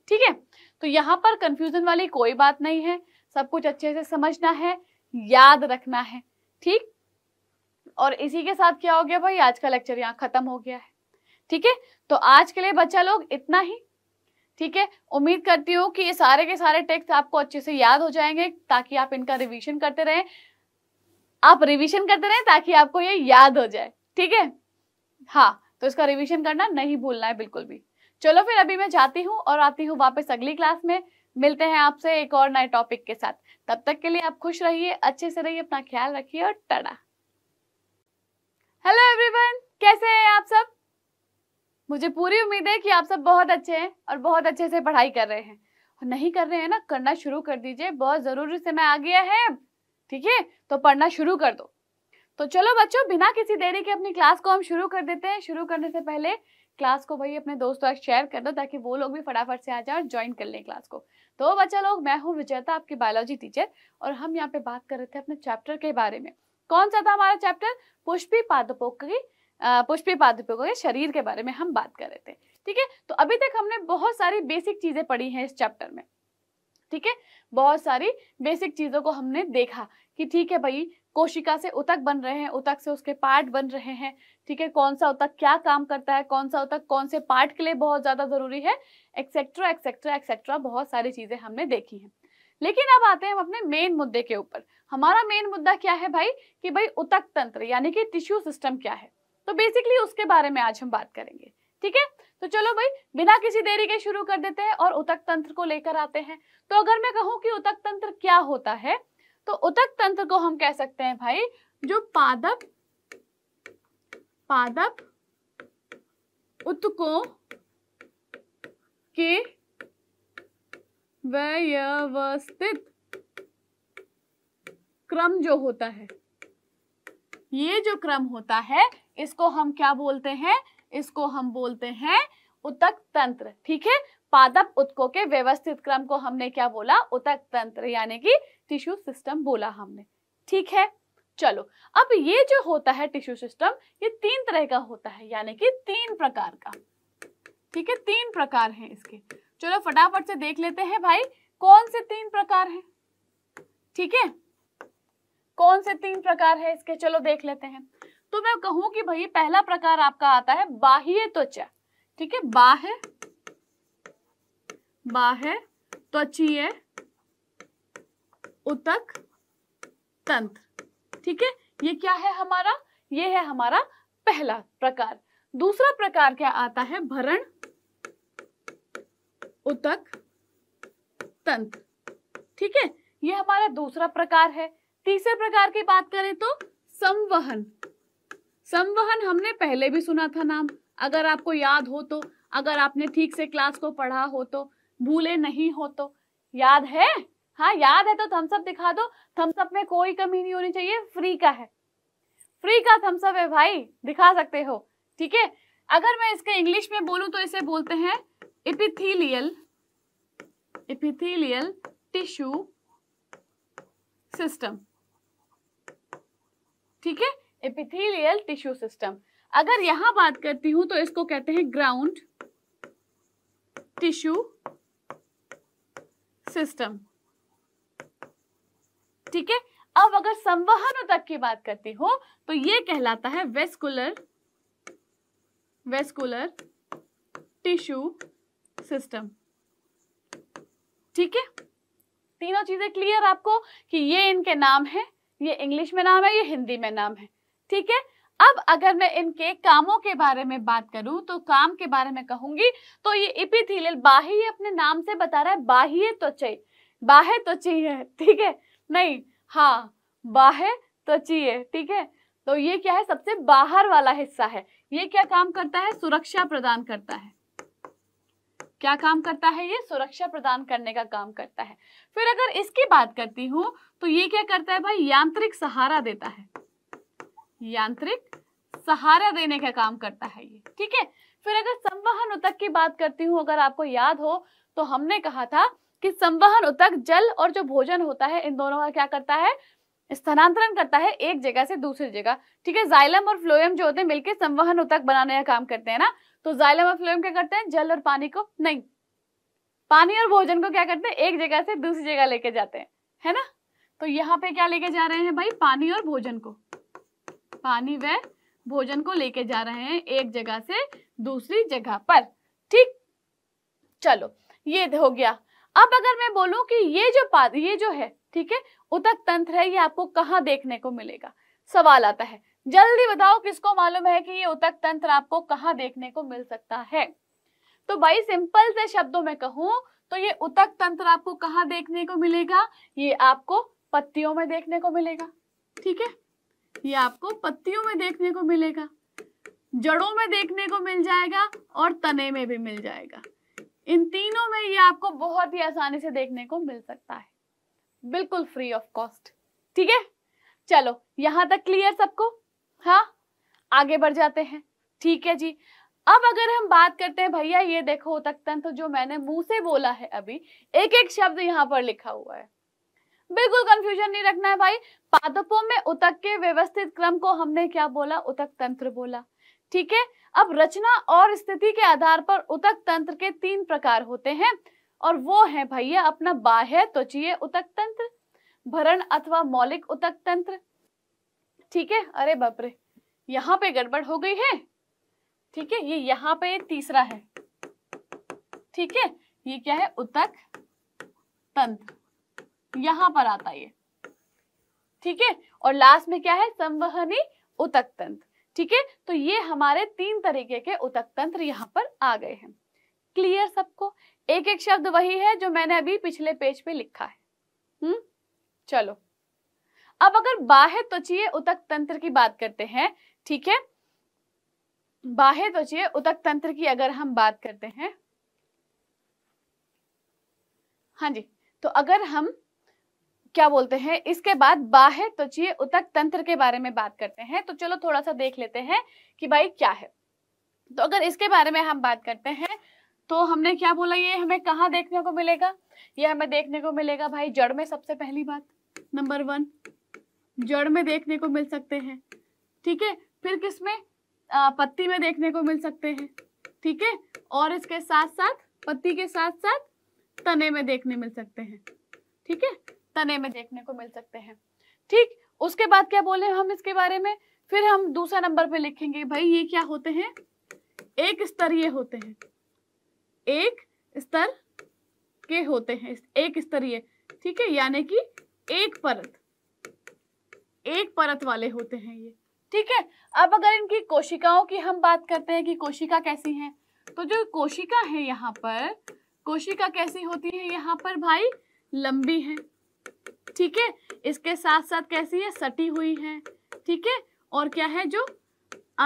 ठीक है तो यहाँ पर कंफ्यूजन वाली कोई बात नहीं है सब कुछ अच्छे से समझना है याद रखना है ठीक और इसी के साथ क्या हो गया भाई आज का लेक्चर यहाँ खत्म हो गया है ठीक है तो आज के लिए बच्चा लोग इतना ही ठीक है उम्मीद करती हूँ कि ये सारे के सारे टेक्स्ट आपको अच्छे से याद हो जाएंगे ताकि आप इनका रिविजन करते रहें आप रिविजन करते रहें ताकि आपको ये याद हो जाए ठीक है हाँ तो इसका रिविजन करना नहीं भूलना है बिल्कुल भी चलो फिर अभी मैं जाती हूँ और आती हूँ वापस अगली क्लास में मिलते हैं आपसे एक और नए टॉपिक के साथ तब तक के लिए आप खुश रहिए अच्छे से रहिए अपना ख्याल रखिए और टड़ा हेलो एवरीवन कैसे हैं आप सब मुझे पूरी उम्मीद है कि आप सब बहुत अच्छे हैं और बहुत अच्छे से पढ़ाई कर रहे हैं नहीं कर रहे हैं ना करना शुरू कर दीजिए बहुत ज़रूरी समय आ गया है ठीक है तो पढ़ना शुरू कर दो तो चलो बच्चों बिना किसी देरी के अपनी क्लास को हम शुरू कर देते हैं शुरू करने से पहले क्लास को भाई अपने दोस्तों तक शेयर कर दो ताकि वो लोग भी फटाफट से आ जाए और ज्वाइन कर लें क्लास को तो बच्चा लोग मैं हूँ विजेता आपकी बायोलॉजी टीचर और हम यहाँ पे बात कर रहे थे अपने चैप्टर के बारे में कौन सा था हमारा चैप्टर पुष्पी पादपों की पुष्पी पादपों के शरीर के बारे में हम बात कर रहे थे ठीक है तो अभी तक हमने बहुत सारी बेसिक चीजें पढ़ी हैं इस चैप्टर में ठीक है बहुत सारी बेसिक चीजों को हमने देखा कि ठीक है भाई कोशिका से उतक बन रहे हैं उतक से उसके पार्ट बन रहे हैं ठीक है कौन सा उतक क्या काम करता है कौन सा उतक कौन से पार्ट के लिए बहुत ज़्यादा ज़रूरी है एक्सेट्रा एक्सेट्रा एक्सेट्रा बहुत सारी चीज़ें हमने देखी है लेकिन अब आते हैं हम अपने मेन मुद्दे के ऊपर हमारा मेन मुद्दा क्या है भाई कि भाई उतक तंत्र यानी कि टिश्यू सिस्टम क्या है तो बेसिकली उसके बारे में आज हम बात करेंगे ठीक है तो चलो भाई बिना किसी देरी के शुरू कर देते हैं और उतक तंत्र को लेकर आते हैं तो अगर मैं कहूँ कि उतक तंत्र क्या होता है तो उतक तंत्र को हम कह सकते हैं भाई जो पादप पादप उत्को के व्यवस्थित क्रम जो होता है ये जो क्रम होता है इसको हम क्या बोलते हैं इसको हम बोलते हैं उतक तंत्र ठीक है पादप उत्को के व्यवस्थित क्रम को हमने क्या बोला उतक तंत्र यानी कि टिश्यू सिस्टम बोला हमने ठीक है चलो अब ये जो होता है टिश्यू सिस्टम ये तीन तरह का होता है यानी कि तीन प्रकार का ठीक है तीन प्रकार हैं इसके चलो फटाफट से देख लेते हैं भाई कौन से तीन प्रकार हैं ठीक है कौन से तीन प्रकार है इसके चलो देख लेते हैं तो मैं कहूं कि भाई पहला प्रकार आपका आता है बाह्य त्वचा ठीक है बाह्य बाह्य त्वचीय उतक तंत्र ठीक है ये क्या है हमारा ये है हमारा पहला प्रकार दूसरा प्रकार क्या आता है भरण उतक तंत्र ठीक है ये हमारा दूसरा प्रकार है तीसरे प्रकार की बात करें तो संवहन संवहन हमने पहले भी सुना था नाम अगर आपको याद हो तो अगर आपने ठीक से क्लास को पढ़ा हो तो भूले नहीं हो तो याद है हाँ याद है तो थम्सअप दिखा दो थम्सअप में कोई कमी नहीं होनी चाहिए फ्री का है फ्री का थम्सअप है भाई दिखा सकते हो ठीक है अगर मैं इसके इंग्लिश में बोलूं तो इसे बोलते हैं इपिथीलियल इपिथीलियल टिश्यू सिस्टम ठीक है इपिथीलियल टिश्यू सिस्टम अगर यहां बात करती हूं तो इसको कहते हैं ग्राउंड टिश्यू सिस्टम ठीक है अब अगर संवहनों तक की बात करती हो तो ये कहलाता है वेस्कुलर वेस्कुलर टिश्यू सिस्टम ठीक है तीनों चीजें क्लियर आपको कि ये इनके नाम है ये इंग्लिश में नाम है ये हिंदी में नाम है ठीक है अब अगर मैं इनके कामों के बारे में बात करूं तो काम के बारे में कहूंगी तो ये इपिथिलियल बाह्य अपने नाम से बता रहा है बाह्य त्वचे बाह्य त्वचय है ठीक है नहीं हाँ बाहे त्वची है ठीक है तो ये क्या है सबसे बाहर वाला हिस्सा है ये क्या काम करता है सुरक्षा प्रदान करता है क्या काम करता है ये सुरक्षा प्रदान करने का काम करता है फिर अगर इसकी बात करती हूं तो ये क्या करता है भाई यांत्रिक सहारा देता है यांत्रिक सहारा देने का काम करता है ये ठीक है फिर अगर संवहन उतक की बात करती हूं अगर आपको याद हो तो हमने कहा था कि संवहन तक जल और जो भोजन होता है इन दोनों का क्या करता है स्थानांतरण करता है एक जगह से दूसरी जगह ठीक है जाइलम और फ्लोएम जो होते हैं मिलकर संवहन उतक बनाने का काम करते हैं ना तो जाइलम और फ्लोएम क्या करते हैं जल और पानी को नहीं पानी और भोजन को क्या करते हैं एक जगह से दूसरी जगह लेके जाते हैं है ना तो यहाँ पे क्या लेके जा रहे हैं भाई पानी और भोजन को पानी व भोजन को लेके जा रहे हैं एक जगह से दूसरी जगह पर ठीक चलो ये हो गया अब अगर मैं बोलूं कि ये जो पाद ये जो है ठीक है उतक तंत्र है ये आपको कहाँ देखने को मिलेगा सवाल आता है जल्दी बताओ किसको मालूम है कि ये उतक तंत्र आपको कहाँ देखने को मिल सकता है तो भाई सिंपल से शब्दों में कहूं तो ये उतक तंत्र आपको कहाँ देखने को मिलेगा ये आपको पत्तियों में देखने को मिलेगा ठीक है ये आपको पत्तियों में देखने को मिलेगा जड़ों में देखने को मिल जाएगा और तने में भी मिल जाएगा इन तीनों में ये आपको बहुत ही आसानी से देखने को मिल सकता है बिल्कुल फ्री ऑफ कॉस्ट ठीक है चलो यहां तक क्लियर सबको हाँ आगे बढ़ जाते हैं ठीक है जी अब अगर हम बात करते हैं भैया ये देखो उतक तंत्र जो मैंने मुंह से बोला है अभी एक एक शब्द यहाँ पर लिखा हुआ है बिल्कुल कंफ्यूजन नहीं रखना है भाई पादपों में उतक के व्यवस्थित क्रम को हमने क्या बोला उतक तंत्र बोला ठीक है अब रचना और स्थिति के आधार पर उतक तंत्र के तीन प्रकार होते हैं और वो है भैया अपना बाह्य त्वचीय उतक तंत्र भरण अथवा मौलिक उतक तंत्र ठीक है अरे बापरे यहाँ पे गड़बड़ हो गई है ठीक है ये यहाँ पे तीसरा है ठीक है ये क्या है उतक तंत्र यहाँ पर आता है ठीक है और लास्ट में क्या है संवहनी उतक तंत्र ठीक है तो ये हमारे तीन तरीके के उतक तंत्र यहाँ पर आ गए हैं क्लियर सबको एक एक शब्द वही है जो मैंने अभी पिछले पेज पे लिखा है हम्म चलो अब अगर बाह्य त्वचीय उतक तंत्र की बात करते हैं ठीक है बाह्य त्वचीय उतक तंत्र की अगर हम बात करते हैं हाँ जी तो अगर हम क्या बोलते हैं इसके बाद बाह्य त्वचीय उतक तंत्र के बारे में बात करते हैं तो चलो थोड़ा सा देख लेते हैं कि भाई क्या है तो अगर इसके बारे में हम बात करते हैं तो हमने क्या बोला ये हमें कहाँ देखने को मिलेगा ये हमें देखने को मिलेगा भाई जड़ में सबसे पहली बात नंबर वन जड़ में देखने को मिल सकते हैं ठीक है फिर किस में आ, पत्ती में देखने को मिल सकते हैं ठीक है और इसके साथ साथ पत्ती के साथ साथ तने में देखने मिल सकते हैं ठीक है तने में देखने को मिल सकते हैं ठीक उसके बाद क्या बोले हम इसके बारे में फिर हम दूसरा नंबर पे लिखेंगे भाई ये क्या होते हैं एक स्तरीय होते हैं एक स्तर के होते हैं एक स्तरीय ठीक है यानी कि एक परत एक परत वाले होते हैं ये ठीक है अब अगर इनकी कोशिकाओं की हम बात करते हैं कि कोशिका कैसी है तो जो कोशिका है यहाँ पर कोशिका कैसी होती है यहाँ पर भाई लंबी है ठीक है इसके साथ साथ कैसी है सटी हुई है ठीक है और क्या है जो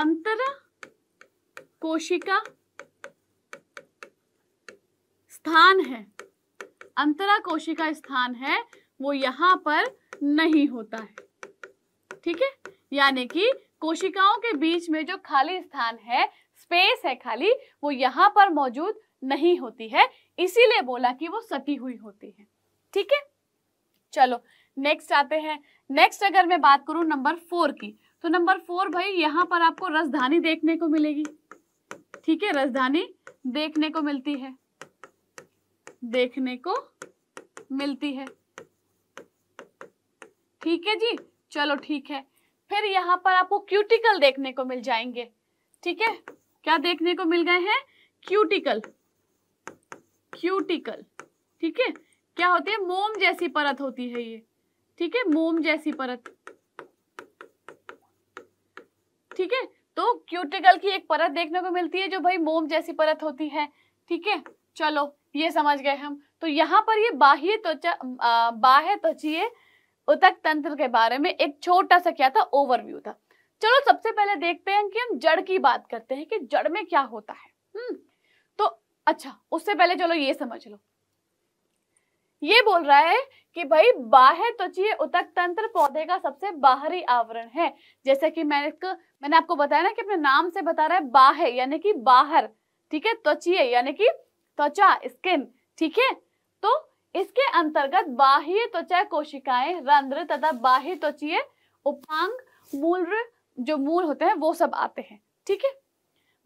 अंतर कोशिका स्थान है अंतरा कोशिका स्थान है वो यहां पर नहीं होता है ठीक है यानी कि कोशिकाओं के बीच में जो खाली स्थान है स्पेस है खाली वो यहां पर मौजूद नहीं होती है इसीलिए बोला कि वो सटी हुई होती है ठीक है चलो नेक्स्ट आते हैं नेक्स्ट अगर मैं बात करूं नंबर फोर की तो नंबर फोर भाई यहाँ पर आपको राजधानी देखने को मिलेगी ठीक है राजधानी देखने को मिलती है देखने को मिलती है ठीक है जी चलो ठीक है फिर यहाँ पर आपको क्यूटिकल देखने को मिल जाएंगे ठीक है क्या देखने को मिल गए हैं क्यूटिकल क्यूटिकल ठीक है क्या होती है मोम जैसी परत होती है ये ठीक है मोम जैसी परत ठीक है तो क्यूटिकल की एक परत देखने को मिलती है जो भाई मोम जैसी परत होती है ठीक है चलो ये समझ गए हम तो यहाँ पर ये बाह्य त्वचा बाह्य त्वचीय उतक तंत्र के बारे में एक छोटा सा क्या था ओवरव्यू था चलो सबसे पहले देखते हैं कि हम जड़ की बात करते हैं कि जड़ में क्या होता है हम्म तो अच्छा उससे पहले चलो ये समझ लो ये बोल रहा है कि भाई बाह्य त्वचीय तो उतक तंत्र पौधे का सबसे बाहरी आवरण है जैसे कि मैंने मैंने आपको बताया ना कि अपने नाम से बता रहा है बाह्य यानी कि बाहर ठीक है त्वचीय यानी कि त्वचा स्किन ठीक है तो इसके अंतर्गत बाह्य त्वचा कोशिकाएं रंध्र तथा बाह्य त्वचीय उपांग मूल जो मूल होते हैं वो सब आते हैं ठीक है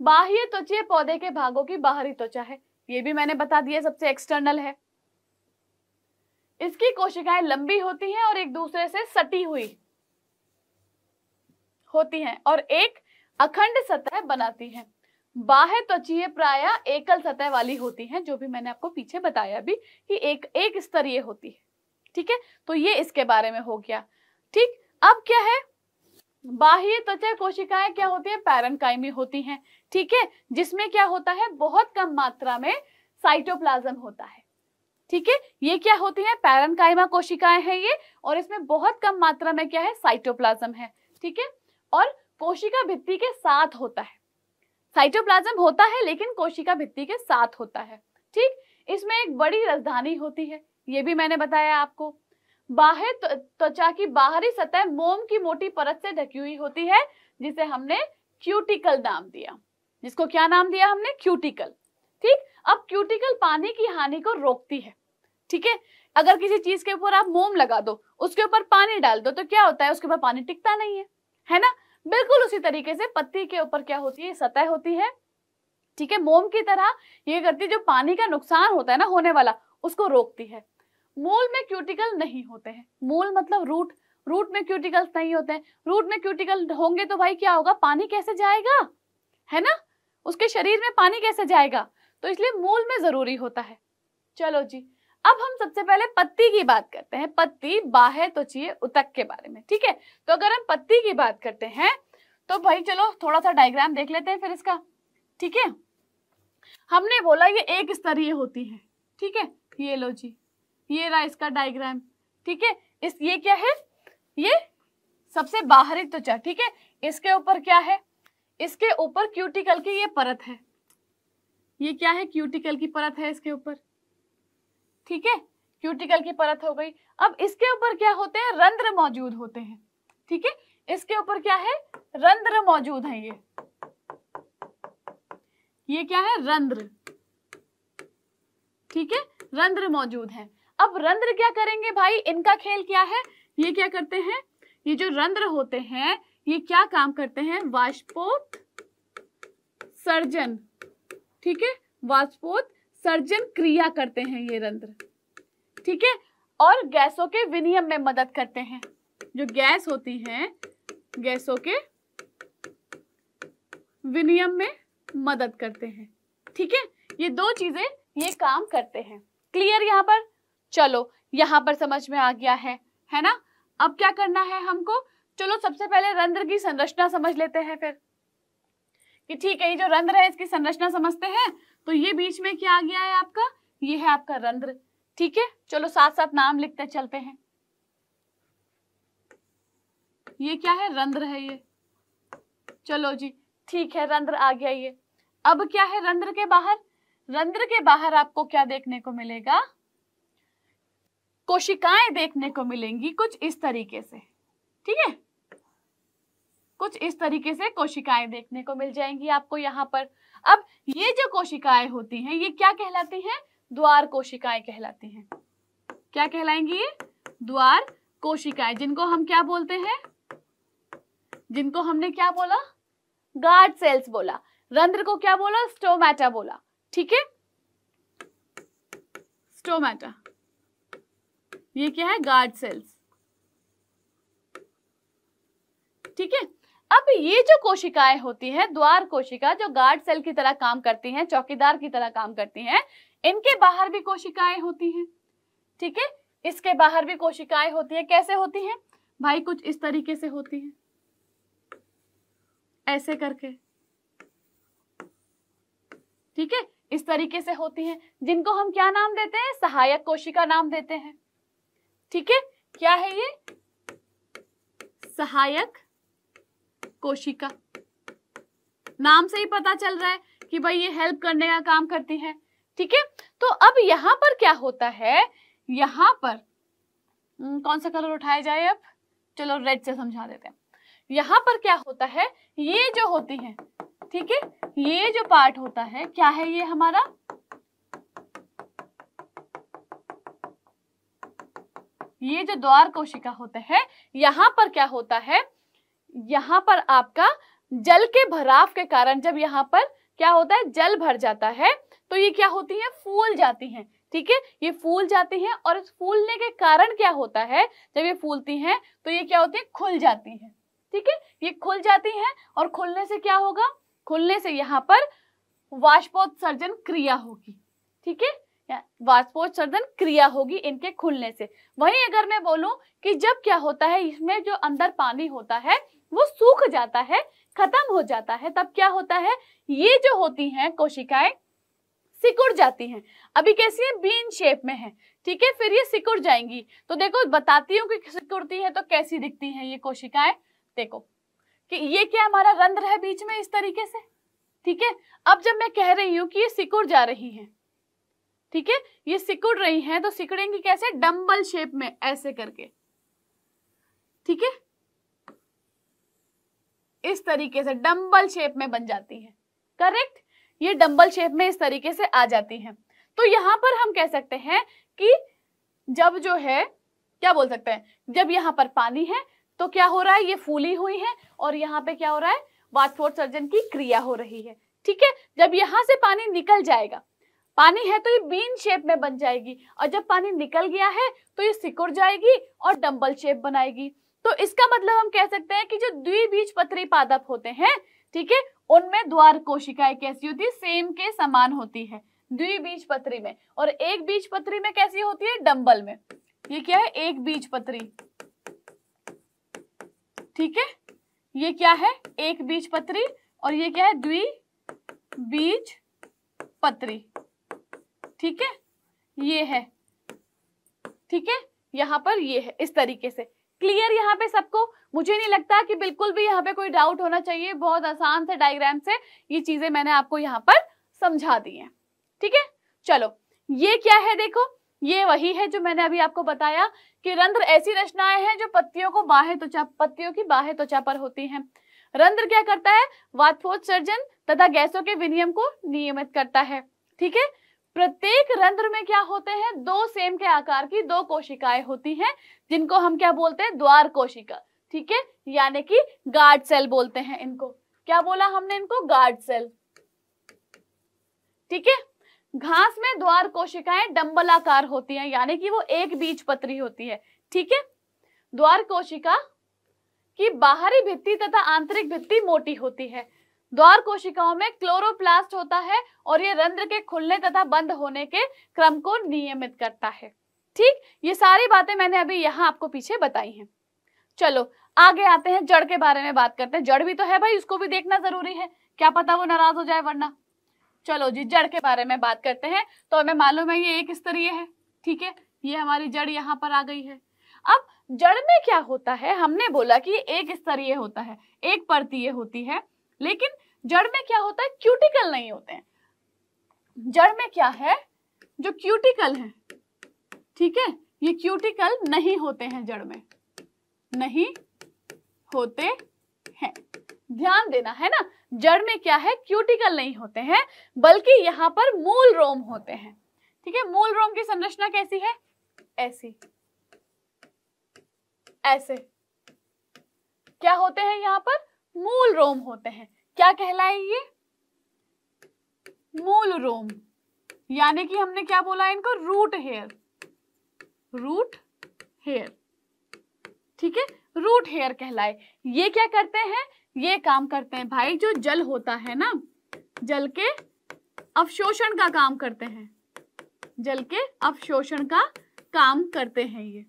बाह्य त्वचीय पौधे के भागों की बाहरी त्वचा है ये भी मैंने बता दिया सबसे एक्सटर्नल है इसकी कोशिकाएं लंबी होती हैं और एक दूसरे से सटी हुई होती हैं और एक अखंड सतह बनाती हैं बाह्य त्वचीय प्राय एकल सतह वाली होती हैं जो भी मैंने आपको पीछे बताया भी कि एक एक स्तरीय होती है ठीक है तो ये इसके बारे में हो गया ठीक अब क्या है बाह्य त्वचा कोशिकाएं क्या होती है कायमी होती हैं ठीक है जिसमें क्या होता है बहुत कम मात्रा में साइटोप्लाज्म होता है ठीक है ये क्या होती है पैरनकाइमा कोशिकाएं हैं ये और इसमें बहुत कम मात्रा में क्या है साइटोप्लाज्म है ठीक है और कोशिका भित्ति के साथ होता है साइटोप्लाज्म होता है लेकिन कोशिका भित्ति के साथ होता है ठीक इसमें एक बड़ी राजधानी होती है ये भी मैंने बताया आपको बाहर त्वचा की बाहरी सतह मोम की मोटी परत से ढकी हुई होती है जिसे हमने क्यूटिकल नाम दिया जिसको क्या नाम दिया हमने क्यूटिकल ठीक अब क्यूटिकल पानी की हानि को रोकती है ठीक है अगर किसी चीज के ऊपर आप मोम लगा दो उसके ऊपर पानी डाल दो तो क्या होता है उसके ऊपर पानी टिकता नहीं है है ना बिल्कुल उसी तरीके से पत्ती के ऊपर क्या होती है सतह होती है ठीक है मोम की तरह ये करती है जो पानी का नुकसान होता है ना होने वाला उसको रोकती है मूल में क्यूटिकल नहीं होते हैं मूल मतलब रूट रूट में क्यूटिकल्स नहीं होते हैं रूट में क्यूटिकल होंगे तो भाई क्या होगा पानी कैसे जाएगा है ना उसके शरीर में पानी कैसे जाएगा तो इसलिए मूल में जरूरी होता है चलो जी अब हम सबसे पहले पत्ती की बात करते हैं पत्ती बाह्य त्वचीय तो उतक के बारे में ठीक है तो अगर हम पत्ती की बात करते हैं तो भाई चलो थोड़ा सा डायग्राम देख लेते हैं फिर इसका ठीक है हमने बोला ये एक स्तरीय होती है ठीक है ये लो जी ये रहा इसका डायग्राम ठीक है इस ये क्या है ये सबसे बाहरी त्वचा ठीक है इसके ऊपर क्या है इसके ऊपर क्यूटिकल की ये परत है ये क्या है क्यूटिकल की परत है इसके ऊपर ठीक है क्यूटिकल की परत हो गई अब इसके ऊपर क्या होते हैं रंध्र मौजूद होते हैं ठीक है इसके ऊपर क्या है रंध्र मौजूद है ये ये क्या है रंध्र ठीक है रंध्र मौजूद है अब रंध्र क्या करेंगे भाई इनका खेल क्या है ये क्या करते हैं ये जो रंध्र होते हैं ये क्या काम करते हैं वाष्पोत सर्जन ठीक है वाष्पोत सर्जन क्रिया करते हैं ये रंध्र ठीक है और गैसों के विनियम में मदद करते हैं जो गैस होती हैं गैसों के विनियम में मदद करते हैं ठीक है ये दो चीजें ये काम करते हैं क्लियर यहाँ पर चलो यहाँ पर समझ में आ गया है है ना अब क्या करना है हमको चलो सबसे पहले रंध्र की संरचना समझ लेते हैं फिर कि ठीक है ये जो रंध्र है इसकी संरचना समझते हैं तो ये बीच में क्या आ गया है आपका ये है आपका रंध्र ठीक है चलो साथ साथ नाम लिखते चलते हैं ये क्या है रंध्र है ये चलो जी ठीक है रंध्र आ गया ये अब क्या है रंध्र के बाहर रंध्र के बाहर आपको क्या देखने को मिलेगा कोशिकाएं देखने को मिलेंगी कुछ इस तरीके से ठीक है कुछ इस तरीके से कोशिकाएं देखने को मिल जाएंगी आपको यहाँ पर अब ये जो कोशिकाएं होती हैं ये क्या कहलाती हैं द्वार कोशिकाएं कहलाती हैं क्या कहलाएंगी ये द्वार कोशिकाएं जिनको हम क्या बोलते हैं जिनको हमने क्या बोला गार्ड सेल्स बोला रंध्र को क्या बोला स्टोमेटा बोला ठीक है स्टोमेटा ये क्या है गार्ड सेल्स ठीक है अब ये जो कोशिकाएं होती हैं द्वार कोशिका जो गार्ड सेल की तरह काम करती हैं चौकीदार की तरह काम करती हैं इनके बाहर भी कोशिकाएं होती हैं ठीक है इसके बाहर भी कोशिकाएं होती हैं कैसे होती हैं भाई कुछ इस तरीके से होती हैं ऐसे करके ठीक है इस तरीके से होती हैं जिनको हम क्या नाम देते हैं सहायक कोशिका नाम देते हैं ठीक है क्या है ये सहायक कोशिका नाम से ही पता चल रहा है कि भाई ये हेल्प करने का काम करती है ठीक है तो अब यहां पर क्या होता है यहां पर हम्म, कौन सा कलर उठाया जाए अब चलो रेड से समझा देते हैं यहां पर क्या होता है ये जो होती है ठीक है ये जो पार्ट होता है क्या है ये हमारा ये जो द्वार कोशिका होता है यहां पर क्या होता है यहाँ पर आपका जल के भराव के कारण जब यहाँ पर क्या होता है जल भर जाता है तो ये क्या होती है फूल जाती हैं ठीक है ये फूल जाती हैं और इस फूलने के कारण क्या होता है जब ये फूलती हैं तो ये क्या होती है खुल जाती हैं ठीक है ये खुल जाती हैं और खुलने से क्या होगा खुलने से यहाँ पर वाष्पोत्सर्जन क्रिया होगी ठीक है वाष्पोत्सर्जन क्रिया होगी इनके खुलने से वही अगर मैं बोलूं कि जब क्या होता है इसमें जो अंदर पानी होता है वो सूख जाता है खत्म हो जाता है तब क्या होता है ये जो होती हैं कोशिकाएं सिकुड़ जाती हैं अभी कैसी है बीन शेप में है ठीक है फिर ये सिकुड़ जाएंगी तो देखो बताती हूँ कि सिकुड़ती है तो कैसी दिखती है ये कोशिकाएं देखो कि ये क्या हमारा रंध्र है बीच में इस तरीके से ठीक है अब जब मैं कह रही हूँ कि ये सिकुड़ जा रही है ठीक है ये सिकुड़ रही हैं तो सिकुड़ेंगी कैसे डम्बल शेप में ऐसे करके ठीक है इस तरीके से डम्बल शेप में बन जाती है करेक्ट ये डम्बल शेप में इस तरीके से आ जाती है तो यहाँ पर हम कह सकते हैं कि जब जो है क्या बोल सकते हैं जब यहाँ पर पानी है तो क्या हो रहा है ये फूली हुई है और यहाँ पे क्या हो रहा है सर्जन की क्रिया हो रही है ठीक है जब यहाँ से पानी निकल जाएगा पानी है तो ये बीन शेप में बन जाएगी और जब पानी निकल गया है तो ये सिकुड़ जाएगी और डम्बल शेप बनाएगी तो इसका मतलब हम कह सकते हैं कि जो द्विबीज पत्री पादप होते हैं ठीक है उनमें द्वार कोशिकाएं कैसी होती है सेम के समान होती है द्विबीज पत्री में और एक बीज पत्री में कैसी होती है डम्बल में ये क्या है एक बीज पत्री ठीक है ये क्या है एक बीज पत्री और ये क्या है द्वि बीज पत्री ठीक है ये है ठीक है यहां पर ये है इस तरीके से क्लियर यहाँ पे सबको मुझे नहीं लगता कि बिल्कुल भी यहाँ पे कोई डाउट होना चाहिए बहुत आसान से डायग्राम से ये चीजें मैंने आपको यहाँ पर समझा दी है ठीक है चलो ये क्या है देखो ये वही है जो मैंने अभी आपको बताया कि रंध्र ऐसी रचनाएं हैं जो पत्तियों को बाहे त्वचा पत्तियों की बाहे त्वचा पर होती हैं रंध्र क्या करता है वातफोत्सर्जन तथा गैसों के विनियम को नियमित करता है ठीक है प्रत्येक रंध्र में क्या होते हैं दो सेम के आकार की दो कोशिकाएं होती हैं जिनको हम क्या बोलते हैं द्वार कोशिका ठीक है यानी कि गार्ड सेल बोलते हैं इनको क्या बोला हमने इनको गार्ड सेल ठीक है घास में द्वार कोशिकाएं डम्बलाकार होती हैं यानी कि वो एक बीज पत्री होती है ठीक है द्वार कोशिका की बाहरी भित्ति तथा आंतरिक भित्ति मोटी होती है द्वार कोशिकाओं में क्लोरोप्लास्ट होता है और ये रंध्र के खुलने तथा बंद होने के क्रम को नियमित करता है ठीक ये सारी बातें मैंने अभी यहाँ आपको पीछे बताई हैं चलो आगे आते हैं जड़ के बारे में बात करते हैं जड़ भी तो है भाई उसको भी देखना जरूरी है क्या पता वो नाराज हो जाए वरना चलो जी जड़ के बारे में बात करते हैं तो हमें मालूम है ये एक स्तरीय है ठीक है ये हमारी जड़ यहाँ पर आ गई है अब जड़ में क्या होता है हमने बोला कि एक स्तरीय होता है एक परतीय होती है लेकिन जड़ में क्या होता है क्यूटिकल नहीं होते हैं जड़ में क्या है जो क्यूटिकल है ठीक है ये क्यूटिकल नहीं होते हैं जड़ में नहीं होते हैं ध्यान देना है ना जड़ में क्या है क्यूटिकल नहीं होते हैं बल्कि यहां पर मूल रोम होते हैं ठीक है मूल रोम की संरचना कैसी है ऐसी ऐसे क्या होते हैं यहां पर मूल रोम होते हैं क्या कहलाए ये मूल रोम यानी कि हमने क्या बोला इनको रूट हेयर रूट हेयर ठीक है रूट हेयर कहलाए ये क्या करते हैं ये काम करते हैं भाई जो जल होता है ना जल के अवशोषण का काम करते हैं जल के अवशोषण का काम करते हैं ये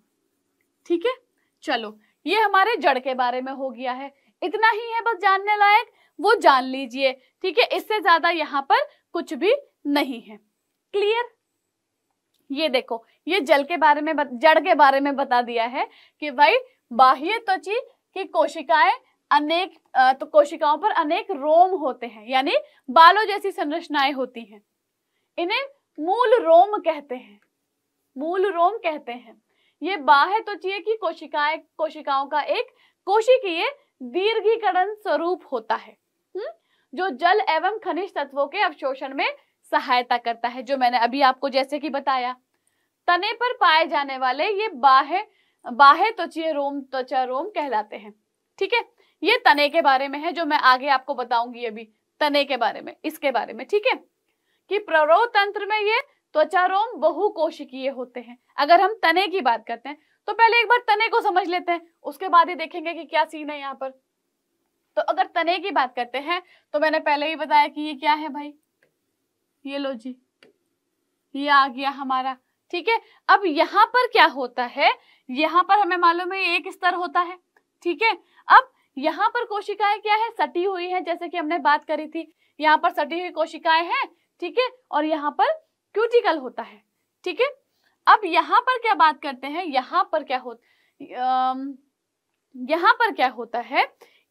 ठीक है चलो ये हमारे जड़ के बारे में हो गया है इतना ही है बस जानने लायक वो जान लीजिए ठीक है इससे ज्यादा यहाँ पर कुछ भी नहीं है क्लियर ये देखो ये जल के बारे में जड़ के बारे में बता दिया है कि भाई बाह्य त्वची की कोशिकाएं अनेक तो कोशिकाओं पर अनेक रोम होते हैं यानी बालों जैसी संरचनाएं होती हैं इन्हें मूल रोम कहते हैं मूल रोम कहते हैं ये बाह्य त्वचीय की कोशिकाएं कोशिकाओं का एक कोशिकीय दीर्घीकरण स्वरूप होता है हम्म, जो जल एवं खनिज तत्वों के अवशोषण में सहायता करता है जो मैंने अभी आपको जैसे कि बताया तने पर पाए जाने वाले ये बाह्य बाह्य त्वचीय रोम त्वचा रोम कहलाते हैं ठीक है ये तने के बारे में है जो मैं आगे आपको बताऊंगी अभी तने के बारे में इसके बारे में ठीक है कि प्ररोह तंत्र में ये त्वचा रोम कोशिकीय होते हैं अगर हम तने की बात करते हैं तो पहले एक बार तने को समझ लेते हैं उसके बाद ही देखेंगे कि क्या सीन है यहाँ पर तो अगर तने की बात करते हैं तो मैंने पहले ही बताया कि ये क्या है भाई ये लो जी ये आ गया हमारा ठीक है अब यहाँ पर क्या होता है यहाँ पर हमें मालूम है एक स्तर होता है ठीक है अब यहाँ पर कोशिकाएं क्या है सटी हुई है जैसे कि हमने बात करी थी यहाँ पर सटी हुई कोशिकाएं हैं ठीक है और यहाँ पर क्यूटिकल होता है ठीक है अब यहाँ पर क्या बात करते हैं यहाँ पर क्या होता यहाँ पर क्या होता है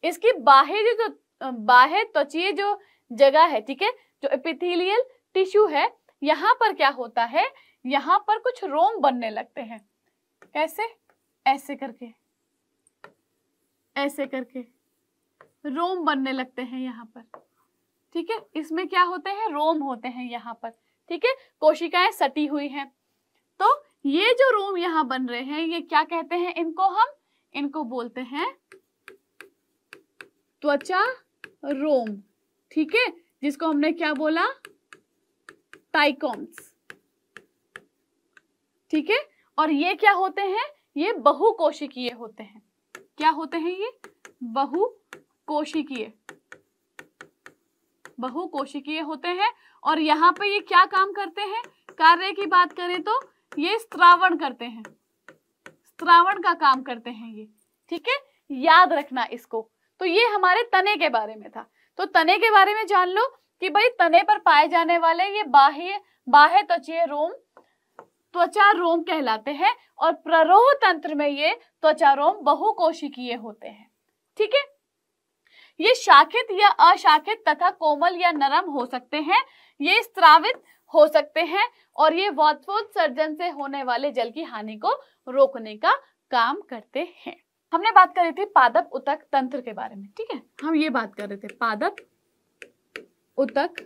इसकी बाहरी जो बाहे त्वचीय जो जगह है ठीक है जो एपिथेलियल टिश्यू है यहाँ पर क्या होता है यहाँ पर कुछ रोम बनने लगते हैं कैसे ऐसे करके ऐसे करके रोम बनने लगते हैं यहाँ पर ठीक है इसमें क्या होते हैं रोम होते हैं यहाँ पर ठीक है कोशिकाएं सटी हुई हैं तो ये जो रोम यहाँ बन रहे हैं ये क्या कहते हैं इनको हम इनको बोलते हैं त्वचा रोम ठीक है जिसको हमने क्या बोला टाइकॉम्स ठीक है और ये क्या होते हैं ये बहुकोशिकीय होते हैं क्या होते हैं ये बहुकोशिकीय बहुकोशिकीय होते हैं और यहां पे ये क्या काम करते हैं कार्य की बात करें तो ये स्त्रावण करते हैं स्त्रावण का काम करते हैं ये ठीक है याद रखना इसको तो ये हमारे तने के बारे में था तो तने के बारे में जान लो कि भाई तने पर पाए जाने वाले ये बाह्य बाह्य त्वचीय रोम त्वचा रोम कहलाते हैं और प्ररोह तंत्र में ये त्वचा रोम बहुकोशिकीय होते हैं ठीक है ये शाखित या अशाखित तथा कोमल या नरम हो सकते हैं ये स्त्रावित हो सकते हैं और ये वोत्सर्जन से होने वाले जल की हानि को रोकने का काम करते हैं हमने बात करी थी पादप उतक तंत्र के बारे में ठीक है हम ये बात कर रहे थे पादप उतक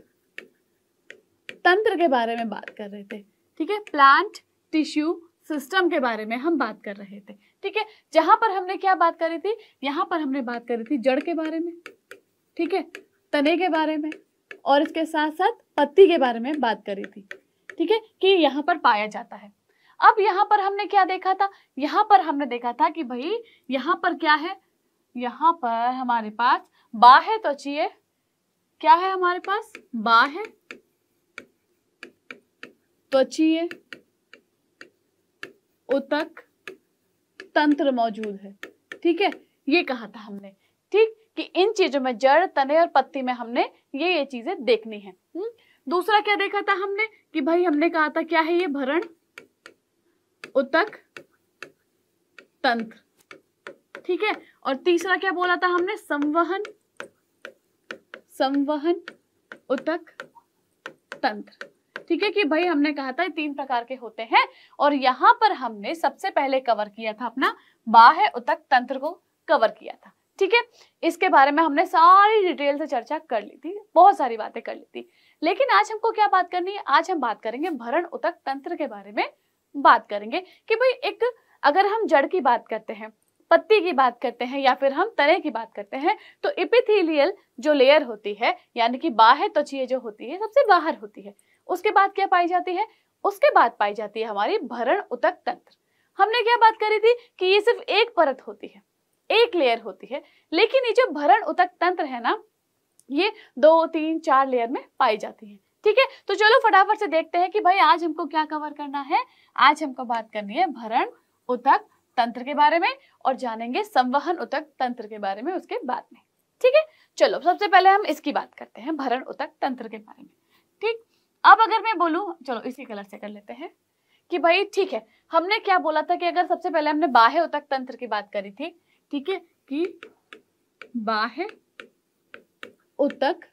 तंत्र के बारे में बात कर रहे थे ठीक है प्लांट टिश्यू सिस्टम के बारे में हम बात कर रहे थे ठीक है जहां पर हमने क्या बात करी थी यहाँ पर हमने बात करी थी जड़ के बारे में ठीक है तने के बारे में और इसके साथ साथ पत्ती के बारे में बात करी थी ठीक है कि यहाँ पर पाया जाता है अब यहाँ पर हमने क्या देखा था यहाँ पर हमने देखा था कि भाई यहाँ पर क्या है यहाँ पर हमारे पास बा है तो चाहिए क्या है हमारे पास बा है त्वचीय तो उतक तंत्र मौजूद है ठीक है ये कहा था हमने ठीक कि इन चीजों में जड़ तने और पत्ती में हमने ये ये चीजें देखनी है हुँ? हम्म? दूसरा क्या देखा था हमने कि भाई हमने कहा था क्या है ये भरण उत्तक तंत्र ठीक है और तीसरा क्या बोला था हमने संवहन संवहन उत्तक तंत्र ठीक है कि भाई हमने कहा था तीन प्रकार के होते हैं और यहां पर हमने सबसे पहले कवर किया था अपना बाह्य उतक तंत्र को कवर किया था ठीक है इसके बारे में हमने सारी डिटेल से चर्चा कर ली थी बहुत सारी बातें कर ली थी लेकिन आज हमको क्या बात करनी है आज हम बात करेंगे भरण उतक तंत्र के बारे में बात करेंगे कि भाई एक अगर हम जड़ की बात करते हैं पत्ती की बात करते हैं या फिर हम तने की बात करते हैं तो इपिथीलियल जो लेयर होती है यानी कि बाह्य त्वचीय जो होती है सबसे बाहर होती है उसके बाद क्या पाई जाती है उसके बाद पाई जाती है हमारी भरण उतक तंत्र हमने क्या बात करी थी कि ये सिर्फ एक परत होती है एक लेयर होती है लेकिन ये जो भरण उतक तंत्र है ना ये दो तीन चार लेयर में पाई जाती है ठीक है तो चलो फटाफट से देखते हैं कि भाई आज हमको क्या कवर करना है आज हमको बात करनी है भरण उतक तंत्र के बारे में और जानेंगे संवहन उतक तंत्र के बारे में उसके बाद में ठीक है चलो सबसे पहले हम इसकी बात करते हैं भरण उतक तंत्र के बारे में ठीक अब अगर मैं बोलू चलो इसी कलर से कर लेते हैं कि भाई ठीक है हमने क्या बोला था कि अगर सबसे पहले हमने बाह्य उतक तंत्र की बात करी थी ठीक है कि बाह्य उतक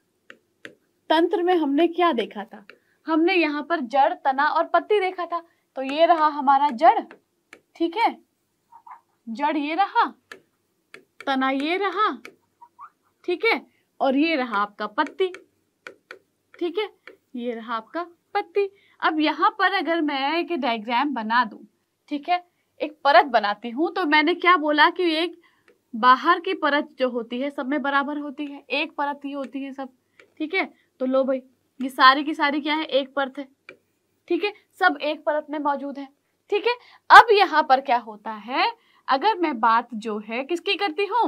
तंत्र में हमने क्या देखा था हमने यहाँ पर जड़ तना और पत्ती देखा था तो ये रहा हमारा जड़ ठीक है जड़ ये रहा तना ये रहा ठीक है और ये रहा आपका पत्ती ठीक है ये रहा आपका पत्ती अब यहाँ पर अगर मैं एक डायग्राम बना दू ठीक है एक परत बनाती हूँ तो मैंने क्या बोला कि एक बाहर की परत जो होती है सब में बराबर होती है एक परत ही होती है सब ठीक है तो लो भाई ये सारी की सारी क्या है एक परत है ठीक है सब एक परत में मौजूद है ठीक है अब यहाँ पर क्या होता है अगर मैं बात जो है किसकी करती हूँ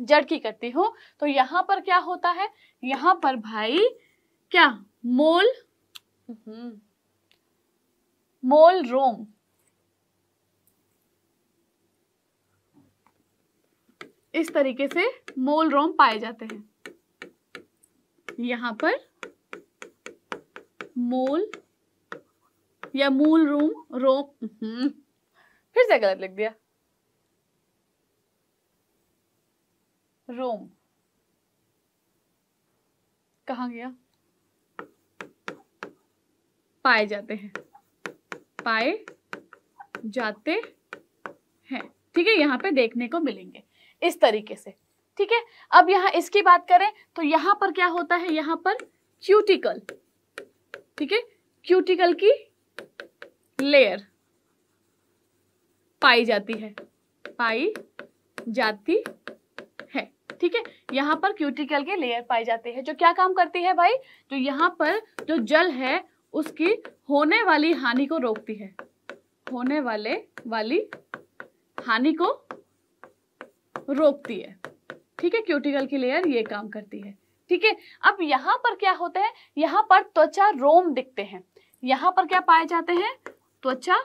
जड़ की करती हूँ तो यहाँ पर क्या होता है यहाँ पर भाई क्या मोल हम्म, मोल रोम इस तरीके से मोल रोम पाए जाते हैं यहाँ पर मूल या मूल रूम रोम हम्म, फिर से गलत लिख दिया रोम कहा गया पाए जाते हैं पाए जाते हैं ठीक है यहाँ पे देखने को मिलेंगे इस तरीके से ठीक है अब यहां इसकी बात करें तो यहां पर क्या होता है यहां पर क्यूटिकल ठीक है क्यूटिकल की लेयर पाई जाती है पाई जाती है ठीक है यहां पर क्यूटिकल के लेयर पाई जाती है जो क्या काम करती है भाई जो यहां पर जो जल है उसकी होने वाली हानि को रोकती है होने वाले वाली हानि को रोकती है ठीक है क्यूटिकल की लेयर ये काम करती है ठीक है अब यहाँ पर क्या होता है यहाँ पर त्वचा रोम दिखते हैं यहाँ पर क्या पाए जाते हैं त्वचा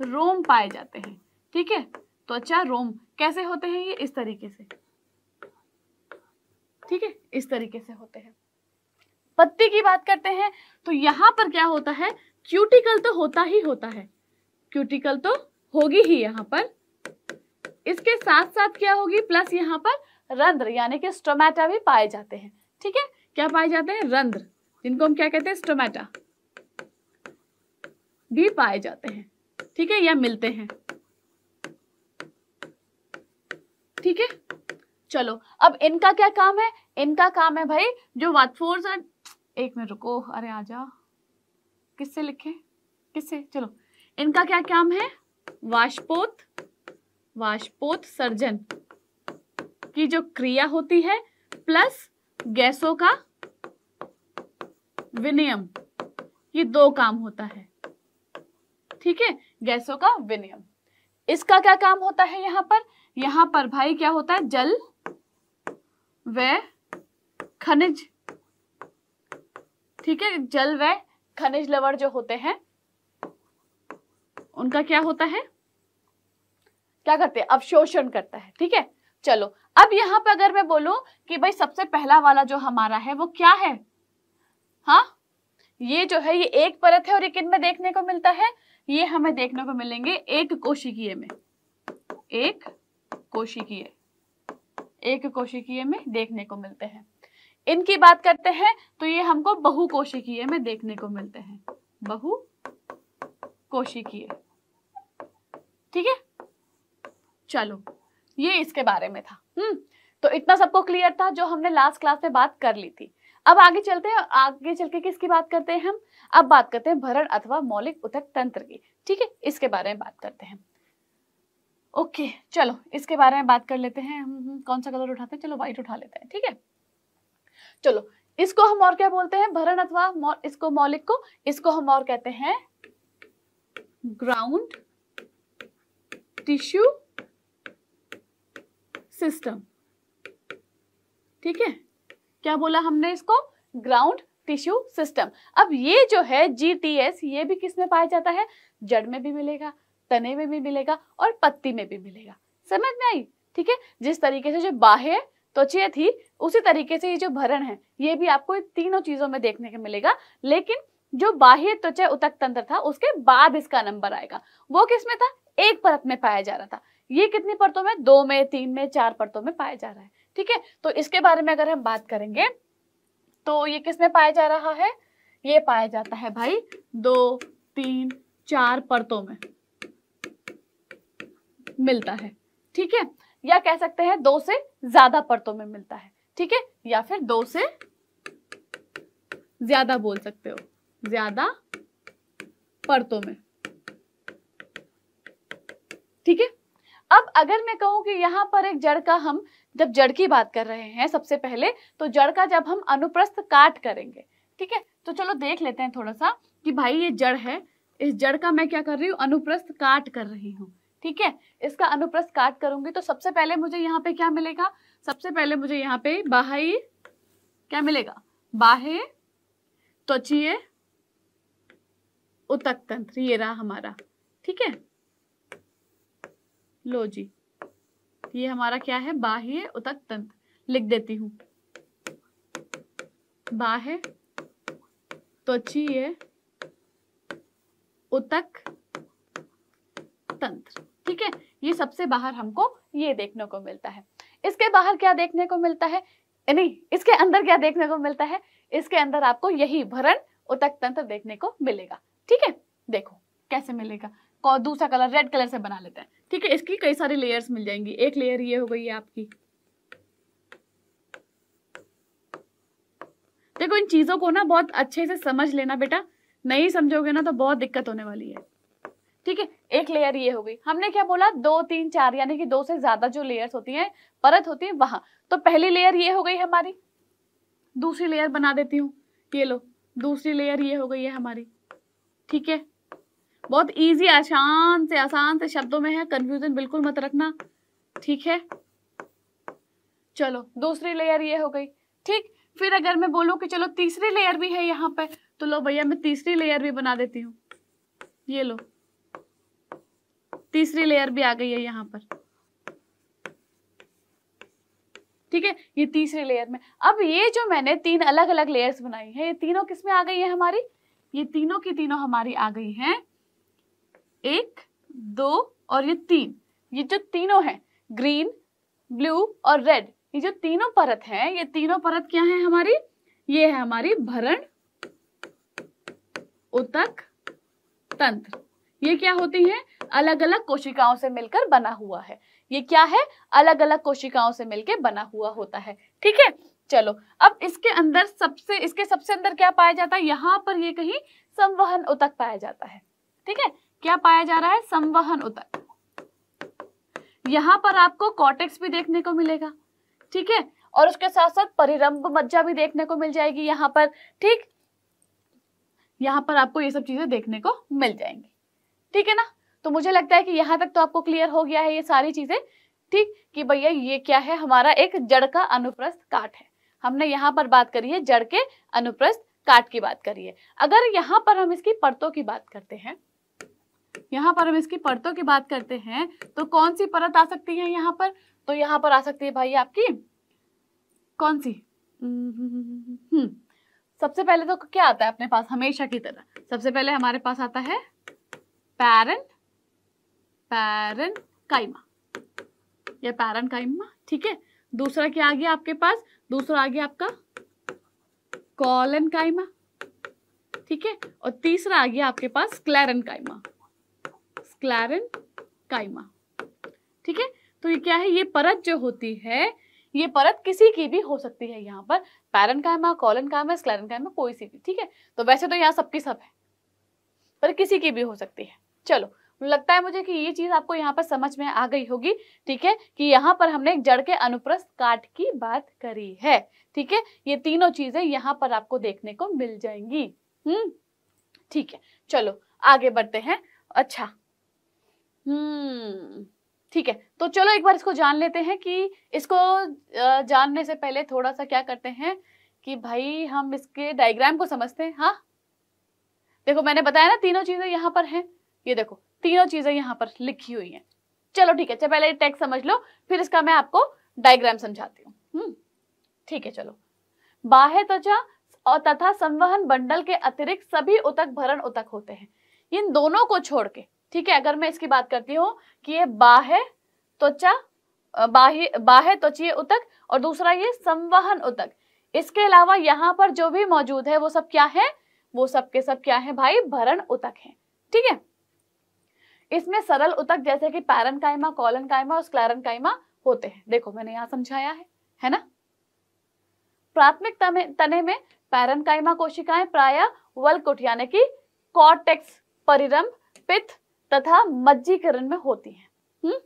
रोम पाए जाते हैं ठीक है त्वचा रोम कैसे होते हैं ये इस तरीके से ठीक है इस तरीके से होते हैं पत्ती की बात करते हैं तो यहाँ पर क्या होता है क्यूटिकल तो होता ही होता है क्यूटिकल तो होगी ही यहाँ पर इसके साथ साथ क्या होगी प्लस यहाँ पर रंध्र यानी कि स्टोमेटा भी पाए जाते हैं ठीक है क्या पाए जाते हैं रंध्र जिनको हम क्या कहते हैं स्टोमेटा भी पाए जाते हैं ठीक है या मिलते हैं ठीक है चलो अब इनका क्या काम है इनका काम है भाई जो और एक मिनट रुको अरे आजा किससे लिखे किससे चलो इनका क्या काम है वाष्पोत वाष्पोत सर्जन की जो क्रिया होती है प्लस गैसों का विनियम ये दो काम होता है ठीक है गैसों का विनियम इसका क्या काम होता है यहां पर यहां पर भाई क्या होता है जल व खनिज ठीक है जल व खनिज लवण जो होते हैं उनका क्या होता है क्या करते हैं अवशोषण करता है ठीक है चलो अब यहां पर अगर मैं बोलूं कि भाई सबसे पहला वाला जो हमारा है वो क्या है हा ये जो है ये एक परत है और एक इनमें देखने को मिलता है ये हमें देखने को मिलेंगे एक कोशिकीय में एक कोशिकीय एक कोशिकीय में देखने को मिलते हैं इनकी बात करते हैं तो ये हमको बहु कोशिकीय में देखने को मिलते हैं बहु कोशिकीय ठीक है चलो ये इसके बारे में था हम्म तो इतना सबको क्लियर था जो हमने लास्ट क्लास में बात कर ली थी अब आगे चलते हैं आगे चल के किसकी बात करते हैं हम अब बात करते हैं भरण अथवा मौलिक उतक तंत्र की ठीक है इसके बारे में बात करते हैं ओके चलो इसके बारे में बात कर लेते हैं हम कौन सा कलर उठाते हैं चलो व्हाइट उठा लेते हैं ठीक है चलो इसको हम और क्या बोलते हैं भरण अथवा इसको मौलिक को इसको हम और कहते हैं ग्राउंड टिश्यू सिस्टम ठीक है क्या बोला हमने इसको ग्राउंड टिश्यू सिस्टम अब ये जो है जीटीएस ये भी किस में पाया जाता है जड़ में भी मिलेगा तने में भी मिलेगा और पत्ती में भी मिलेगा समझ में आई ठीक है जिस तरीके से जो बाह्य त्वचीय थी उसी तरीके से ये जो भरण है ये भी आपको तीनों चीजों में देखने को मिलेगा लेकिन जो बाह्य त्वचा उतक तंत्र था उसके बाद इसका नंबर आएगा वो किसमें था एक परत में पाया जा रहा था ये कितनी परतों में दो में तीन में चार परतों में पाया जा रहा है ठीक है तो इसके बारे में अगर हम बात करेंगे तो ये किस में पाया जा रहा है ये पाया जाता है भाई दो तीन चार परतों में मिलता है ठीक है या कह सकते हैं दो से ज्यादा परतों में मिलता है ठीक है या फिर दो से ज्यादा बोल सकते हो ज्यादा परतों में ठीक है अब अगर मैं कहूँ कि यहाँ पर एक जड़ का हम जब जड़ की बात कर रहे हैं सबसे पहले तो जड़ का जब हम अनुप्रस्थ काट करेंगे ठीक है तो चलो देख लेते हैं थोड़ा सा कि भाई ये जड़ है इस जड़ का मैं क्या कर रही हूँ अनुप्रस्थ काट कर रही हूँ ठीक है इसका अनुप्रस्थ काट करूंगी तो सबसे पहले मुझे यहाँ पे क्या मिलेगा सबसे पहले मुझे यहाँ पे बाहि क्या मिलेगा बाहे त्वचीय उतक तंत्र ये रहा हमारा ठीक है लो जी ये हमारा क्या है बाह्य उतक तंत्र लिख देती हूँ बाह्य त्वचीय उतक तंत्र ठीक है ये सबसे बाहर हमको ये देखने को मिलता है इसके बाहर क्या देखने को मिलता है नहीं इसके अंदर क्या देखने को मिलता है इसके अंदर आपको यही भरण उतक तंत्र देखने को मिलेगा ठीक है देखो कैसे मिलेगा दूसरा कलर रेड कलर से बना लेते हैं ठीक है इसकी कई सारी लेयर्स मिल जाएंगी एक लेयर ये हो गई है आपकी देखो इन चीज़ों को ना बहुत अच्छे से समझ लेना बेटा नहीं समझोगे ना तो बहुत दिक्कत होने वाली है ठीक है एक लेयर ये हो गई हमने क्या बोला दो तीन चार यानी कि दो से ज्यादा जो लेयर्स होती हैं परत होती है वहां तो पहली लेयर ये हो गई हमारी दूसरी लेयर बना देती हूँ ये लो दूसरी लेयर ये हो गई है हमारी ठीक है बहुत इजी आसान से आसान से शब्दों में है कंफ्यूजन बिल्कुल मत रखना ठीक है चलो दूसरी लेयर ये हो गई ठीक फिर अगर मैं बोलूं कि चलो तीसरी लेयर भी है यहाँ पे तो लो भैया मैं तीसरी लेयर भी बना देती हूँ ये लो तीसरी लेयर भी आ गई है यहाँ पर ठीक है ये तीसरी लेयर में अब ये जो मैंने तीन अलग अलग लेयर्स बनाई है ये तीनों किसमें आ गई है हमारी ये तीनों की तीनों हमारी आ गई हैं एक दो और ये तीन ये जो तीनों हैं ग्रीन ब्लू और रेड ये जो तीनों परत है ये तीनों परत क्या है हमारी ये है हमारी भरण उतक तंत्र ये क्या होती है अलग अलग कोशिकाओं से मिलकर बना हुआ है ये क्या है अलग अलग कोशिकाओं से मिलकर बना हुआ होता है ठीक है चलो अब इसके अंदर सबसे इसके सबसे अंदर क्या पाया जाता है यहां पर ये कहीं संवहन उतक पाया जाता है ठीक है क्या पाया जा रहा है संवहन उतर यहां पर आपको कॉटेक्स भी देखने को मिलेगा ठीक है और उसके साथ साथ परिरंभ मज्जा भी देखने को मिल जाएगी यहाँ पर ठीक यहाँ पर आपको ये सब चीजें देखने को मिल जाएंगी ठीक है ना तो मुझे लगता है कि यहाँ तक तो आपको क्लियर हो गया है ये सारी चीजें ठीक कि भैया ये क्या है हमारा एक जड़ का अनुप्रस्थ काट है हमने यहाँ पर बात करी है जड़ के अनुप्रस्थ काट की बात करी है अगर यहाँ पर हम इसकी परतों की बात करते हैं यहाँ पर हम इसकी परतों की बात करते हैं तो कौन सी परत आ सकती है यहाँ पर तो यहाँ पर आ सकती है भाई आपकी कौन सी हम्म सबसे पहले तो क्या आता है अपने पास हमेशा की तरह सबसे पहले हमारे पास आता है पैरन पैरन काइमा या पैरन काइमा ठीक है दूसरा क्या आ गया आपके पास दूसरा आ गया आपका कॉलन काइमा ठीक है और तीसरा आ गया आपके पास क्लैरन काइमा स्क्लैरन काइमा ठीक है तो ये क्या है ये परत जो होती है ये परत किसी की भी हो सकती है यहाँ पर पैरन कायमा कॉलन कायमा स्क्लैरन कायमा कोई सी भी ठीक है तो वैसे तो यहाँ सबकी सब है पर किसी की भी हो सकती है चलो लगता है मुझे कि ये चीज आपको यहाँ पर समझ में आ गई होगी ठीक है कि यहाँ पर हमने जड़ के अनुप्रस्थ काट की बात करी है ठीक है ये तीनों चीजें यहाँ पर आपको देखने को मिल जाएंगी हम्म ठीक है चलो आगे बढ़ते हैं अच्छा हम्म, ठीक है तो चलो एक बार इसको जान लेते हैं कि इसको जानने से पहले थोड़ा सा क्या करते हैं कि भाई हम इसके डायग्राम को समझते हैं हाँ देखो मैंने बताया ना तीनों चीजें यहाँ पर हैं ये देखो तीनों चीजें यहाँ पर लिखी हुई हैं चलो ठीक है चलो पहले टेक्स्ट समझ लो फिर इसका मैं आपको डायग्राम समझाती हूँ हम्म, ठीक है चलो बाह्य त्वचा और तथा संवहन बंडल के अतिरिक्त सभी उतक भरण उतक होते हैं इन दोनों को छोड़ के ठीक है अगर मैं इसकी बात करती हूँ कि ये बाह्य त्वचा बाह्य बाह्य त्वचीय उतक और दूसरा ये संवहन उतक इसके अलावा यहाँ पर जो भी मौजूद है वो सब क्या है वो सब के सब क्या है भाई भरण उतक है ठीक है इसमें सरल उतक जैसे कि पैरन कायमा कॉलन कायमा और स्क्लैरन कायमा होते हैं देखो मैंने यहाँ समझाया है है ना प्राथमिक तने में पैरन कायमा कोशिकाएं प्राय वलकुट यानी कि कॉर्टेक्स परिरंभ पित्त तथा मज्जीकरण में होती है हुँ? हम्म?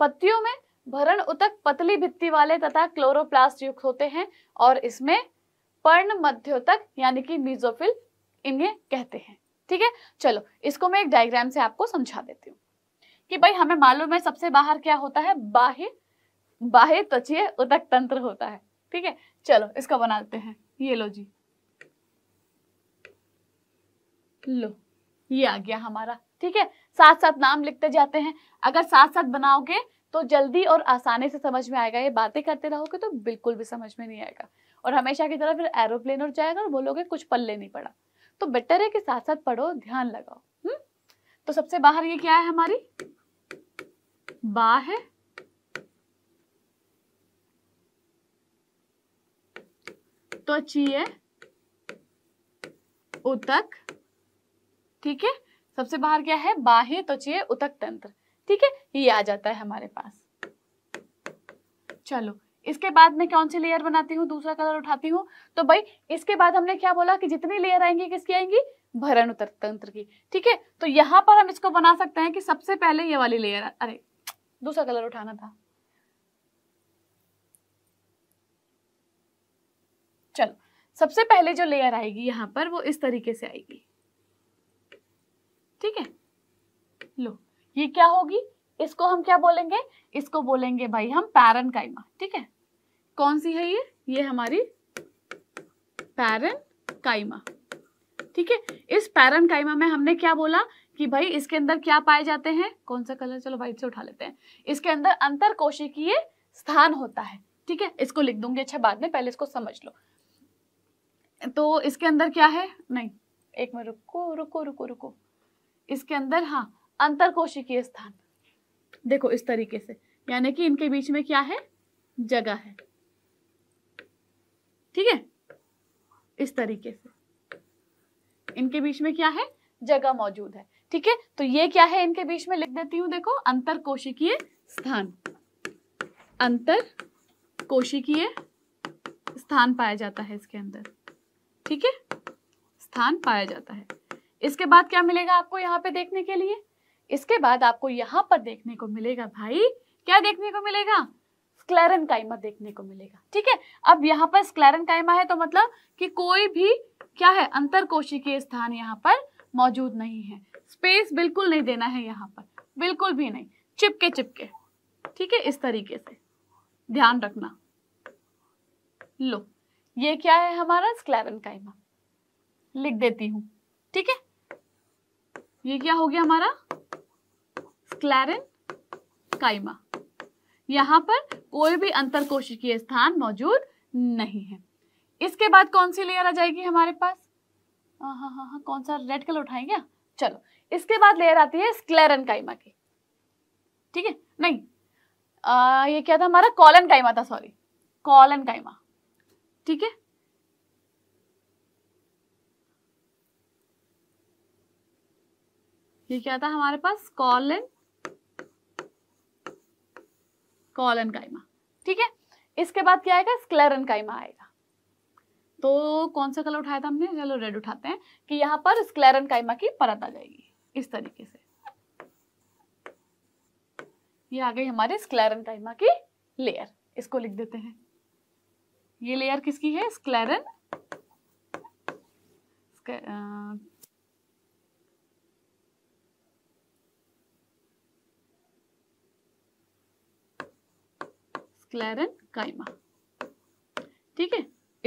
पत्तियों में भरण उतक पतली भित्ति वाले तथा क्लोरोप्लास्ट युक्त होते हैं और इसमें पर्ण मध्योतक यानी कि मीजोफिल इन्हें कहते हैं ठीक है चलो इसको मैं एक डायग्राम से आपको समझा देती हूँ कि भाई हमें मालूम है सबसे बाहर क्या होता है बाह्य बाह्य त्वचीय उतक तंत्र होता है ठीक है चलो बना बनाते हैं ये लो जी लो ये आ गया हमारा ठीक है साथ साथ नाम लिखते जाते हैं अगर साथ साथ बनाओगे तो जल्दी और आसानी से समझ में आएगा ये बातें करते रहोगे तो बिल्कुल भी समझ में नहीं आएगा और हमेशा की तरह फिर एरोप्लेन और जाएगा और बोलोगे कुछ पल्ले नहीं पड़ा तो बेटर है कि साथ साथ पढ़ो ध्यान लगाओ हम्म तो सबसे बाहर ये क्या है हमारी बा है तो अच्छी है उतक ठीक है सबसे बाहर क्या है बाह्य त्वचीय उतक तंत्र ठीक है ये आ जाता है हमारे पास चलो इसके बाद मैं कौन सी लेयर बनाती हूँ दूसरा कलर उठाती हूँ तो भाई इसके बाद हमने क्या बोला कि जितनी लेयर आएंगी किसकी आएंगी भरण उतर तंत्र की ठीक है तो यहाँ पर हम इसको बना सकते हैं कि सबसे पहले ये वाली लेयर अरे दूसरा कलर उठाना था चलो सबसे पहले जो लेयर आएगी यहाँ पर वो इस तरीके से आएगी ठीक है लो ये क्या होगी इसको हम क्या बोलेंगे इसको बोलेंगे भाई हम पैरन काइमा ठीक है कौन सी है ये ये हमारी पैरन काइमा ठीक है इस पैरन काइमा में हमने क्या बोला कि भाई इसके अंदर क्या पाए जाते हैं कौन सा कलर चलो व्हाइट से उठा लेते हैं इसके अंदर अंतर कोशिकीय स्थान होता है ठीक है इसको लिख दूंगी अच्छा बाद में पहले इसको समझ लो तो इसके अंदर क्या है नहीं एक मिनट रुको रुको रुको रुको इसके अंदर हाँ अंतर कोशिकीय स्थान देखो इस तरीके से यानी कि इनके बीच में क्या है जगह है ठीक है इस तरीके से इनके बीच में क्या है जगह मौजूद है ठीक है तो ये क्या है इनके बीच में लिख देती हूं देखो अंतर कोशिकीय स्थान अंतर कोशिकीय स्थान पाया जाता है इसके अंदर ठीक है स्थान पाया जाता है इसके बाद क्या मिलेगा आपको यहाँ पे देखने के लिए इसके बाद आपको यहाँ पर देखने को मिलेगा भाई क्या देखने को मिलेगा स्क्लेरन काइमा देखने को मिलेगा ठीक है अब यहाँ पर स्क्लेरन काइमा है तो मतलब कि कोई भी क्या है अंतर के स्थान यहाँ पर मौजूद नहीं है स्पेस बिल्कुल नहीं देना है यहाँ पर बिल्कुल भी नहीं चिपके चिपके ठीक है इस तरीके से ध्यान रखना लो ये क्या है हमारा स्क्लेरन काइमा लिख देती हूँ ठीक है ये क्या हो गया हमारा स्क्लेरिन काइमा यहां पर कोई भी अंतर कोशिकीय स्थान मौजूद नहीं है इसके बाद कौन सी लेयर आ जाएगी हमारे पास हाँ हाँ हाँ, हाँ कौन सा रेड कलर उठाएंगे चलो इसके बाद लेयर आती है स्क्लेरन काइमा की ठीक है नहीं आ, ये क्या था हमारा कॉलन काइमा था सॉरी कॉलन काइमा ठीक है ये क्या था हमारे पास कॉलन कॉलन काइमा ठीक है इसके बाद क्या आएगा स्क्लेरन काइमा आएगा तो कौन सा कलर उठाया था हमने चलो रेड उठाते हैं कि यहाँ पर स्क्लेरन काइमा की परत आ जाएगी इस तरीके से ये आ गई हमारे स्क्लेरन काइमा की लेयर इसको लिख देते हैं ये लेयर किसकी है स्क्लेरन क्लैरन ठीक है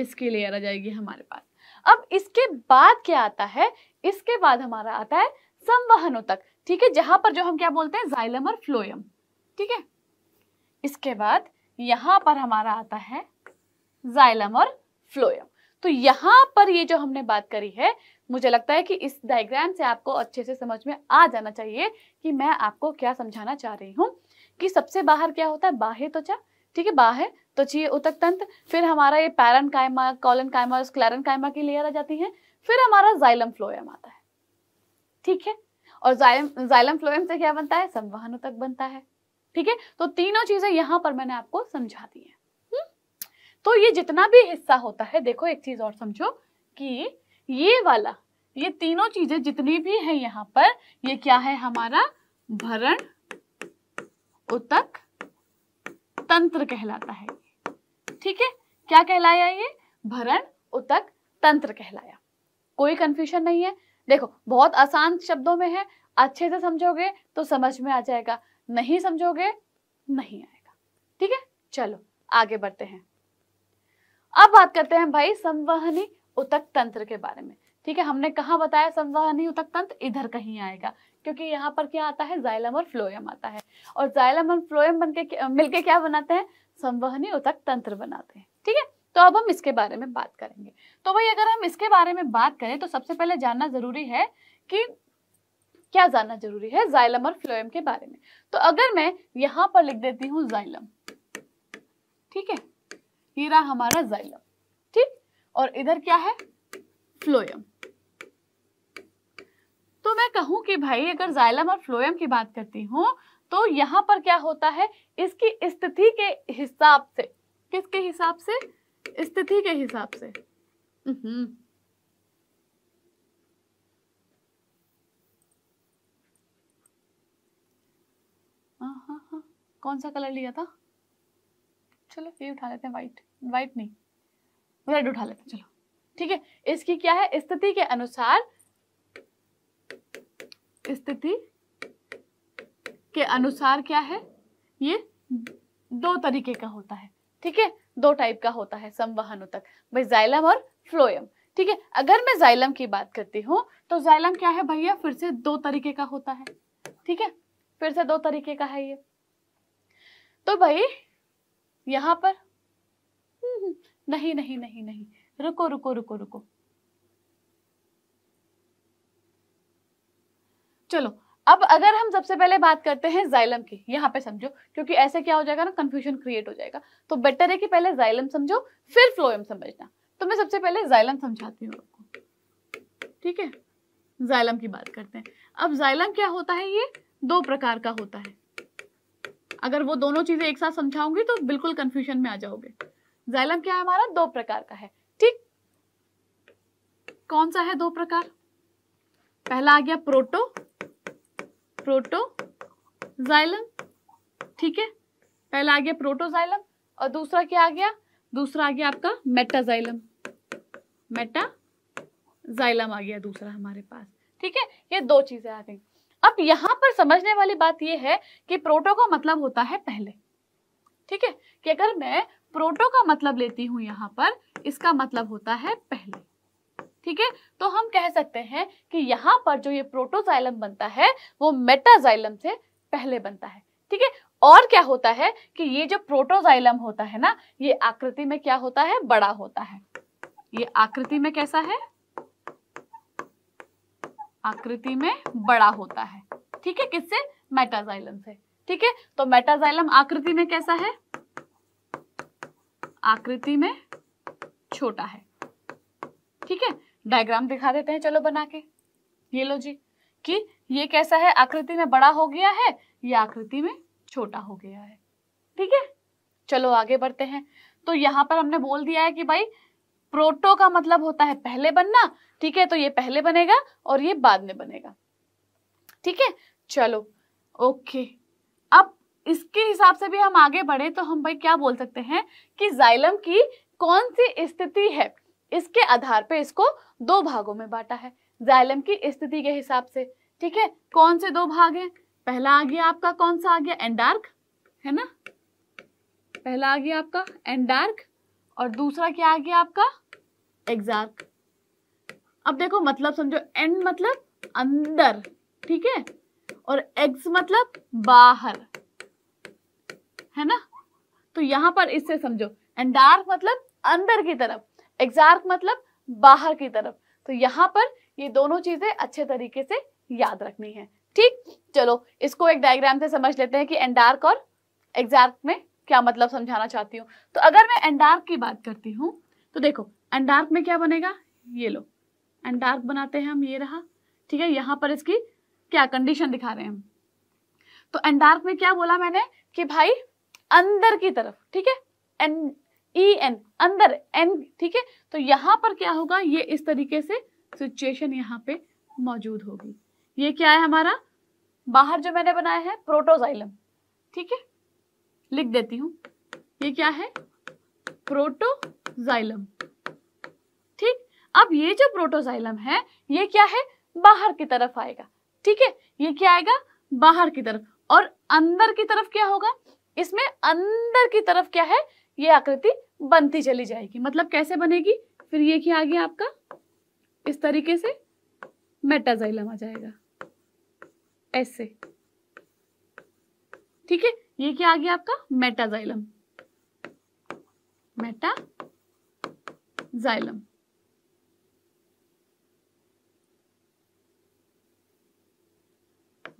इसकी लेयर आ जाएगी हमारे पास अब इसके बाद क्या आता है इसके बाद हमारा आता है संवहनों तक ठीक है जहां पर जो हम क्या बोलते हैं जाइलम और फ्लोयम ठीक है इसके बाद यहां पर हमारा आता है जाइलम और फ्लोयम तो यहां पर ये जो हमने बात करी है मुझे लगता है कि इस डायग्राम से आपको अच्छे से समझ में आ जाना चाहिए कि मैं आपको क्या समझाना चाह रही हूं कि सबसे बाहर क्या होता है बाह्य त्वचा तो ठीक है बाह है तो चाहिए उतक तंत्र फिर हमारा ये पैरन कायमा कॉलन कायमा स्क्लैरन कायमा की लेयर आ जाती है फिर हमारा जाइलम फ्लोएम आता है ठीक है और जाइलम फ्लोएम से क्या बनता है संवहन उतक बनता है ठीक है तो तीनों चीजें यहां पर मैंने आपको समझा दी है हम्म? तो ये जितना भी हिस्सा होता है देखो एक चीज और समझो कि ये वाला ये तीनों चीजें जितनी भी है यहां पर ये क्या है हमारा भरण उतक तंत्र कहलाता है ठीक है क्या कहलाया ये भरण उतक तंत्र कहलाया कोई कंफ्यूजन नहीं है देखो बहुत आसान शब्दों में है अच्छे से समझोगे तो समझ में आ जाएगा नहीं समझोगे नहीं आएगा ठीक है चलो आगे बढ़ते हैं अब बात करते हैं भाई संवहनी उतक तंत्र के बारे में ठीक है हमने कहा बताया संवहनी उतक तंत्र इधर कहीं आएगा क्योंकि यहाँ पर क्या आता है जाइलम और फ्लोएम आता है और जाइलम और फ्लोएम बनके मिलके क्या बनाते हैं संवहनी उतक तंत्र बनाते हैं ठीक है तो अब हम इसके बारे में बात करेंगे तो भाई अगर हम इसके बारे में बात करें तो सबसे पहले जानना जरूरी है कि क्या जानना जरूरी है जाइलम और फ्लोएम के बारे में तो अगर मैं यहां पर लिख देती हूँ जाइलम ठीक है ये रहा हमारा जाइलम ठीक और इधर क्या है फ्लोएम तो मैं कहूँ कि भाई अगर जाइलम और फ्लोएम की बात करती हूँ तो यहाँ पर क्या होता है इसकी स्थिति के हिसाब से किसके हिसाब से स्थिति के हिसाब से हम्म। हाँ, हाँ, हाँ। कौन सा कलर लिया था चलो ये उठा लेते हैं वाइट वाइट नहीं रेड उठा लेते हैं चलो ठीक है इसकी क्या है स्थिति के अनुसार स्थिति के अनुसार क्या है ये दो तरीके का होता है ठीक है दो टाइप का होता है संवहन तक भाई जाइलम और फ्लोयम ठीक है अगर मैं जाइलम की बात करती हूँ तो जाइलम क्या है भैया फिर से दो तरीके का होता है ठीक है फिर से दो तरीके का है ये तो भाई यहां पर हम्म, हम्म, नहीं नहीं नहीं नहीं रुको रुको रुको रुको चलो अब अगर हम सबसे पहले बात करते हैं जाइलम की यहाँ पे समझो क्योंकि ऐसे क्या हो जाएगा ना कंफ्यूजन क्रिएट हो जाएगा तो बेटर है कि पहले जाइलम समझो फिर फ्लोएम समझना तो मैं सबसे पहले जाइलम समझाती हूँ आपको ठीक है जाइलम की बात करते हैं अब जाइलम क्या होता है ये दो प्रकार का होता है अगर वो दोनों चीजें एक साथ समझाऊंगी तो बिल्कुल कंफ्यूजन में आ जाओगे जाइलम क्या है हमारा दो प्रकार का है ठीक कौन सा है दो प्रकार पहला आ गया प्रोटो प्रोटोजाइलम ठीक है पहला आ गया प्रोटोजाइलम और दूसरा क्या आ गया दूसरा आ गया आपका मेटाजाइलम मेटाजाइलम आ गया दूसरा हमारे पास ठीक है ये दो चीजें आ गई अब यहां पर समझने वाली बात ये है कि प्रोटो का मतलब होता है पहले ठीक है कि अगर मैं प्रोटो का मतलब लेती हूं यहां पर इसका मतलब होता है पहले ठीक है तो हम कह सकते हैं कि यहाँ पर जो ये प्रोटोजाइलम बनता है वो मेटाजाइलम से पहले बनता है ठीक है और क्या होता है कि ये जो प्रोटोजाइलम होता है ना ये आकृति में क्या होता है बड़ा होता है ये आकृति में कैसा है आकृति में बड़ा होता है ठीक है किससे मेटाजाइलम से ठीक है तो मेटाजाइलम आकृति में कैसा है आकृति में छोटा है ठीक है डायग्राम दिखा देते हैं चलो बना के ये लो जी कि ये कैसा है आकृति में बड़ा हो गया है ये आकृति में छोटा हो गया है ठीक है चलो आगे बढ़ते हैं तो यहाँ पर हमने बोल दिया है कि भाई प्रोटो का मतलब होता है पहले बनना ठीक है तो ये पहले बनेगा और ये बाद में बनेगा ठीक है चलो ओके अब इसके हिसाब से भी हम आगे बढ़े तो हम भाई क्या बोल सकते हैं कि जाइलम की कौन सी स्थिति है इसके आधार पे इसको दो भागों में बांटा है जाइलम की स्थिति के हिसाब से ठीक है कौन से दो भाग हैं पहला आ गया आपका कौन सा आ गया एंडार्क है ना पहला आ गया आपका एंडार्क और दूसरा क्या आ गया आपका एग्जार्क अब देखो मतलब समझो एंड मतलब अंदर ठीक है और एग्स मतलब बाहर है ना तो यहां पर इससे समझो एंडार्क मतलब अंदर की तरफ एग्जार्क मतलब बाहर की तरफ तो यहाँ पर ये दोनों चीजें अच्छे तरीके से याद रखनी है ठीक चलो इसको एक डायग्राम से समझ लेते हैं कि एंडार्क और एग्जार्क में क्या मतलब समझाना चाहती हूँ तो अगर मैं एंडार्क की बात करती हूँ तो देखो एंडार्क में क्या बनेगा ये लो एंडार्क बनाते हैं हम ये रहा ठीक है यहाँ पर इसकी क्या कंडीशन दिखा रहे हैं हम तो एंडार्क में क्या बोला मैंने कि भाई अंदर की तरफ ठीक है ई e एन अंदर एन ठीक है तो यहाँ पर क्या होगा ये इस तरीके से सिचुएशन यहाँ पे मौजूद होगी ये क्या है हमारा बाहर जो मैंने बनाया है प्रोटोजाइलम ठीक है लिख देती हूँ ये क्या है प्रोटोजाइलम ठीक अब ये जो प्रोटोजाइलम है ये क्या है बाहर की तरफ आएगा ठीक है ये क्या आएगा बाहर की तरफ और अंदर की तरफ क्या होगा इसमें अंदर की तरफ क्या है ये आकृति बनती चली जाएगी मतलब कैसे बनेगी फिर ये क्या आ गया आपका इस तरीके से मेटाजाइलम आ जाएगा ऐसे ठीक है ये क्या आ गया आपका मेटाजाइलम मेटाजाइलम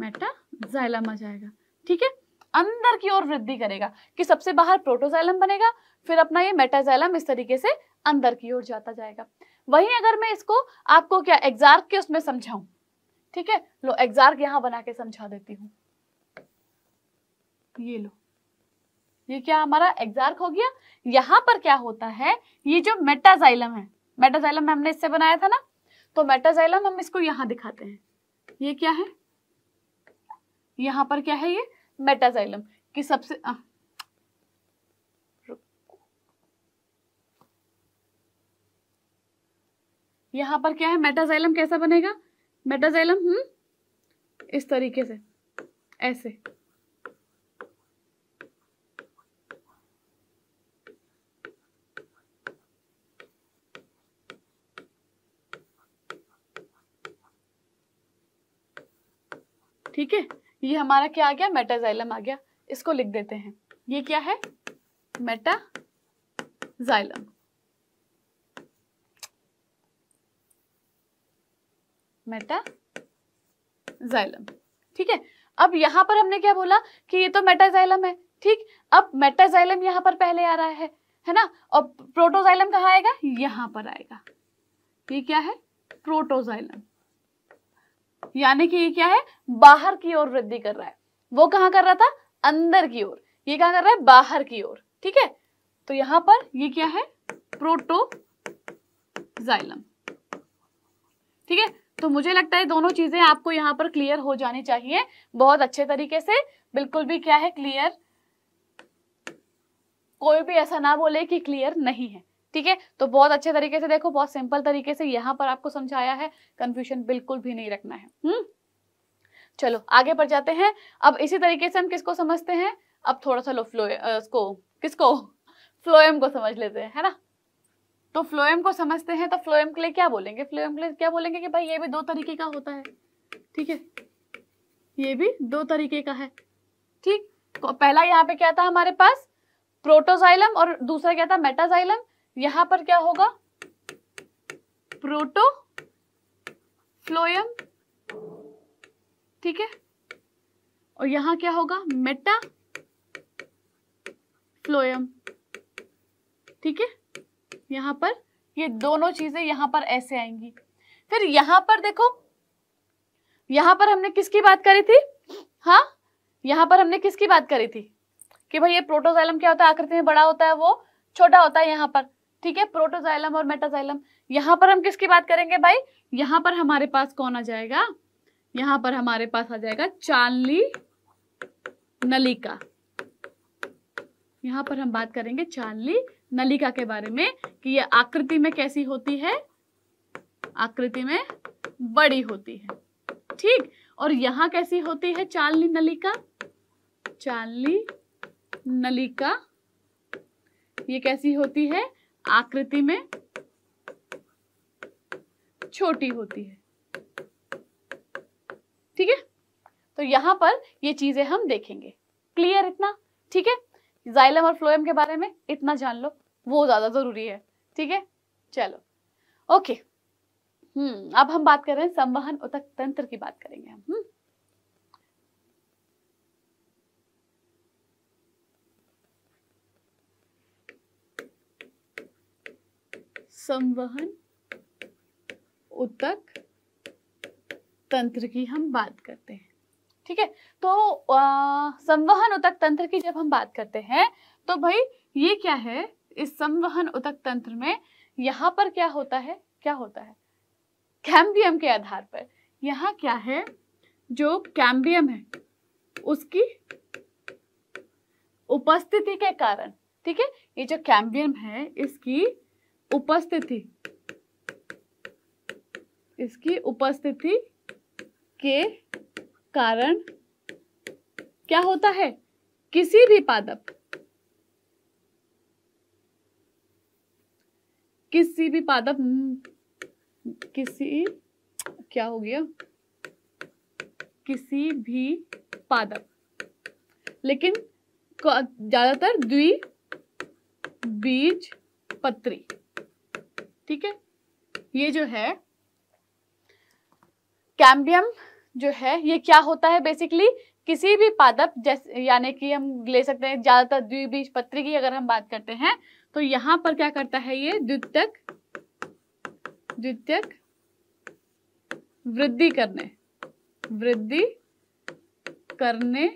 मेटाजाइलम आ जाएगा ठीक है अंदर की ओर वृद्धि करेगा कि सबसे बाहर प्रोटोजाइलम बनेगा फिर अपना ये मेटाजैलम इस तरीके से अंदर की ओर जाता जाएगा वहीं अगर मैं इसको आपको क्या एग्जार्क के उसमें समझाऊं ठीक है लो एग्जार्क यहां बना के समझा देती हूँ ये लो ये क्या हमारा एग्जार्क हो गया यहां पर क्या होता है ये जो मेटाजाइलम है मेटाजाइलम हमने इससे बनाया था ना तो मेटाजाइलम हम इसको यहां दिखाते हैं ये क्या है यहां पर क्या है ये मेटाजाइलम कि सबसे आ, यहाँ पर क्या है मेटाजाइलम कैसा बनेगा मेटाजाइलम हम्म इस तरीके से ऐसे ठीक है ये हमारा क्या आ गया मेटाजाइलम आ गया इसको लिख देते हैं ये क्या है मेटाजाइलम मेटाजाइलम ठीक है अब यहां पर हमने क्या बोला कि ये तो मेटाजाइलम है ठीक अब मेटाजाइलम यहां पर पहले आ रहा है है ना और प्रोटोजाइलम कहा आएगा यहां पर आएगा ये क्या है प्रोटोजाइलम यानी कि ये क्या है बाहर की ओर वृद्धि कर रहा है वो कहां कर रहा था अंदर की ओर ये कहां कर रहा है बाहर की ओर ठीक है तो यहां पर ये क्या है प्रोटोजाइलम ठीक है तो मुझे लगता है दोनों चीजें आपको यहाँ पर क्लियर हो जानी चाहिए बहुत अच्छे तरीके से बिल्कुल भी क्या है क्लियर कोई भी ऐसा ना बोले कि क्लियर नहीं है ठीक है तो बहुत अच्छे तरीके से देखो बहुत सिंपल तरीके से यहाँ पर आपको समझाया है कंफ्यूजन बिल्कुल भी नहीं रखना है हम्म चलो आगे बढ़ जाते हैं अब इसी तरीके से हम किसको समझते हैं अब थोड़ा सा लो फ्लो इसको किसको फ्लोएम को समझ लेते हैं है ना तो फ्लोएम को समझते हैं तो फ्लोएम के लिए क्या बोलेंगे फ्लोएम के लिए क्या बोलेंगे कि भाई ये भी दो तरीके का होता है ठीक है ये भी दो तरीके का है ठीक पहला यहाँ पे क्या था हमारे पास प्रोटोजाइलम और दूसरा क्या था मेटाजाइलम यहां पर क्या होगा प्रोटो फ्लोएम ठीक है और यहां क्या होगा मेटा फ्लोएम ठीक है यहाँ पर ये दोनों चीजें यहाँ पर ऐसे आएंगी फिर यहाँ पर देखो यहाँ पर हमने किसकी बात करी थी हाँ यहाँ पर हमने किसकी बात करी थी कि भाई ये प्रोटोजाइलम क्या होता है आकृति में बड़ा होता है वो छोटा होता है यहाँ पर ठीक है प्रोटोजाइलम और मेटाजाइलम यहाँ पर हम किसकी बात करेंगे भाई यहाँ पर हमारे पास कौन आ जाएगा यहाँ पर हमारे पास आ जाएगा चाली नलिका यहाँ पर हम बात करेंगे चांदली नलिका के बारे में कि ये आकृति में कैसी होती है आकृति में बड़ी होती है ठीक और यहां कैसी होती है चालनी नलिका चालनी नलिका ये कैसी होती है आकृति में छोटी होती है ठीक है तो यहां पर ये चीजें हम देखेंगे क्लियर इतना ठीक है जाइलम और फ्लोएम के बारे में इतना जान लो वो ज़्यादा ज़रूरी है ठीक है चलो ओके हम्म अब हम बात कर रहे हैं संवहन उतक तंत्र की बात करेंगे हम हम्म संवहन उतक तंत्र की हम बात करते हैं ठीक है तो संवहन उतक तंत्र की जब हम बात करते हैं तो भाई ये क्या है इस संवहन उतक तंत्र में यहाँ पर क्या होता है क्या होता है कैम्बियम के आधार पर यहाँ क्या है जो कैम्बियम है उसकी उपस्थिति के कारण ठीक है ये जो कैम्बियम है इसकी उपस्थिति इसकी उपस्थिति के कारण क्या होता है किसी भी पादप किसी भी पादप हम्म, किसी क्या हो गया किसी भी पादप लेकिन ज्यादातर द्वि बीज पत्री ठीक है ये जो है कैम्बियम जो है ये क्या होता है बेसिकली किसी भी पादप जैसे यानी कि हम ले सकते हैं ज्यादातर द्विबीज पत्री की अगर हम बात करते हैं तो यहां पर क्या करता है ये द्वितक द्वितक वृद्धि करने वृद्धि करने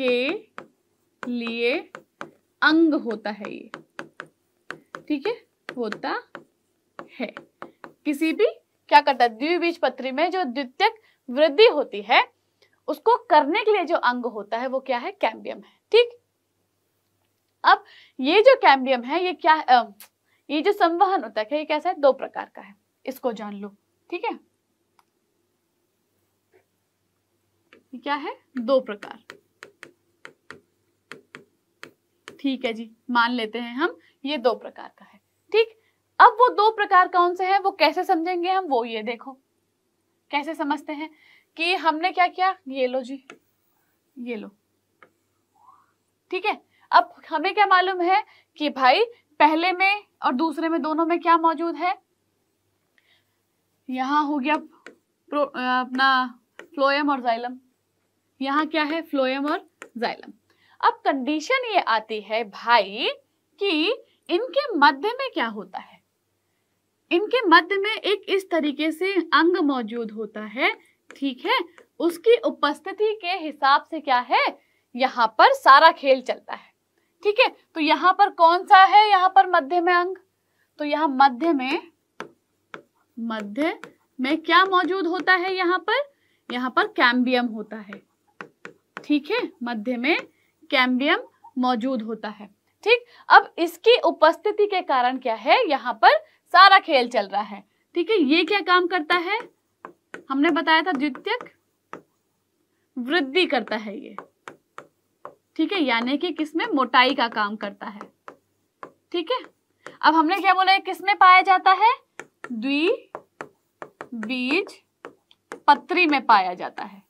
के लिए अंग होता है ये ठीक है होता है किसी भी क्या करता है द्विबीज पत्री में जो द्वितीय वृद्धि होती है उसको करने के लिए जो अंग होता है वो क्या है कैम्बियम है ठीक अब ये जो कैम्बियम है ये क्या है? ये जो संवहन होता है ये कैसा है दो प्रकार का है इसको जान लो ठीक है क्या है दो प्रकार ठीक है जी मान लेते हैं हम ये दो प्रकार का है ठीक अब वो दो प्रकार कौन से हैं वो कैसे समझेंगे हम वो ये देखो कैसे समझते हैं कि हमने क्या किया ये लो जी ये लो ठीक है अब हमें क्या मालूम है कि भाई पहले में और दूसरे में दोनों में क्या मौजूद है यहां हो गया अपना फ्लोएम और जाइलम यहां क्या है फ्लोएम और जाइलम अब कंडीशन ये आती है भाई कि इनके मध्य में क्या होता है इनके मध्य में एक इस तरीके से अंग मौजूद होता है ठीक है उसकी उपस्थिति के हिसाब से क्या है यहाँ पर सारा खेल चलता है ठीक है तो यहाँ पर कौन सा है यहाँ पर मध्य में अंग तो यहाँ मध्य में मध्य में क्या मौजूद होता है यहाँ पर यहाँ पर कैम्बियम होता है ठीक है मध्य में कैम्बियम मौजूद होता है ठीक अब इसकी उपस्थिति के कारण क्या है यहाँ पर सारा खेल चल रहा है ठीक है ये क्या काम करता है हमने बताया था द्वितीयक वृद्धि करता है ये ठीक है यानी कि किसमें मोटाई का काम करता है ठीक है अब हमने क्या बोला किसमें पाया जाता है द्वि बीज पत्री में पाया जाता है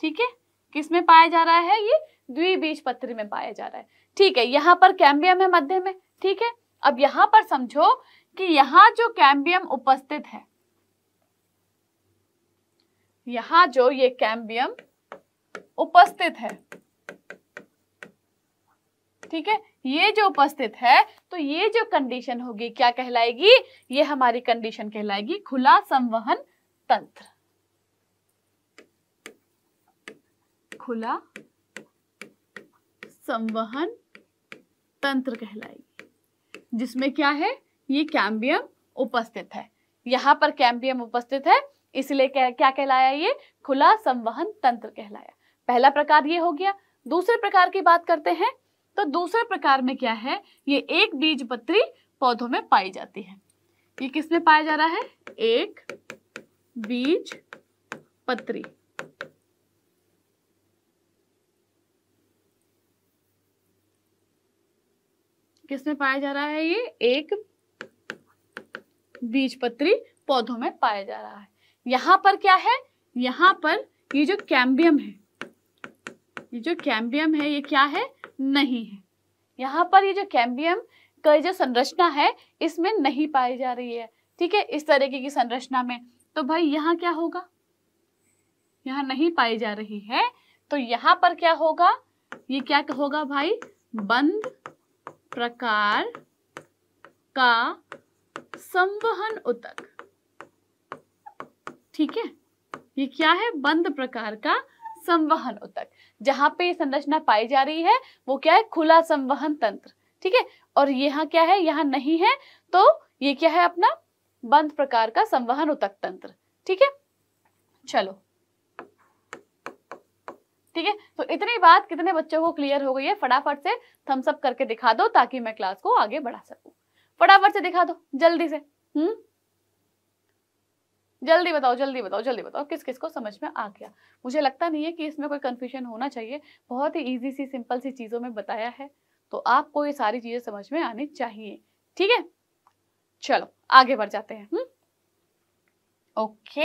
ठीक है किसमें पाया जा रहा है ये द्वि बीज पत्री में पाया जा रहा है ठीक है यहां पर कैम्बियम है मध्य में ठीक है अब यहां पर समझो कि यहां जो कैम्बियम उपस्थित है यहां जो ये कैम्बियम उपस्थित है ठीक है ये जो उपस्थित है तो ये जो कंडीशन होगी क्या कहलाएगी ये हमारी कंडीशन कहलाएगी खुला संवहन तंत्र खुला संवहन तंत्र कहलाएगी जिसमें क्या है ये कैम्बियम उपस्थित है यहाँ पर कैम्बियम उपस्थित है इसलिए क्या, कहलाया ये खुला संवहन तंत्र कहलाया पहला प्रकार ये हो गया दूसरे प्रकार की बात करते हैं तो दूसरे प्रकार में क्या है ये एक बीज पत्री पौधों में पाई जाती है ये किसमें पाया जा रहा है एक बीज पत्री किसमें पाया जा रहा है ये एक पत्री पौधों में पाया जा रहा है यहां पर क्या है यहां पर ये जो कैम्बियम है ये जो कैम्बियम है ये क्या है नहीं है यहाँ पर ये जो कैम्बियम का जो संरचना है इसमें नहीं पाई जा रही है ठीक है इस तरीके की संरचना में तो भाई यहाँ क्या होगा यहाँ नहीं पाई जा रही है तो यहाँ पर क्या होगा ये क्या होगा भाई बंद प्रकार का संवहन उतक ठीक है ये क्या है बंद प्रकार का संवहन उतक जहां पे संरचना पाई जा रही है वो क्या है खुला संवहन तंत्र ठीक है और यहाँ क्या है यहाँ नहीं है तो ये क्या है अपना बंद प्रकार का संवहन उतक तंत्र ठीक है चलो ठीक है तो इतनी बात कितने बच्चों को क्लियर हो गई है फटाफट से थम्सअप करके दिखा दो ताकि मैं क्लास को आगे बढ़ा सकूं फटाफट से दिखा दो जल्दी से हम्म जल्दी बताओ जल्दी बताओ जल्दी बताओ किस किस को समझ में आ गया मुझे लगता नहीं है कि इसमें कोई कन्फ्यूजन होना चाहिए बहुत ही इजी सी सिंपल सी चीज़ों में बताया है तो आपको ये सारी चीज़ें समझ में आनी चाहिए ठीक है चलो आगे बढ़ जाते हैं हुँ? हम्म? ओके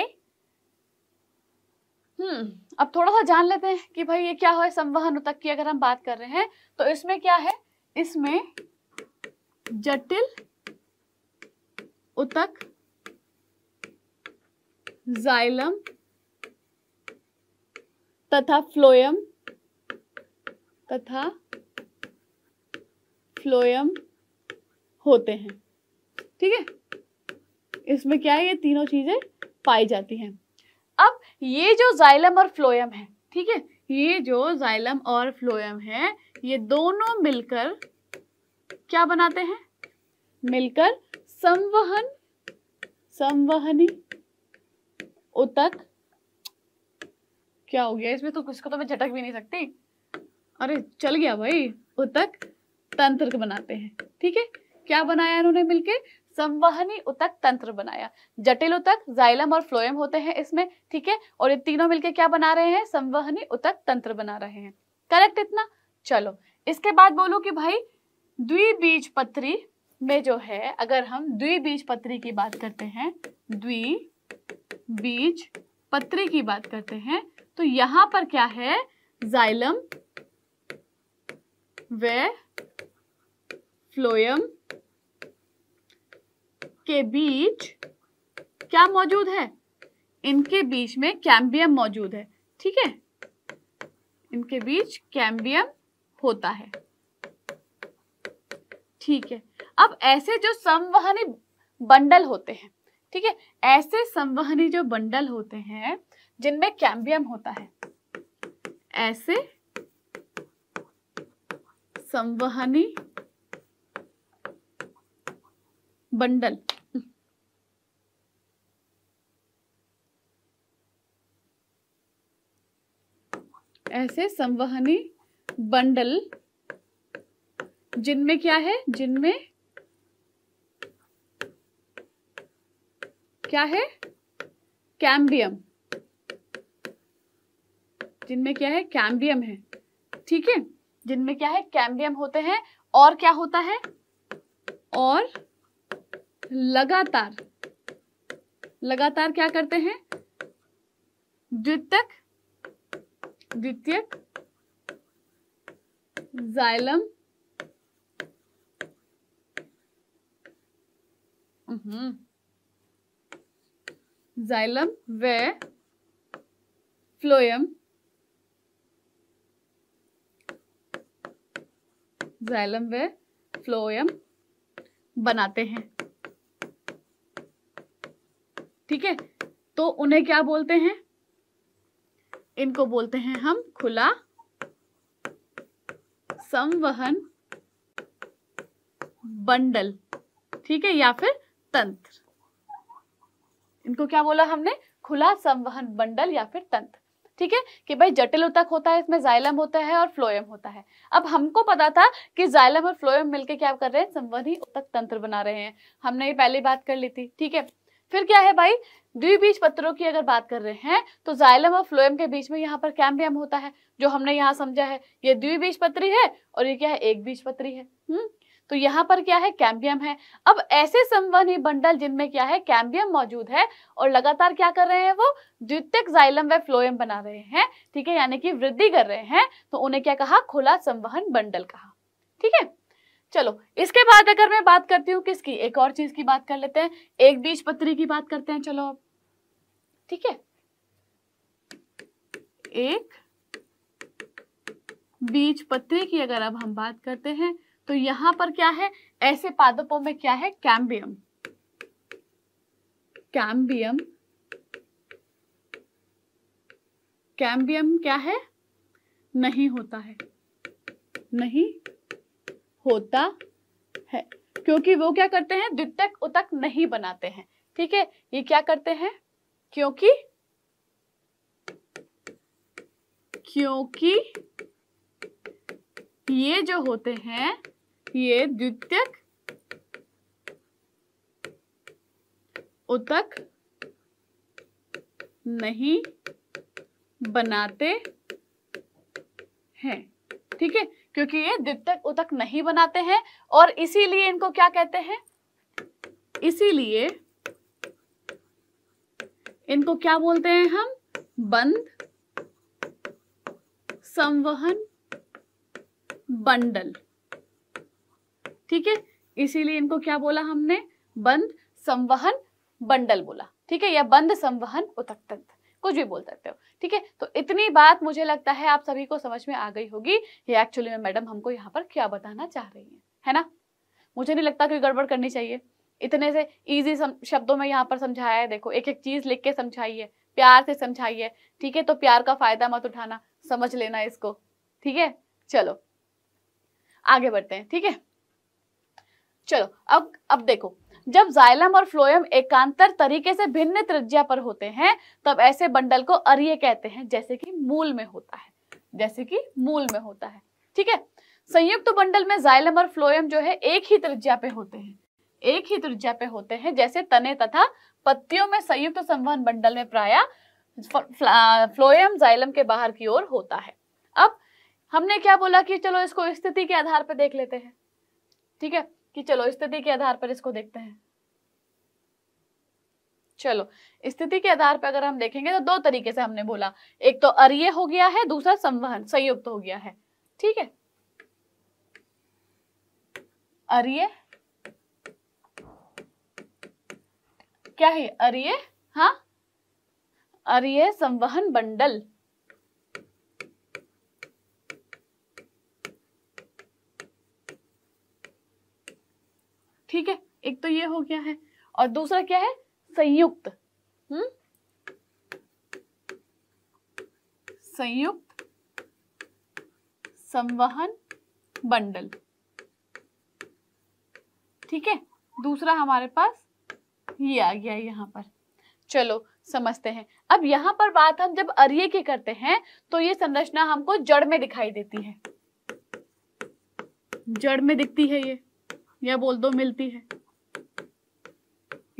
हम्म अब थोड़ा सा जान लेते हैं कि भाई ये क्या हो संवहन उतक की अगर हम बात कर रहे हैं तो इसमें क्या है इसमें जटिल उतक जाइलम तथा फ्लोयम तथा फ्लोयम होते हैं ठीक है इसमें क्या है ये तीनों चीजें पाई जाती हैं अब ये जो जाइलम और फ्लोयम है ठीक है ये जो जाइलम और फ्लोयम है ये दोनों मिलकर क्या बनाते हैं मिलकर संवहन संवहनी उतक क्या हो गया इसमें तो कुछ को तो मैं झटक भी नहीं सकती अरे चल गया भाई उतक तंत्र बनाते हैं ठीक है क्या बनाया इन्होंने मिलके संवहनी उतक तंत्र बनाया जटिल उतक जाइलम और फ्लोएम होते हैं इसमें ठीक है और ये तीनों मिलके क्या बना रहे हैं संवहनी उतक तंत्र बना रहे हैं करेक्ट इतना चलो इसके बाद बोलो कि भाई द्विबीजपत्री पत्री में जो है अगर हम द्विबीजपत्री पत्री की बात करते हैं द्विबीजपत्री पत्री की बात करते हैं तो यहां पर क्या है जाइलम वे फ्लोयम के बीच क्या मौजूद है इनके बीच में कैम्बियम मौजूद है ठीक है इनके बीच कैम्बियम होता है ठीक है अब ऐसे जो संवहनी बंडल होते हैं ठीक है ऐसे संवहनी जो बंडल होते हैं जिनमें कैम्बियम होता है ऐसे संवहनी बंडल ऐसे संवहनी बंडल जिनमें क्या है जिनमें क्या है कैम्बियम जिनमें क्या है कैम्बियम है ठीक है जिनमें क्या है कैम्बियम होते हैं और क्या होता है और लगातार लगातार क्या करते हैं द्वितक द्वितीयक xylem Mm-hmm. Xylem where phloem xylem where phloem बनाते हैं ठीक है तो उन्हें क्या बोलते हैं इनको बोलते हैं हम खुला संवहन बंडल ठीक है या फिर तंत्र इनको क्या बोला हमने खुला संवहन बंडल या फिर तंत्र ठीक है कि भाई जटिल उतक होता है इसमें जाइलम होता है और फ्लोएम होता है अब हमको पता था कि जाइलम और फ्लोएम मिलके क्या कर रहे हैं संवनी उतक तंत्र बना रहे हैं हमने ये पहले बात कर ली थी ठीक है फिर क्या है भाई द्विबीज पत्रों की अगर बात कर रहे हैं तो जाइलम और फ्लोएम के बीच में यहाँ पर कैम्बियम होता है जो हमने यहाँ समझा है ये द्विबीज पत्री है और ये क्या है एक बीज पत्री है हम्म तो यहाँ पर क्या है कैम्बियम है अब ऐसे संवन बंडल जिनमें क्या है कैम्बियम मौजूद है और लगातार क्या कर रहे हैं वो द्वितीय जाइलम व फ्लोएम बना रहे हैं ठीक है यानी कि वृद्धि कर रहे हैं तो उन्हें क्या कहा खुला संवहन बंडल कहा ठीक है चलो इसके बाद अगर मैं बात करती हूँ किसकी एक और चीज की बात कर लेते हैं एक बीज पत्री की बात करते हैं चलो अब ठीक है एक बीज पत्री की अगर अब हम बात करते हैं तो यहां पर क्या है ऐसे पादपों में क्या है कैम्बियम कैम्बियम कैम्बियम क्या है नहीं होता है नहीं होता है क्योंकि वो क्या करते हैं द्वितक उतक नहीं बनाते हैं ठीक है ये क्या करते हैं क्योंकि क्योंकि ये जो होते हैं ये द्वितीयक उतक नहीं बनाते हैं ठीक है क्योंकि ये द्वितीयक उतक नहीं बनाते हैं और इसीलिए इनको क्या कहते हैं इसीलिए इनको क्या बोलते हैं हम बंद संवहन बंडल ठीक है इसीलिए इनको क्या बोला हमने बंद संवहन बंडल बोला ठीक है या बंद संवहन उतक तंत्र कुछ भी बोल सकते हो ठीक है तो इतनी बात मुझे लगता है आप सभी को समझ में आ गई होगी ये एक्चुअली में मैडम हमको यहाँ पर क्या बताना चाह रही है है ना मुझे नहीं लगता कोई गड़बड़ करनी चाहिए इतने से इजी शब्दों में यहाँ पर समझाया है देखो एक एक चीज लिख के समझाइए प्यार से समझाइए ठीक है तो प्यार का फायदा मत उठाना समझ लेना इसको ठीक है चलो आगे बढ़ते हैं ठीक है चलो अब अब देखो जब जाइलम और फ्लोयम एकांतर तरीके से भिन्न त्रिज्या पर होते हैं तब ऐसे बंडल को अरिय कहते हैं जैसे कि मूल में होता है जैसे कि मूल में होता है ठीक है संयुक्त बंडल में जाइलम और फ्लोयम जो है एक ही त्रिज्या पे होते हैं एक ही त्रिज्या पे होते हैं जैसे तने तथा पत्तियों में संयुक्त संवहन बंडल में प्राय फ्लोएम जाइलम के बाहर की ओर होता है अब हमने क्या बोला कि चलो इसको स्थिति के आधार पर देख लेते हैं ठीक है कि चलो स्थिति के आधार पर इसको देखते हैं चलो स्थिति के आधार पर अगर हम देखेंगे तो दो तरीके से हमने बोला एक तो अरिय हो गया है दूसरा संवहन संयुक्त हो गया है ठीक है अरिय क्या है अरिय हाँ अरिय संवहन बंडल ठीक है एक तो ये हो गया है और दूसरा क्या है संयुक्त हम्म संयुक्त संवहन बंडल ठीक है दूसरा हमारे पास ये आ गया यहां पर चलो समझते हैं अब यहां पर बात हम जब अरिये की करते हैं तो ये संरचना हमको जड़ में दिखाई देती है जड़ में दिखती है ये या बोल दो मिलती है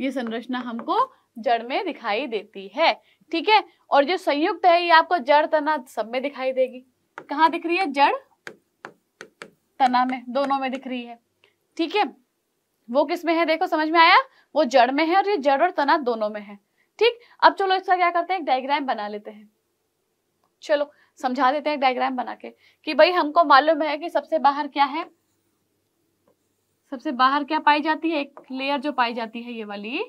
ये संरचना हमको जड़ में दिखाई देती है ठीक है और जो संयुक्त है ये आपको जड़ तना सब में दिखाई देगी कहा दिख रही है जड़ तना में दोनों में दिख रही है ठीक है वो किस में है देखो समझ में आया वो जड़ में है और ये जड़ और तना दोनों में है ठीक अब चलो इसका क्या करते हैं एक डायग्राम बना लेते हैं चलो समझा देते हैं डायग्राम बना के कि भाई हमको मालूम है कि सबसे बाहर क्या है सबसे बाहर क्या पाई जाती है एक लेयर जो पाई जाती है ये वाली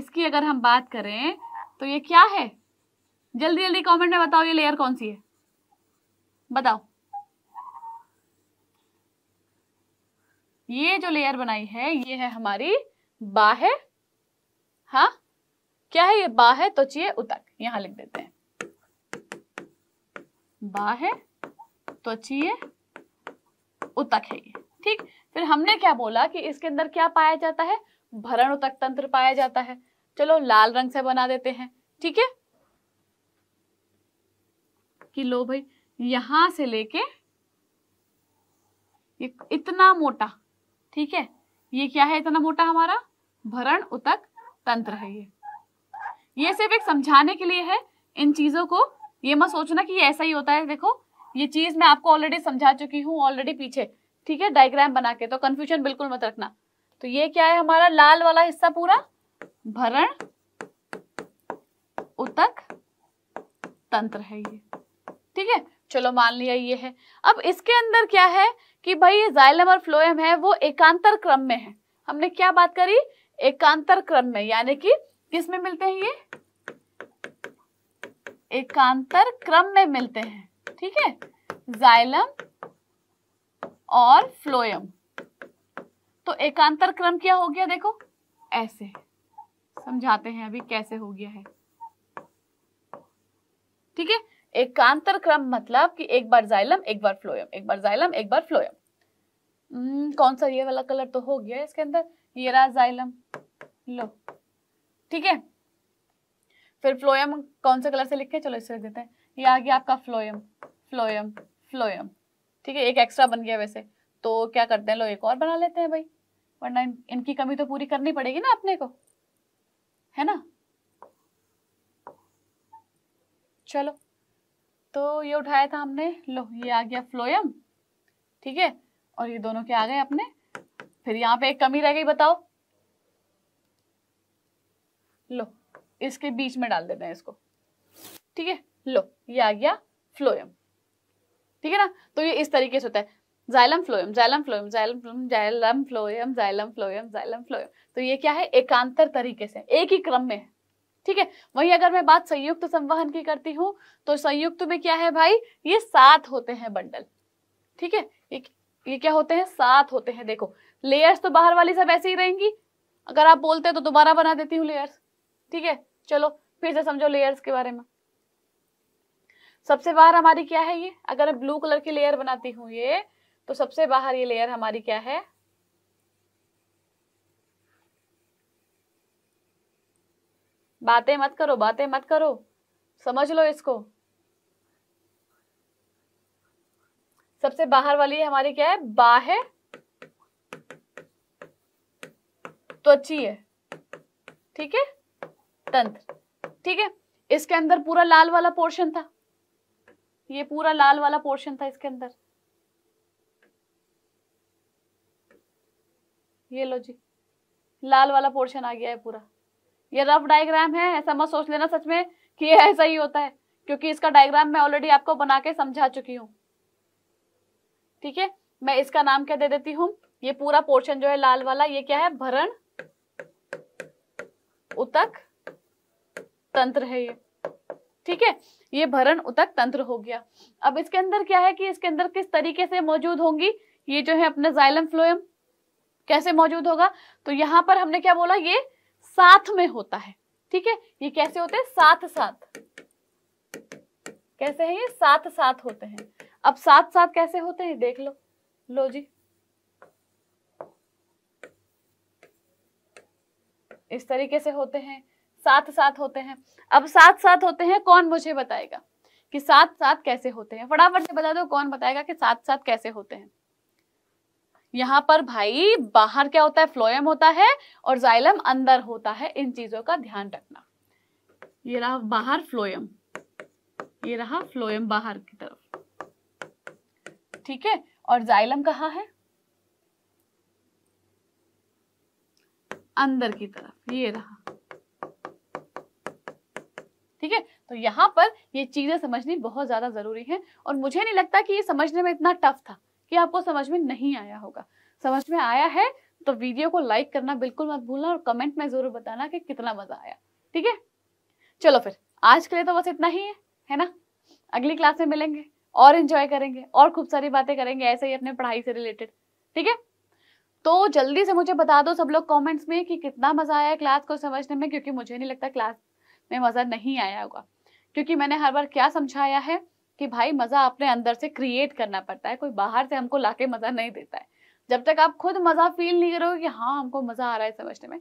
इसकी अगर हम बात करें तो ये क्या है जल्दी जल्दी कमेंट में बताओ ये लेयर कौन सी है बताओ ये जो लेयर बनाई है ये है हमारी बाह हा क्या है ये बाह है तो चाहिए उतक यहां लिख देते हैं बाह है तो चाहिए उतक है ये ठीक फिर हमने क्या बोला कि इसके अंदर क्या पाया जाता है भरण उतक तंत्र पाया जाता है चलो लाल रंग से बना देते हैं ठीक है कि लो भाई यहां से लेके ये इतना मोटा ठीक है ये क्या है इतना मोटा हमारा भरण उतक तंत्र है ये ये सिर्फ एक समझाने के लिए है इन चीजों को ये मत सोचना कि ऐसा ही होता है देखो ये चीज मैं आपको ऑलरेडी समझा चुकी हूँ ऑलरेडी पीछे ठीक है डायग्राम बना के तो कंफ्यूजन बिल्कुल मत रखना तो ये क्या है हमारा लाल वाला हिस्सा पूरा भरण उतक तंत्र है ये ठीक है चलो मान लिया ये है अब इसके अंदर क्या है कि भाई ये जाइलम और फ्लोएम है वो एकांतर क्रम में है हमने क्या बात करी एकांतर क्रम में यानी कि किस में मिलते हैं ये एकांतर क्रम में मिलते हैं ठीक है जाइलम और फ्लोएम तो एकांतर क्रम क्या हो गया देखो ऐसे समझाते हैं अभी कैसे हो गया है ठीक है एकांतर क्रम मतलब कि एक बार जाइलम एक बार फ्लोएम एक बार जाइलम एक बार फ्लोएम हम्म, कौन सा ये वाला कलर तो हो गया इसके अंदर ये रहा जाइलम लो ठीक है फिर फ्लोएम कौन से कलर से लिखे चलो इसे देते हैं ये आ गया आपका फ्लोएम फ्लोएम फ्लोएम ठीक है एक एक्स्ट्रा बन गया वैसे तो क्या करते हैं लोग एक और बना लेते हैं भाई वरना इन, इनकी कमी तो पूरी करनी पड़ेगी ना अपने को है ना चलो तो ये उठाया था हमने लो ये आ गया फ्लोयम ठीक है और ये दोनों क्या आ गए अपने फिर यहाँ पे एक कमी रह गई बताओ लो इसके बीच में डाल देते हैं इसको ठीक है लो ये आ गया फ्लोयम ठीक है ना तो ये इस तरीके से होता है xylem phloem xylem phloem xylem phloem xylem phloem xylem phloem xylem phloem तो ये क्या है एकांतर तरीके से एक ही क्रम में ठीक है वही अगर मैं बात संयुक्त संवहन की करती हूँ तो संयुक्त में क्या है भाई ये सात होते हैं बंडल ठीक है ये, ये क्या होते हैं सात होते हैं देखो लेयर्स तो बाहर वाली सब ऐसी ही रहेंगी अगर आप बोलते हैं तो दोबारा बना देती हूँ लेयर्स ठीक है चलो फिर से समझो लेयर्स के बारे में सबसे बाहर हमारी क्या है ये अगर मैं ब्लू कलर की लेयर बनाती हूँ ये तो सबसे बाहर ये लेयर हमारी क्या है बातें मत करो बातें मत करो समझ लो इसको सबसे बाहर वाली हमारी क्या है बाह त्वची तो अच्छी है ठीक है तंत्र ठीक है इसके अंदर पूरा लाल वाला पोर्शन था ये पूरा लाल वाला पोर्शन था इसके अंदर ये लो जी लाल वाला पोर्शन आ गया है पूरा ये रफ डायग्राम है ऐसा मत सोच लेना सच में कि यह ऐसा ही होता है क्योंकि इसका डायग्राम मैं ऑलरेडी आपको बना के समझा चुकी हूँ ठीक है मैं इसका नाम क्या दे देती हूँ ये पूरा पोर्शन जो है लाल वाला ये क्या है भरण उतक तंत्र है ये ठीक है ये भरण उतक तंत्र हो गया अब इसके अंदर क्या है कि इसके अंदर किस तरीके से मौजूद होंगी ये जो है अपना जाइलम फ्लोएम कैसे मौजूद होगा तो यहाँ पर हमने क्या बोला ये साथ में होता है ठीक है ये कैसे होते हैं साथ साथ कैसे हैं ये साथ साथ होते हैं अब साथ साथ कैसे होते हैं देख लो लो जी इस तरीके से होते हैं साथ साथ होते हैं अब साथ साथ होते हैं कौन मुझे बताएगा कि साथ साथ कैसे होते हैं फटाफट से बता दो कौन बताएगा कि साथ साथ कैसे होते हैं यहाँ पर भाई बाहर क्या होता है फ्लोएम होता है और जाइलम अंदर होता है इन चीजों का ध्यान रखना ये रहा बाहर फ्लोएम ये रहा फ्लोएम बाहर की तरफ ठीक है और जाइलम कहा है अंदर की तरफ ये रहा ठीक है तो यहाँ पर ये चीजें समझनी बहुत ज्यादा जरूरी है और मुझे नहीं लगता कि ये समझने में इतना टफ था कि आपको समझ में नहीं आया होगा समझ में आया है तो वीडियो को लाइक करना बिल्कुल मत भूलना और कमेंट में जरूर बताना कि कितना मजा आया ठीक है चलो फिर आज के लिए तो बस इतना ही है है ना अगली क्लास में मिलेंगे और एंजॉय करेंगे और खूब सारी बातें करेंगे ऐसे ही अपने पढ़ाई से रिलेटेड ठीक है तो जल्दी से मुझे बता दो सब लोग कमेंट्स में कि कितना मजा आया क्लास को समझने में क्योंकि मुझे नहीं लगता क्लास में मज़ा नहीं आया होगा क्योंकि मैंने हर बार क्या समझाया है कि भाई मज़ा अपने अंदर से क्रिएट करना पड़ता है कोई बाहर से हमको लाके मज़ा नहीं देता है जब तक आप खुद मज़ा फील नहीं करोगे कि हाँ हमको मज़ा आ रहा है समझने में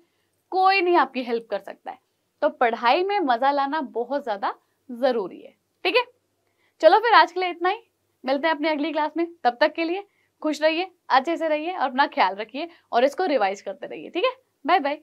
कोई नहीं आपकी हेल्प कर सकता है तो पढ़ाई में मज़ा लाना बहुत ज़्यादा ज़रूरी है ठीक है चलो फिर आज के लिए इतना ही मिलते हैं अपनी अगली क्लास में तब तक के लिए खुश रहिए अच्छे से रहिए और अपना ख्याल रखिए और इसको रिवाइज करते रहिए ठीक है बाय बाय